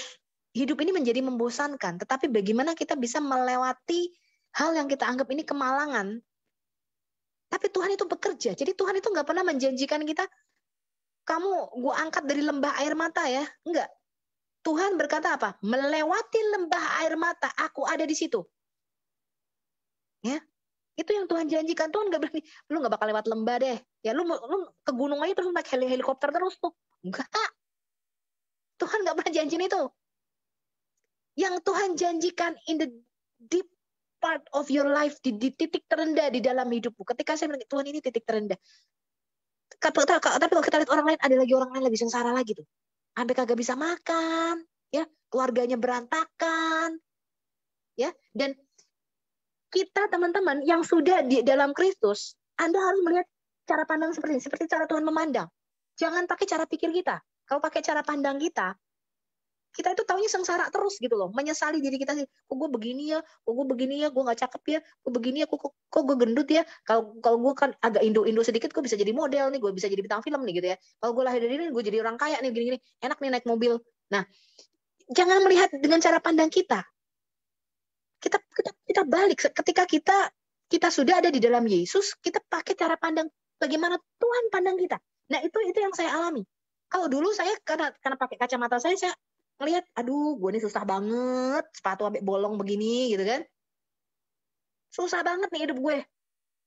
hidup ini menjadi membosankan. Tetapi bagaimana kita bisa melewati hal yang kita anggap ini kemalangan tapi Tuhan itu bekerja. Jadi Tuhan itu nggak pernah menjanjikan kita, kamu gue angkat dari lembah air mata ya. Enggak. Tuhan berkata apa? Melewati lembah air mata, aku ada di situ. Ya, itu yang Tuhan janjikan. Tuhan nggak berani, lu nggak bakal lewat lembah deh. Ya lu, lu ke gunung aja terus naik heli helikopter terus tuh. Enggak. Tuhan nggak pernah janjiin itu. Yang Tuhan janjikan in the deep part of your life di, di titik terendah di dalam hidupku. Ketika saya bilang Tuhan ini titik terendah. Tapi kalau kita lihat orang lain ada lagi orang lain lagi sengsara lagi tuh. Sampai kagak bisa makan, ya, keluarganya berantakan. Ya, dan kita teman-teman yang sudah di dalam Kristus, Anda harus melihat cara pandang seperti ini, seperti cara Tuhan memandang. Jangan pakai cara pikir kita. Kalau pakai cara pandang kita, kita itu taunya sengsara terus gitu loh menyesali diri kita sih kok gue begini ya kok gue begini ya gue nggak cakep ya gue begini ya kok, kok, kok gue gendut ya kalau kalau gue kan agak indo-indo sedikit gue bisa jadi model nih gue bisa jadi bintang film nih gitu ya kalau gue lahir dari ini gue jadi orang kaya nih gini-gini enak nih naik mobil nah jangan melihat dengan cara pandang kita kita kita kita balik ketika kita kita sudah ada di dalam Yesus kita pakai cara pandang bagaimana Tuhan pandang kita nah itu itu yang saya alami kalau dulu saya karena karena pakai kacamata saya saya ngelihat aduh gue ini susah banget sepatu abe bolong begini gitu kan susah banget nih hidup gue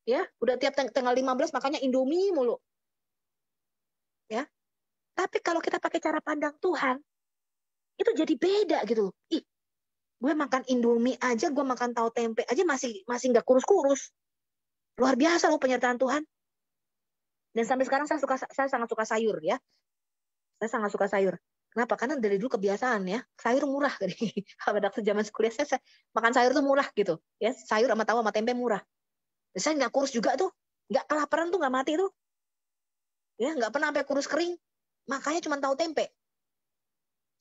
ya udah tiap tanggal tanggal 15 makanya Indomie mulu ya tapi kalau kita pakai cara pandang Tuhan itu jadi beda gitu loh ih gue makan Indomie aja gue makan tahu tempe aja masih masih nggak kurus-kurus luar biasa loh penyertaan Tuhan dan sampai sekarang saya suka saya sangat suka sayur ya saya sangat suka sayur Kenapa? Karena dari dulu kebiasaan ya, sayur murah. Pada waktu zaman kuliah saya, makan sayur tuh murah gitu. Ya, sayur sama tahu sama tempe murah. saya nggak kurus juga tuh, nggak kelaparan tuh nggak mati tuh. Ya, nggak pernah sampai kurus kering. Makanya cuma tahu tempe.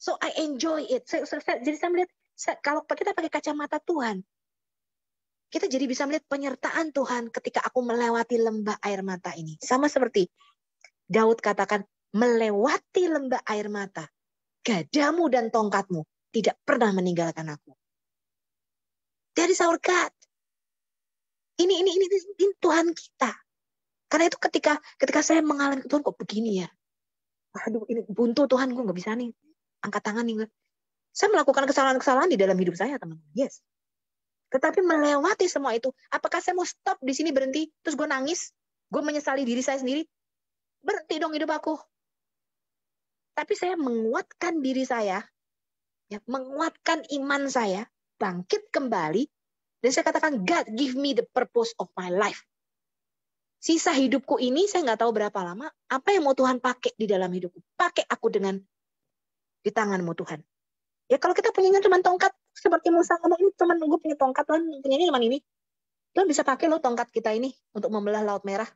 So I enjoy it. Saya, saya, saya, jadi saya melihat saya, kalau kita pakai kacamata Tuhan, kita jadi bisa melihat penyertaan Tuhan ketika aku melewati lembah air mata ini. Sama seperti Daud katakan, melewati lembah air mata gadamu dan tongkatmu tidak pernah meninggalkan aku. dari is our God. Ini, ini, ini, ini Tuhan kita. Karena itu ketika ketika saya mengalami Tuhan kok begini ya. Aduh ini buntu Tuhan gue nggak bisa nih angkat tangan nih. Saya melakukan kesalahan-kesalahan di dalam hidup saya teman-teman. Yes. Tetapi melewati semua itu, apakah saya mau stop di sini berhenti terus gue nangis, gue menyesali diri saya sendiri? Berhenti dong hidup aku tapi saya menguatkan diri saya, ya, menguatkan iman saya, bangkit kembali, dan saya katakan, God give me the purpose of my life. Sisa hidupku ini saya nggak tahu berapa lama, apa yang mau Tuhan pakai di dalam hidupku? Pakai aku dengan di tanganmu Tuhan. Ya kalau kita punya cuma tongkat, seperti Musa ngomong ini cuma nunggu punya tongkat, Tuhan punya ini cuma ini. Tuhan bisa pakai loh tongkat kita ini untuk membelah laut merah.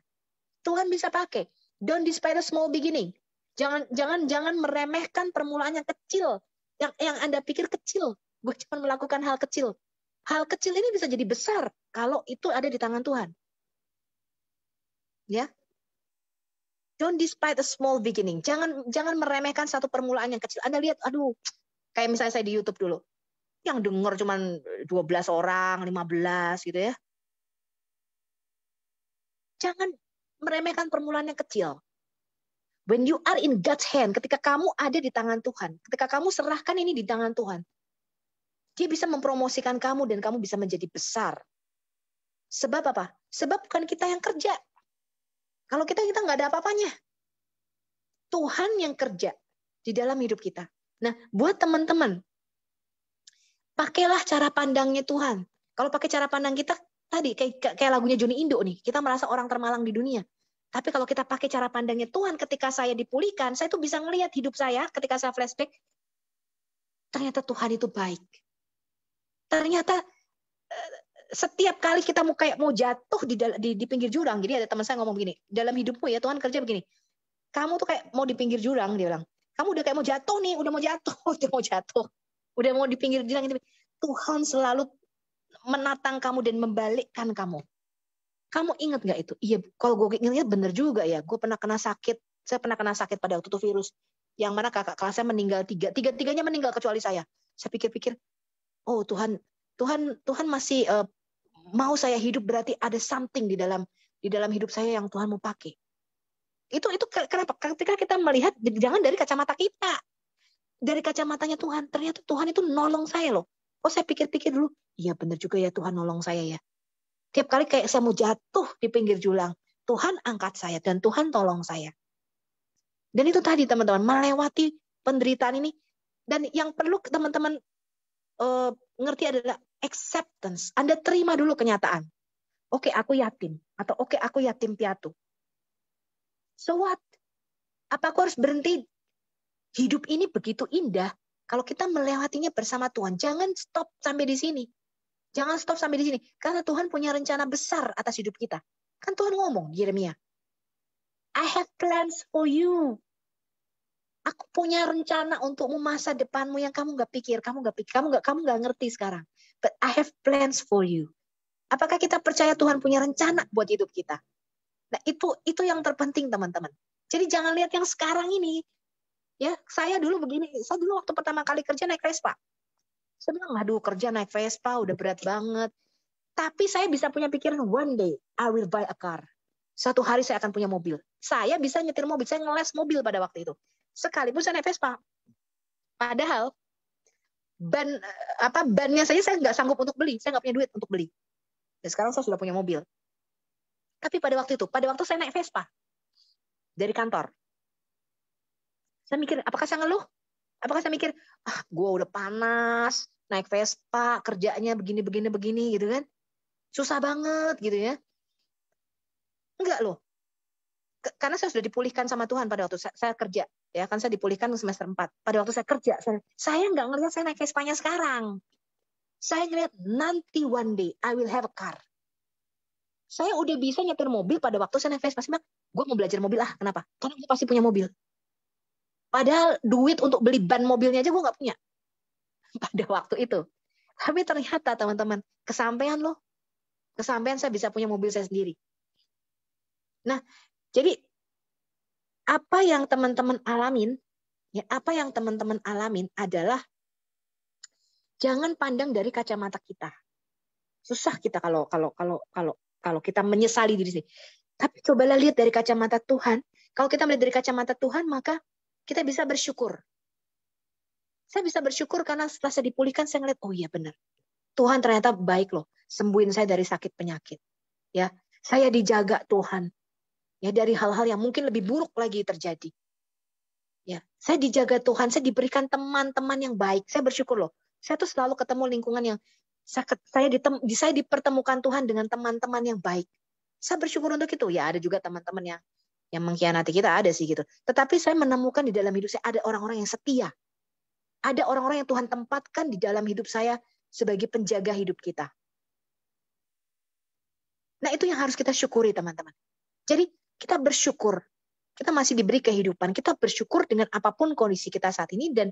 Tuhan bisa pakai. Don't despair a small beginning. Jangan jangan jangan meremehkan permulaan yang kecil, yang yang Anda pikir kecil. Gue cuma melakukan hal kecil. Hal kecil ini bisa jadi besar kalau itu ada di tangan Tuhan. Ya. Don't despite a small beginning. Jangan jangan meremehkan satu permulaan yang kecil. Anda lihat, aduh, kayak misalnya saya di YouTube dulu. Yang dengar cuma 12 orang, 15 gitu ya. Jangan meremehkan permulaan yang kecil. When you are in God's hand, ketika kamu ada di tangan Tuhan, ketika kamu serahkan ini di tangan Tuhan, dia bisa mempromosikan kamu dan kamu bisa menjadi besar. Sebab apa? Sebab bukan kita yang kerja. Kalau kita kita nggak ada apa-apanya. Tuhan yang kerja di dalam hidup kita. Nah, buat teman-teman, pakailah cara pandangnya Tuhan. Kalau pakai cara pandang kita tadi kayak kayak lagunya Joni Indo nih, kita merasa orang termalang di dunia. Tapi kalau kita pakai cara pandangnya Tuhan ketika saya dipulihkan, saya itu bisa ngelihat hidup saya ketika saya flashback. Ternyata Tuhan itu baik. Ternyata eh, setiap kali kita mau kayak mau jatuh di, di, di pinggir jurang, jadi ada teman saya ngomong begini, dalam hidupmu ya Tuhan kerja begini, kamu tuh kayak mau di pinggir jurang dia bilang, kamu udah kayak mau jatuh nih, udah mau jatuh, udah mau jatuh, udah mau di pinggir jurang itu, Tuhan selalu menatang kamu dan membalikkan kamu kamu ingat nggak itu? Iya, kalau gue ingat-ingat bener juga ya. Gue pernah kena sakit. Saya pernah kena sakit pada waktu itu virus. Yang mana kakak kelasnya meninggal tiga. Tiga-tiganya meninggal kecuali saya. Saya pikir-pikir, oh Tuhan, Tuhan, Tuhan masih uh, mau saya hidup berarti ada something di dalam di dalam hidup saya yang Tuhan mau pakai. Itu itu kenapa? Ketika kita melihat jangan dari kacamata kita. Dari kacamatanya Tuhan, ternyata Tuhan itu nolong saya loh. Oh saya pikir-pikir dulu, iya bener juga ya Tuhan nolong saya ya. Tiap kali kayak saya mau jatuh di pinggir julang, Tuhan angkat saya dan Tuhan tolong saya. Dan itu tadi teman-teman, melewati penderitaan ini. Dan yang perlu teman-teman uh, ngerti adalah acceptance. Anda terima dulu kenyataan. Oke, okay, aku yatim. Atau oke, okay, aku yatim piatu. So what? Apa aku harus berhenti? Hidup ini begitu indah. Kalau kita melewatinya bersama Tuhan, jangan stop sampai di sini. Jangan stop sampai di sini. Karena Tuhan punya rencana besar atas hidup kita. Kan Tuhan ngomong Yeremia. I have plans for you. Aku punya rencana untukmu masa depanmu yang kamu nggak pikir, kamu nggak pikir, kamu nggak kamu nggak ngerti sekarang. But I have plans for you. Apakah kita percaya Tuhan punya rencana buat hidup kita? Nah itu itu yang terpenting teman-teman. Jadi jangan lihat yang sekarang ini. Ya, saya dulu begini. Saya dulu waktu pertama kali kerja naik Vespa. Saya bilang, aduh kerja naik Vespa udah berat banget. Tapi saya bisa punya pikiran, one day I will buy a car. Satu hari saya akan punya mobil. Saya bisa nyetir mobil, saya ngeles mobil pada waktu itu. Sekalipun saya naik Vespa. Padahal ban apa bannya saja saya nggak sanggup untuk beli, saya nggak punya duit untuk beli. Dan sekarang saya sudah punya mobil. Tapi pada waktu itu, pada waktu saya naik Vespa dari kantor, saya mikir, apakah saya ngeluh? apakah saya mikir ah gue udah panas naik Vespa kerjanya begini begini begini gitu kan susah banget gitu ya enggak loh karena saya sudah dipulihkan sama Tuhan pada waktu saya, saya kerja ya kan saya dipulihkan semester 4 pada waktu saya kerja saya saya nggak ngeliat saya naik Vespanya sekarang saya ngeliat nanti one day I will have a car saya udah bisa nyetir mobil pada waktu saya naik Vespa sih gue mau belajar mobil ah kenapa karena gue pasti punya mobil Padahal duit untuk beli ban mobilnya aja gue nggak punya pada waktu itu. Tapi ternyata teman-teman, kesampaian loh. Kesampaian saya bisa punya mobil saya sendiri. Nah, jadi apa yang teman-teman alamin, ya apa yang teman-teman alamin adalah jangan pandang dari kacamata kita. Susah kita kalau kalau kalau kalau kalau kita menyesali diri sih. Tapi cobalah lihat dari kacamata Tuhan. Kalau kita melihat dari kacamata Tuhan, maka kita bisa bersyukur. Saya bisa bersyukur karena setelah saya dipulihkan, saya ngeliat, oh iya benar. Tuhan ternyata baik loh, sembuhin saya dari sakit penyakit. Ya, saya dijaga Tuhan. Ya dari hal-hal yang mungkin lebih buruk lagi terjadi. Ya, saya dijaga Tuhan, saya diberikan teman-teman yang baik. Saya bersyukur loh. Saya tuh selalu ketemu lingkungan yang saya, saya, ditem, saya dipertemukan Tuhan dengan teman-teman yang baik. Saya bersyukur untuk itu. Ya ada juga teman-teman yang yang mengkhianati kita ada sih gitu. Tetapi saya menemukan di dalam hidup saya ada orang-orang yang setia. Ada orang-orang yang Tuhan tempatkan di dalam hidup saya sebagai penjaga hidup kita. Nah itu yang harus kita syukuri teman-teman. Jadi kita bersyukur. Kita masih diberi kehidupan. Kita bersyukur dengan apapun kondisi kita saat ini dan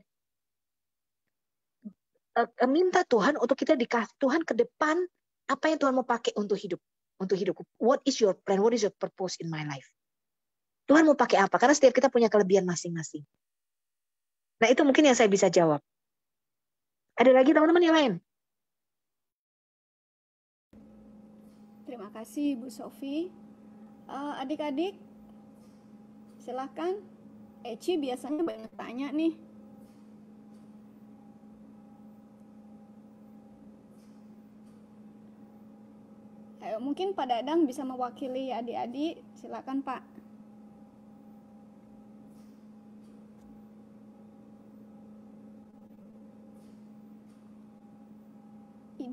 eh, eh, minta Tuhan untuk kita dikasih Tuhan ke depan apa yang Tuhan mau pakai untuk hidup untuk hidupku. What is your plan? What is your purpose in my life? Tuhan mau pakai apa? Karena setiap kita punya kelebihan masing-masing. Nah itu mungkin yang saya bisa jawab. Ada lagi teman-teman yang lain? Terima kasih Bu Sofi. Uh, adik-adik, silahkan. Eci biasanya banyak tanya nih. Ayo, mungkin Pak Dadang bisa mewakili adik-adik. Silakan Pak.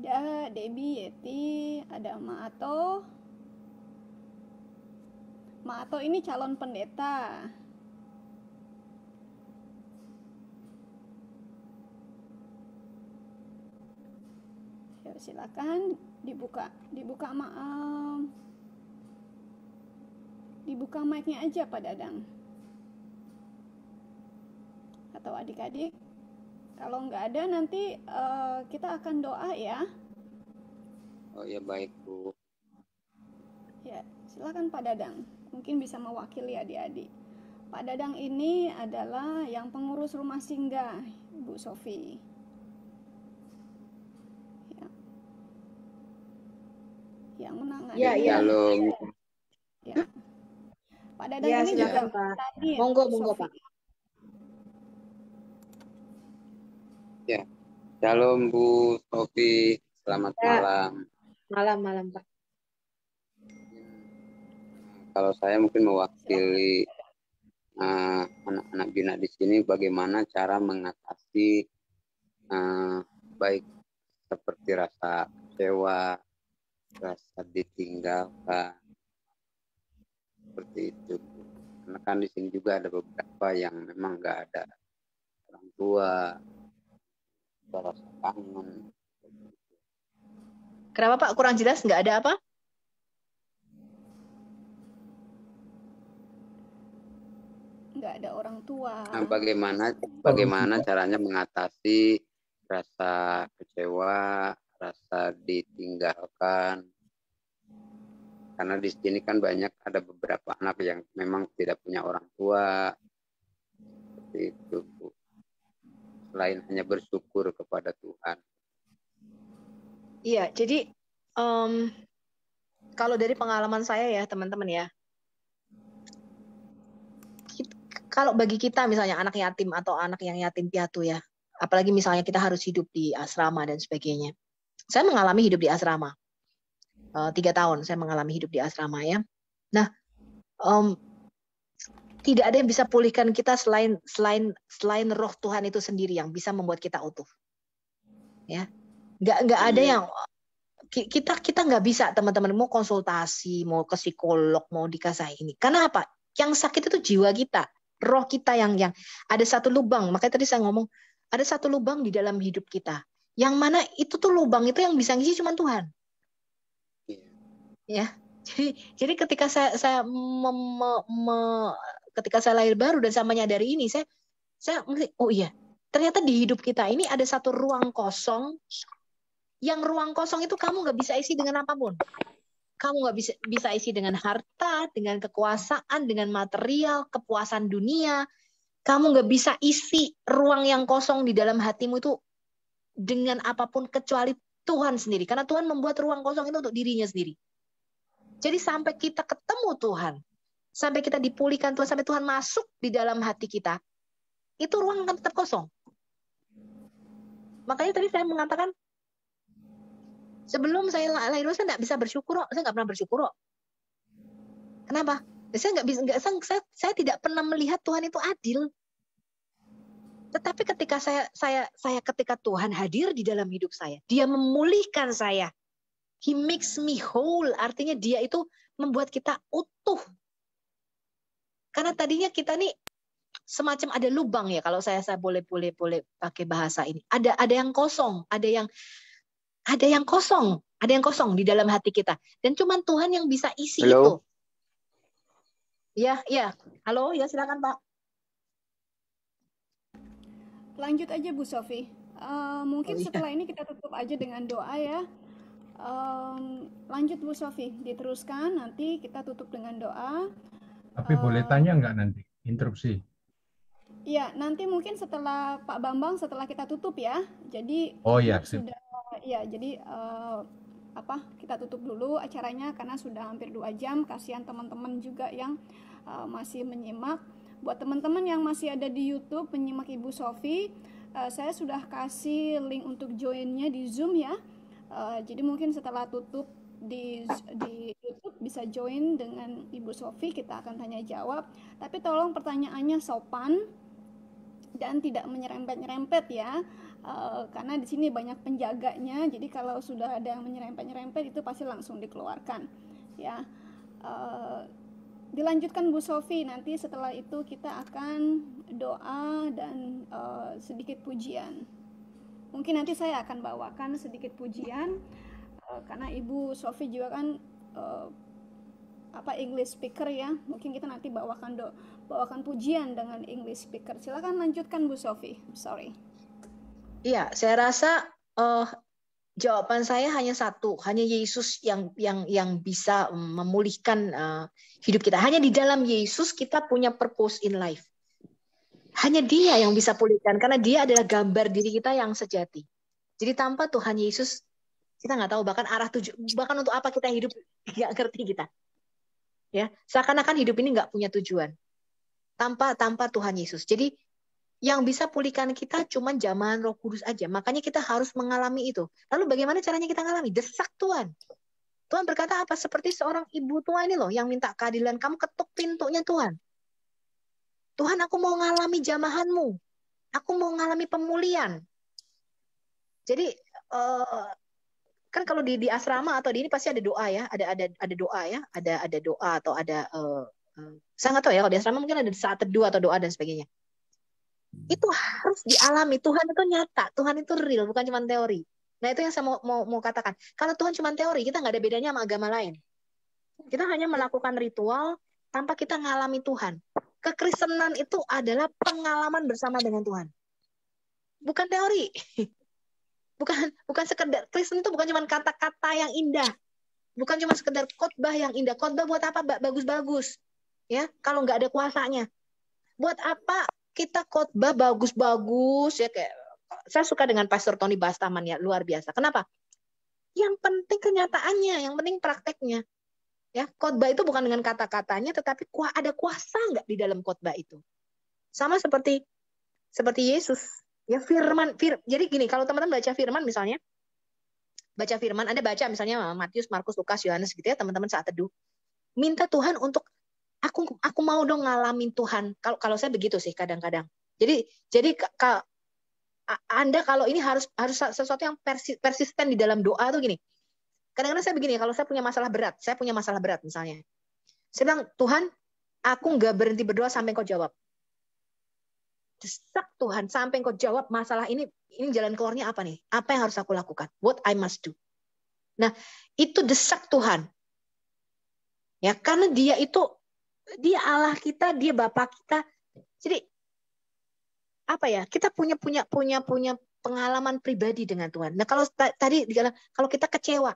ada Debi Yeti ada Maato Maato ini calon pendeta Yuk silakan dibuka dibuka ma dibuka mic-nya aja Pak Dadang atau adik-adik kalau nggak ada nanti uh, kita akan doa ya. Oh ya baik Bu. Ya silakan Pak Dadang. Mungkin bisa mewakili adik-adik. Pak Dadang ini adalah yang pengurus rumah singgah Bu Sofi. Ya. Yang menangani. Ya, ya, ya. Halo. Ya. Pak Dadang ya, ini silakan, juga Pak. Monggo, monggo Pak. Shalom Bu Sofi, selamat ya. malam. Malam, malam Pak. Kalau saya mungkin mewakili eh, anak-anak uh, bina di sini, bagaimana cara mengatasi uh, baik seperti rasa kecewa, rasa ditinggalkan, seperti itu. Karena kan di sini juga ada beberapa yang memang nggak ada orang tua, rasa kangen. Kenapa Pak kurang jelas? Nggak ada apa? Nggak ada orang tua. Nah, bagaimana bagaimana caranya mengatasi rasa kecewa, rasa ditinggalkan? Karena di sini kan banyak ada beberapa anak yang memang tidak punya orang tua. Seperti itu lain hanya bersyukur kepada Tuhan. Iya, jadi um, kalau dari pengalaman saya ya teman-teman ya, kita, kalau bagi kita misalnya anak yatim atau anak yang yatim piatu ya, apalagi misalnya kita harus hidup di asrama dan sebagainya. Saya mengalami hidup di asrama eh, tiga tahun saya mengalami hidup di asrama ya. Nah, um, tidak ada yang bisa pulihkan kita selain selain selain roh Tuhan itu sendiri yang bisa membuat kita utuh. Ya. Nggak nggak ada iya. yang kita kita nggak bisa teman-teman mau konsultasi, mau ke psikolog, mau dikasih ini. Karena apa? Yang sakit itu jiwa kita, roh kita yang yang ada satu lubang. Makanya tadi saya ngomong ada satu lubang di dalam hidup kita. Yang mana itu tuh lubang itu yang bisa ngisi cuma Tuhan. Iya. Ya. Jadi jadi ketika saya saya me, me, me, ketika saya lahir baru dan saya menyadari ini saya saya mesti, oh iya ternyata di hidup kita ini ada satu ruang kosong yang ruang kosong itu kamu nggak bisa isi dengan apapun kamu nggak bisa bisa isi dengan harta, dengan kekuasaan, dengan material, kepuasan dunia. Kamu nggak bisa isi ruang yang kosong di dalam hatimu itu dengan apapun kecuali Tuhan sendiri. Karena Tuhan membuat ruang kosong itu untuk dirinya sendiri. Jadi sampai kita ketemu Tuhan, sampai kita dipulihkan Tuhan, sampai Tuhan masuk di dalam hati kita, itu ruang akan tetap kosong. Makanya tadi saya mengatakan, sebelum saya lahir saya tidak bisa bersyukur, saya nggak pernah bersyukur. Kenapa? Saya nggak bisa, nggak saya, saya tidak pernah melihat Tuhan itu adil. Tetapi ketika saya saya saya ketika Tuhan hadir di dalam hidup saya, Dia memulihkan saya. He makes me whole, artinya Dia itu membuat kita utuh, karena tadinya kita nih semacam ada lubang ya kalau saya saya boleh boleh boleh pakai bahasa ini. Ada ada yang kosong, ada yang ada yang kosong, ada yang kosong di dalam hati kita. Dan cuman Tuhan yang bisa isi Halo. itu. Ya, ya. Halo, ya silakan Pak. Lanjut aja Bu Sofi. Uh, mungkin oh, iya. setelah ini kita tutup aja dengan doa ya. Um, lanjut Bu Sofi, diteruskan nanti kita tutup dengan doa. Tapi uh, boleh eh, tanya nggak nanti interupsi? Iya, nanti mungkin setelah Pak Bambang setelah kita tutup ya. Jadi Oh iya, sudah Iya jadi uh, apa kita tutup dulu acaranya karena sudah hampir dua jam. Kasihan teman-teman juga yang uh, masih menyimak. Buat teman-teman yang masih ada di YouTube menyimak Ibu Sofi, uh, saya sudah kasih link untuk joinnya di Zoom ya. Uh, jadi mungkin setelah tutup di di YouTube bisa join dengan Ibu Sofi kita akan tanya jawab tapi tolong pertanyaannya sopan dan tidak menyerempet-nyerempet ya uh, karena di sini banyak penjaganya jadi kalau sudah ada yang menyerempet-nyerempet itu pasti langsung dikeluarkan ya uh, dilanjutkan Bu Sofi nanti setelah itu kita akan doa dan uh, sedikit pujian mungkin nanti saya akan bawakan sedikit pujian Eh, karena Ibu Sofi juga kan uh, apa English speaker ya mungkin kita nanti bawakan do bawakan pujian dengan English speaker silakan lanjutkan Bu Sofi sorry iya saya rasa uh, jawaban saya hanya satu hanya Yesus yang yang yang bisa mm, memulihkan uh, hidup kita hanya di dalam Yesus kita punya purpose in life hanya Dia yang bisa pulihkan karena Dia adalah gambar diri kita yang sejati jadi tanpa Tuhan Yesus kita nggak tahu bahkan arah tuju bahkan untuk apa kita hidup nggak ngerti kita. Ya, seakan-akan hidup ini nggak punya tujuan tanpa tanpa Tuhan Yesus. Jadi yang bisa pulihkan kita cuma zaman Roh Kudus aja. Makanya kita harus mengalami itu. Lalu bagaimana caranya kita mengalami Desak Tuhan. Tuhan berkata apa? Seperti seorang ibu tua ini loh yang minta keadilan. Kamu ketuk pintunya Tuhan. Tuhan aku mau mengalami jamahanmu. Aku mau mengalami pemulihan. Jadi eh, kan kalau di di asrama atau di ini pasti ada doa ya, ada ada ada doa ya, ada ada doa atau ada uh, uh, tahu ya kalau di asrama mungkin ada saat teduh atau doa dan sebagainya. Hmm. Itu harus dialami Tuhan itu nyata, Tuhan itu real bukan cuma teori. Nah itu yang saya mau mau, mau katakan. Kalau Tuhan cuma teori kita nggak ada bedanya sama agama lain. Kita hanya melakukan ritual tanpa kita ngalami Tuhan. Kekristenan itu adalah pengalaman bersama dengan Tuhan. Bukan teori. bukan bukan sekedar Kristen itu bukan cuma kata-kata yang indah bukan cuma sekedar khotbah yang indah khotbah buat apa bagus-bagus ya kalau nggak ada kuasanya buat apa kita khotbah bagus-bagus ya kayak saya suka dengan Pastor Tony Bastaman ya luar biasa kenapa yang penting kenyataannya yang penting prakteknya ya khotbah itu bukan dengan kata-katanya tetapi ada kuasa nggak di dalam khotbah itu sama seperti seperti Yesus ya firman fir jadi gini kalau teman-teman baca firman misalnya baca firman Anda baca misalnya eh, Matius Markus Lukas Yohanes gitu ya teman-teman saat teduh minta Tuhan untuk aku aku mau dong ngalamin Tuhan kalau kalau saya begitu sih kadang-kadang jadi jadi ka, Anda kalau ini harus harus sesuatu yang persisten di dalam doa tuh gini kadang-kadang saya begini kalau saya punya masalah berat saya punya masalah berat misalnya saya bilang Tuhan aku nggak berhenti berdoa sampai kau jawab desak Tuhan sampai engkau jawab masalah ini ini jalan keluarnya apa nih? Apa yang harus aku lakukan? What I must do. Nah, itu desak Tuhan. Ya, karena dia itu dia Allah kita, dia Bapa kita. Jadi apa ya? Kita punya punya punya punya pengalaman pribadi dengan Tuhan. Nah, kalau tadi kalau kita kecewa,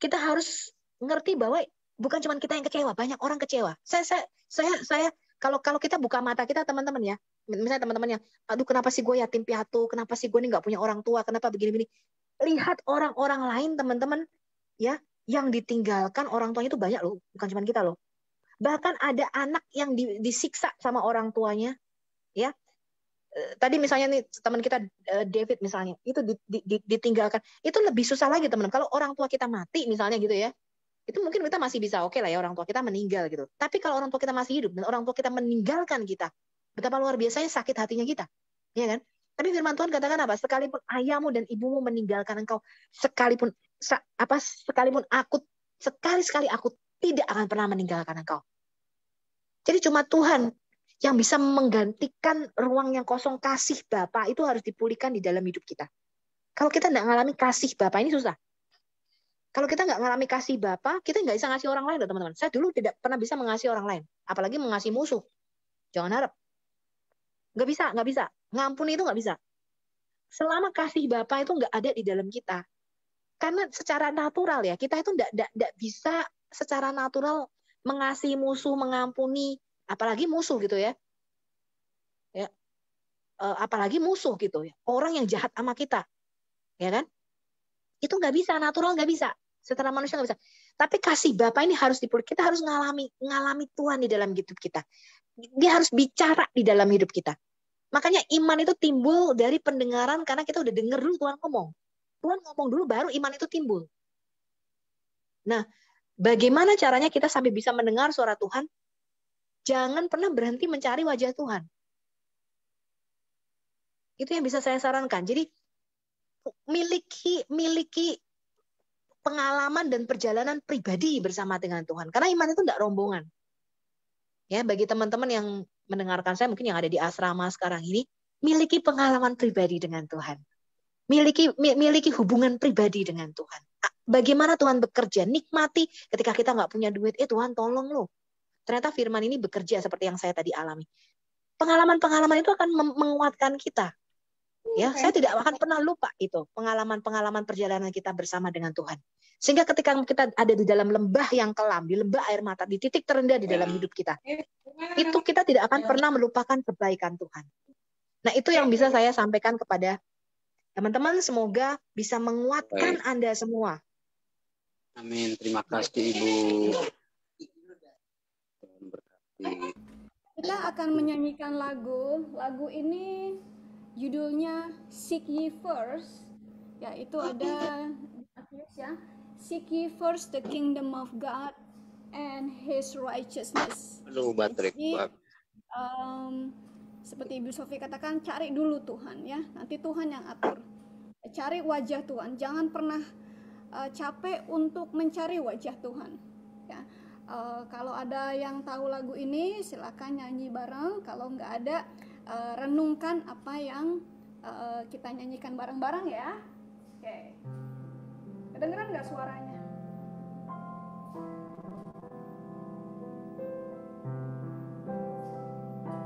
kita harus ngerti bahwa bukan cuma kita yang kecewa, banyak orang kecewa. Saya saya saya saya kalau kalau kita buka mata kita teman-teman ya, misalnya teman-temannya, aduh kenapa sih gue yatim piatu, kenapa sih gue ini nggak punya orang tua, kenapa begini-begini. Lihat orang-orang lain teman-teman, ya yang ditinggalkan orang tuanya itu banyak loh, bukan cuma kita loh. Bahkan ada anak yang disiksa sama orang tuanya, ya. Eh, tadi misalnya nih teman kita eh, David misalnya, itu ditinggalkan, itu lebih susah lagi teman-teman. Kalau orang tua kita mati misalnya gitu ya, itu mungkin kita masih bisa oke okay lah ya orang tua kita meninggal gitu. Tapi kalau orang tua kita masih hidup dan orang tua kita meninggalkan kita, Betapa luar biasanya sakit hatinya kita. Ya kan? Tapi firman Tuhan katakan apa? Sekalipun ayahmu dan ibumu meninggalkan engkau, sekalipun apa sekalipun aku sekali-sekali aku tidak akan pernah meninggalkan engkau. Jadi cuma Tuhan yang bisa menggantikan ruang yang kosong kasih Bapa itu harus dipulihkan di dalam hidup kita. Kalau kita tidak mengalami kasih Bapa ini susah. Kalau kita nggak mengalami kasih Bapa, kita nggak bisa ngasih orang lain teman-teman. Saya dulu tidak pernah bisa mengasihi orang lain, apalagi mengasihi musuh. Jangan harap. Nggak bisa, nggak bisa. Ngampuni itu nggak bisa. Selama kasih Bapak itu nggak ada di dalam kita. Karena secara natural ya, kita itu nggak bisa secara natural mengasihi musuh, mengampuni, apalagi musuh gitu ya. Ya. Eh, apalagi musuh gitu ya. Orang yang jahat sama kita. Ya kan? Itu nggak bisa, natural nggak bisa. setelah manusia nggak bisa. Tapi kasih Bapak ini harus dipulih. Kita harus ngalami ngalami Tuhan di dalam hidup kita dia harus bicara di dalam hidup kita. Makanya iman itu timbul dari pendengaran karena kita udah denger dulu Tuhan ngomong. Tuhan ngomong dulu baru iman itu timbul. Nah, bagaimana caranya kita sampai bisa mendengar suara Tuhan? Jangan pernah berhenti mencari wajah Tuhan. Itu yang bisa saya sarankan. Jadi miliki miliki pengalaman dan perjalanan pribadi bersama dengan Tuhan. Karena iman itu tidak rombongan. Ya, bagi teman-teman yang mendengarkan saya mungkin yang ada di asrama sekarang ini, miliki pengalaman pribadi dengan Tuhan. Miliki miliki hubungan pribadi dengan Tuhan. Bagaimana Tuhan bekerja? Nikmati ketika kita nggak punya duit, eh Tuhan tolong lo. Ternyata firman ini bekerja seperti yang saya tadi alami. Pengalaman-pengalaman itu akan menguatkan kita ya saya tidak gitu. akan pernah lupa itu pengalaman-pengalaman perjalanan kita bersama dengan Tuhan sehingga ketika kita ada di dalam lembah yang kelam di lembah air mata di titik terendah di dalam iya. hidup kita iya, itu kita tidak akan pernah melupakan kebaikan Tuhan nah itu yang bisa saya sampaikan kepada teman-teman semoga bisa menguatkan Baik. anda semua Amin terima kasih Ibu kita akan menyanyikan lagu lagu ini judulnya Seek Ye First yaitu oh, ada iya. ya Seek Ye First the Kingdom of God and His righteousness. Halo baterai Jadi, um, seperti Ibu Sofi katakan cari dulu Tuhan ya nanti Tuhan yang atur cari wajah Tuhan jangan pernah uh, capek untuk mencari wajah Tuhan ya uh, kalau ada yang tahu lagu ini silakan nyanyi bareng kalau nggak ada uh, renungkan apa yang uh, kita nyanyikan bareng-bareng ya. Oke. Okay. Kedengeran nggak suaranya?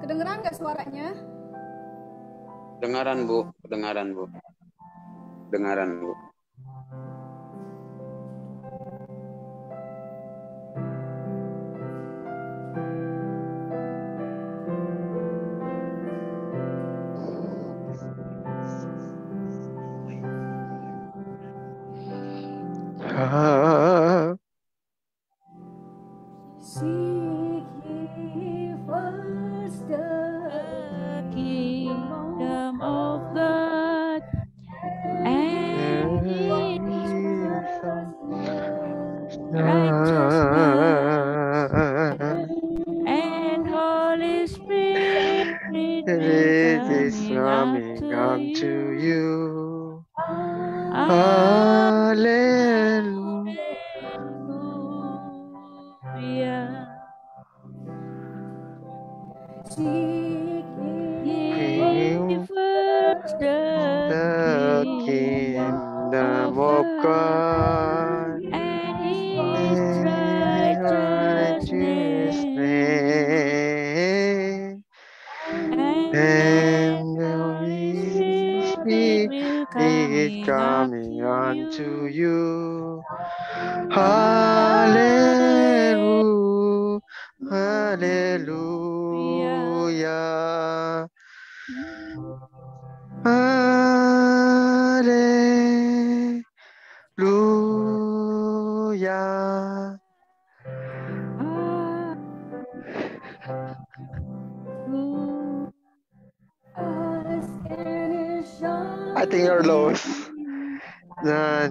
Kedengeran nggak suaranya? Dengaran bu, kedengaran bu, dengaran bu. Hallelujah. I think you're lost. Ah.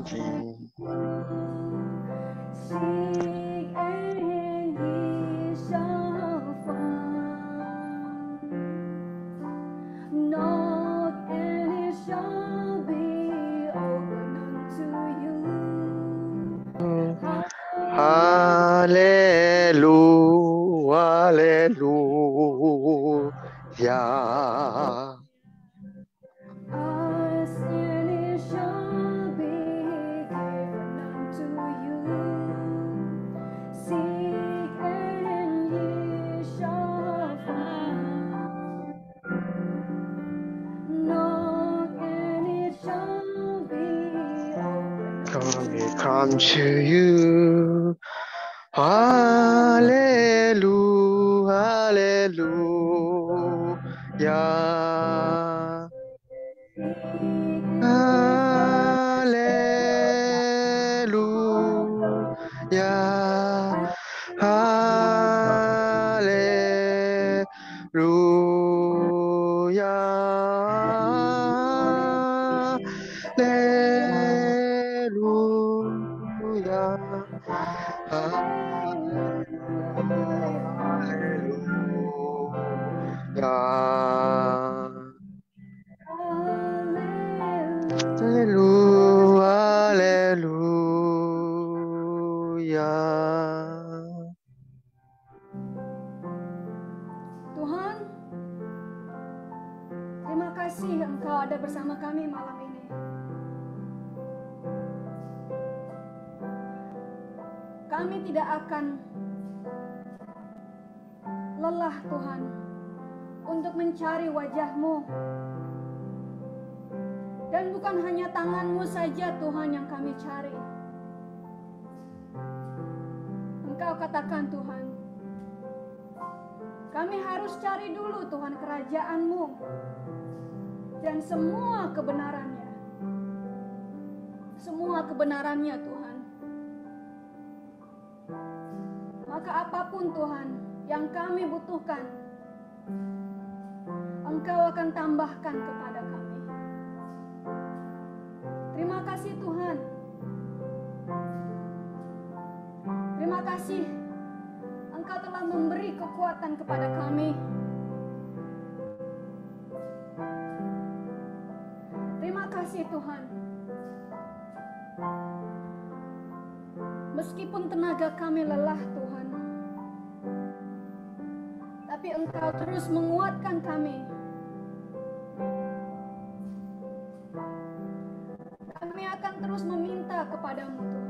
kepadamu Tuhan.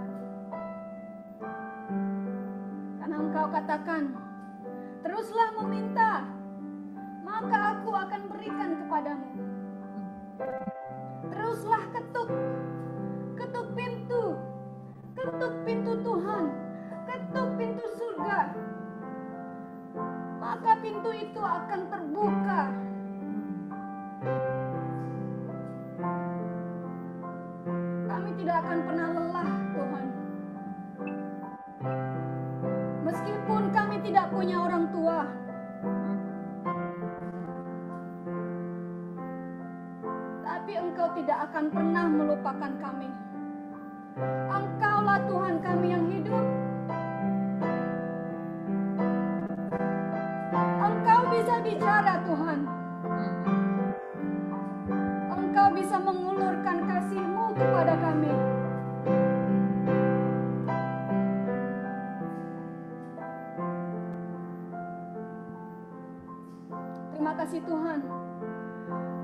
Terima kasih Tuhan.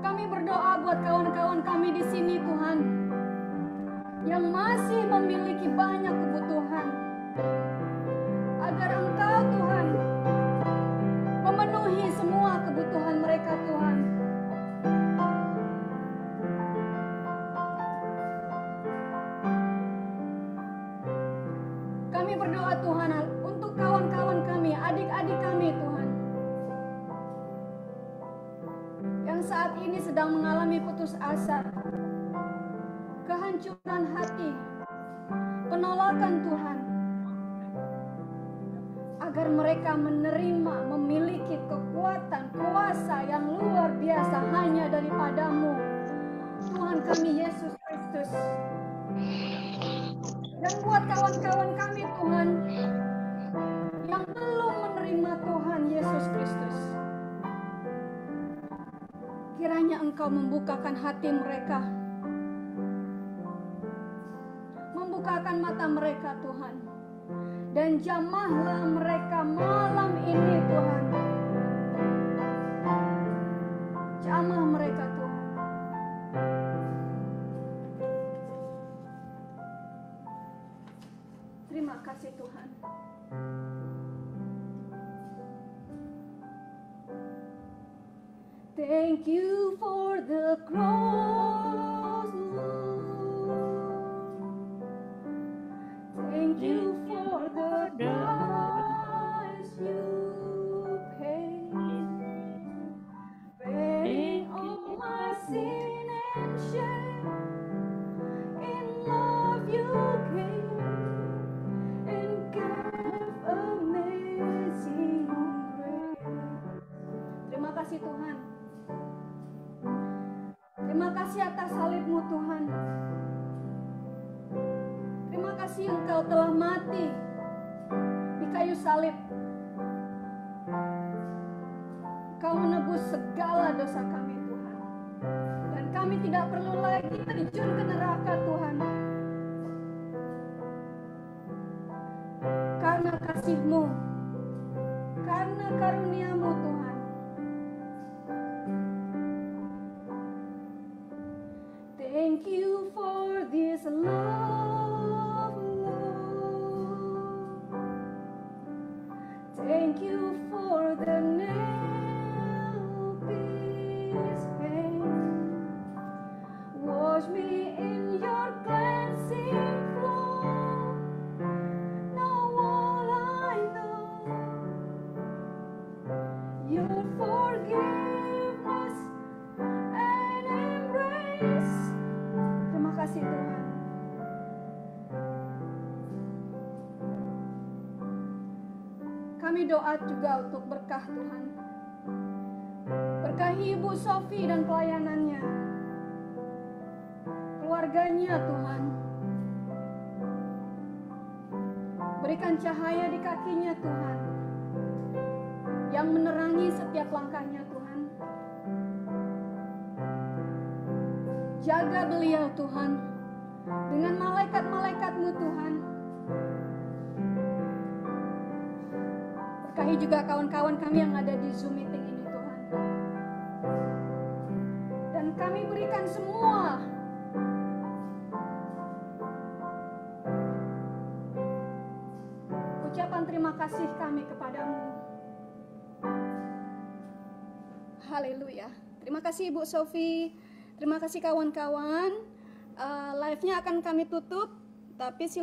Kami berdoa buat kawan-kawan kami di sini Tuhan yang masih memiliki banyak kebutuhan. hati mereka. Membukakan mata mereka Tuhan. Dan jamahlah mereka malam ini Tuhan. Jamah mereka Tuhan. Terima kasih Tuhan. Thank you for the cross. Jaga beliau Tuhan dengan malaikat-malaikatmu Tuhan. Berkahi juga kawan-kawan kami yang ada di Zoom meeting ini Tuhan. Dan kami berikan semua ucapan terima kasih kami kepadamu. Haleluya. Terima kasih Ibu Sofi. Terima kasih kawan-kawan. Uh, live-nya akan kami tutup, tapi silakan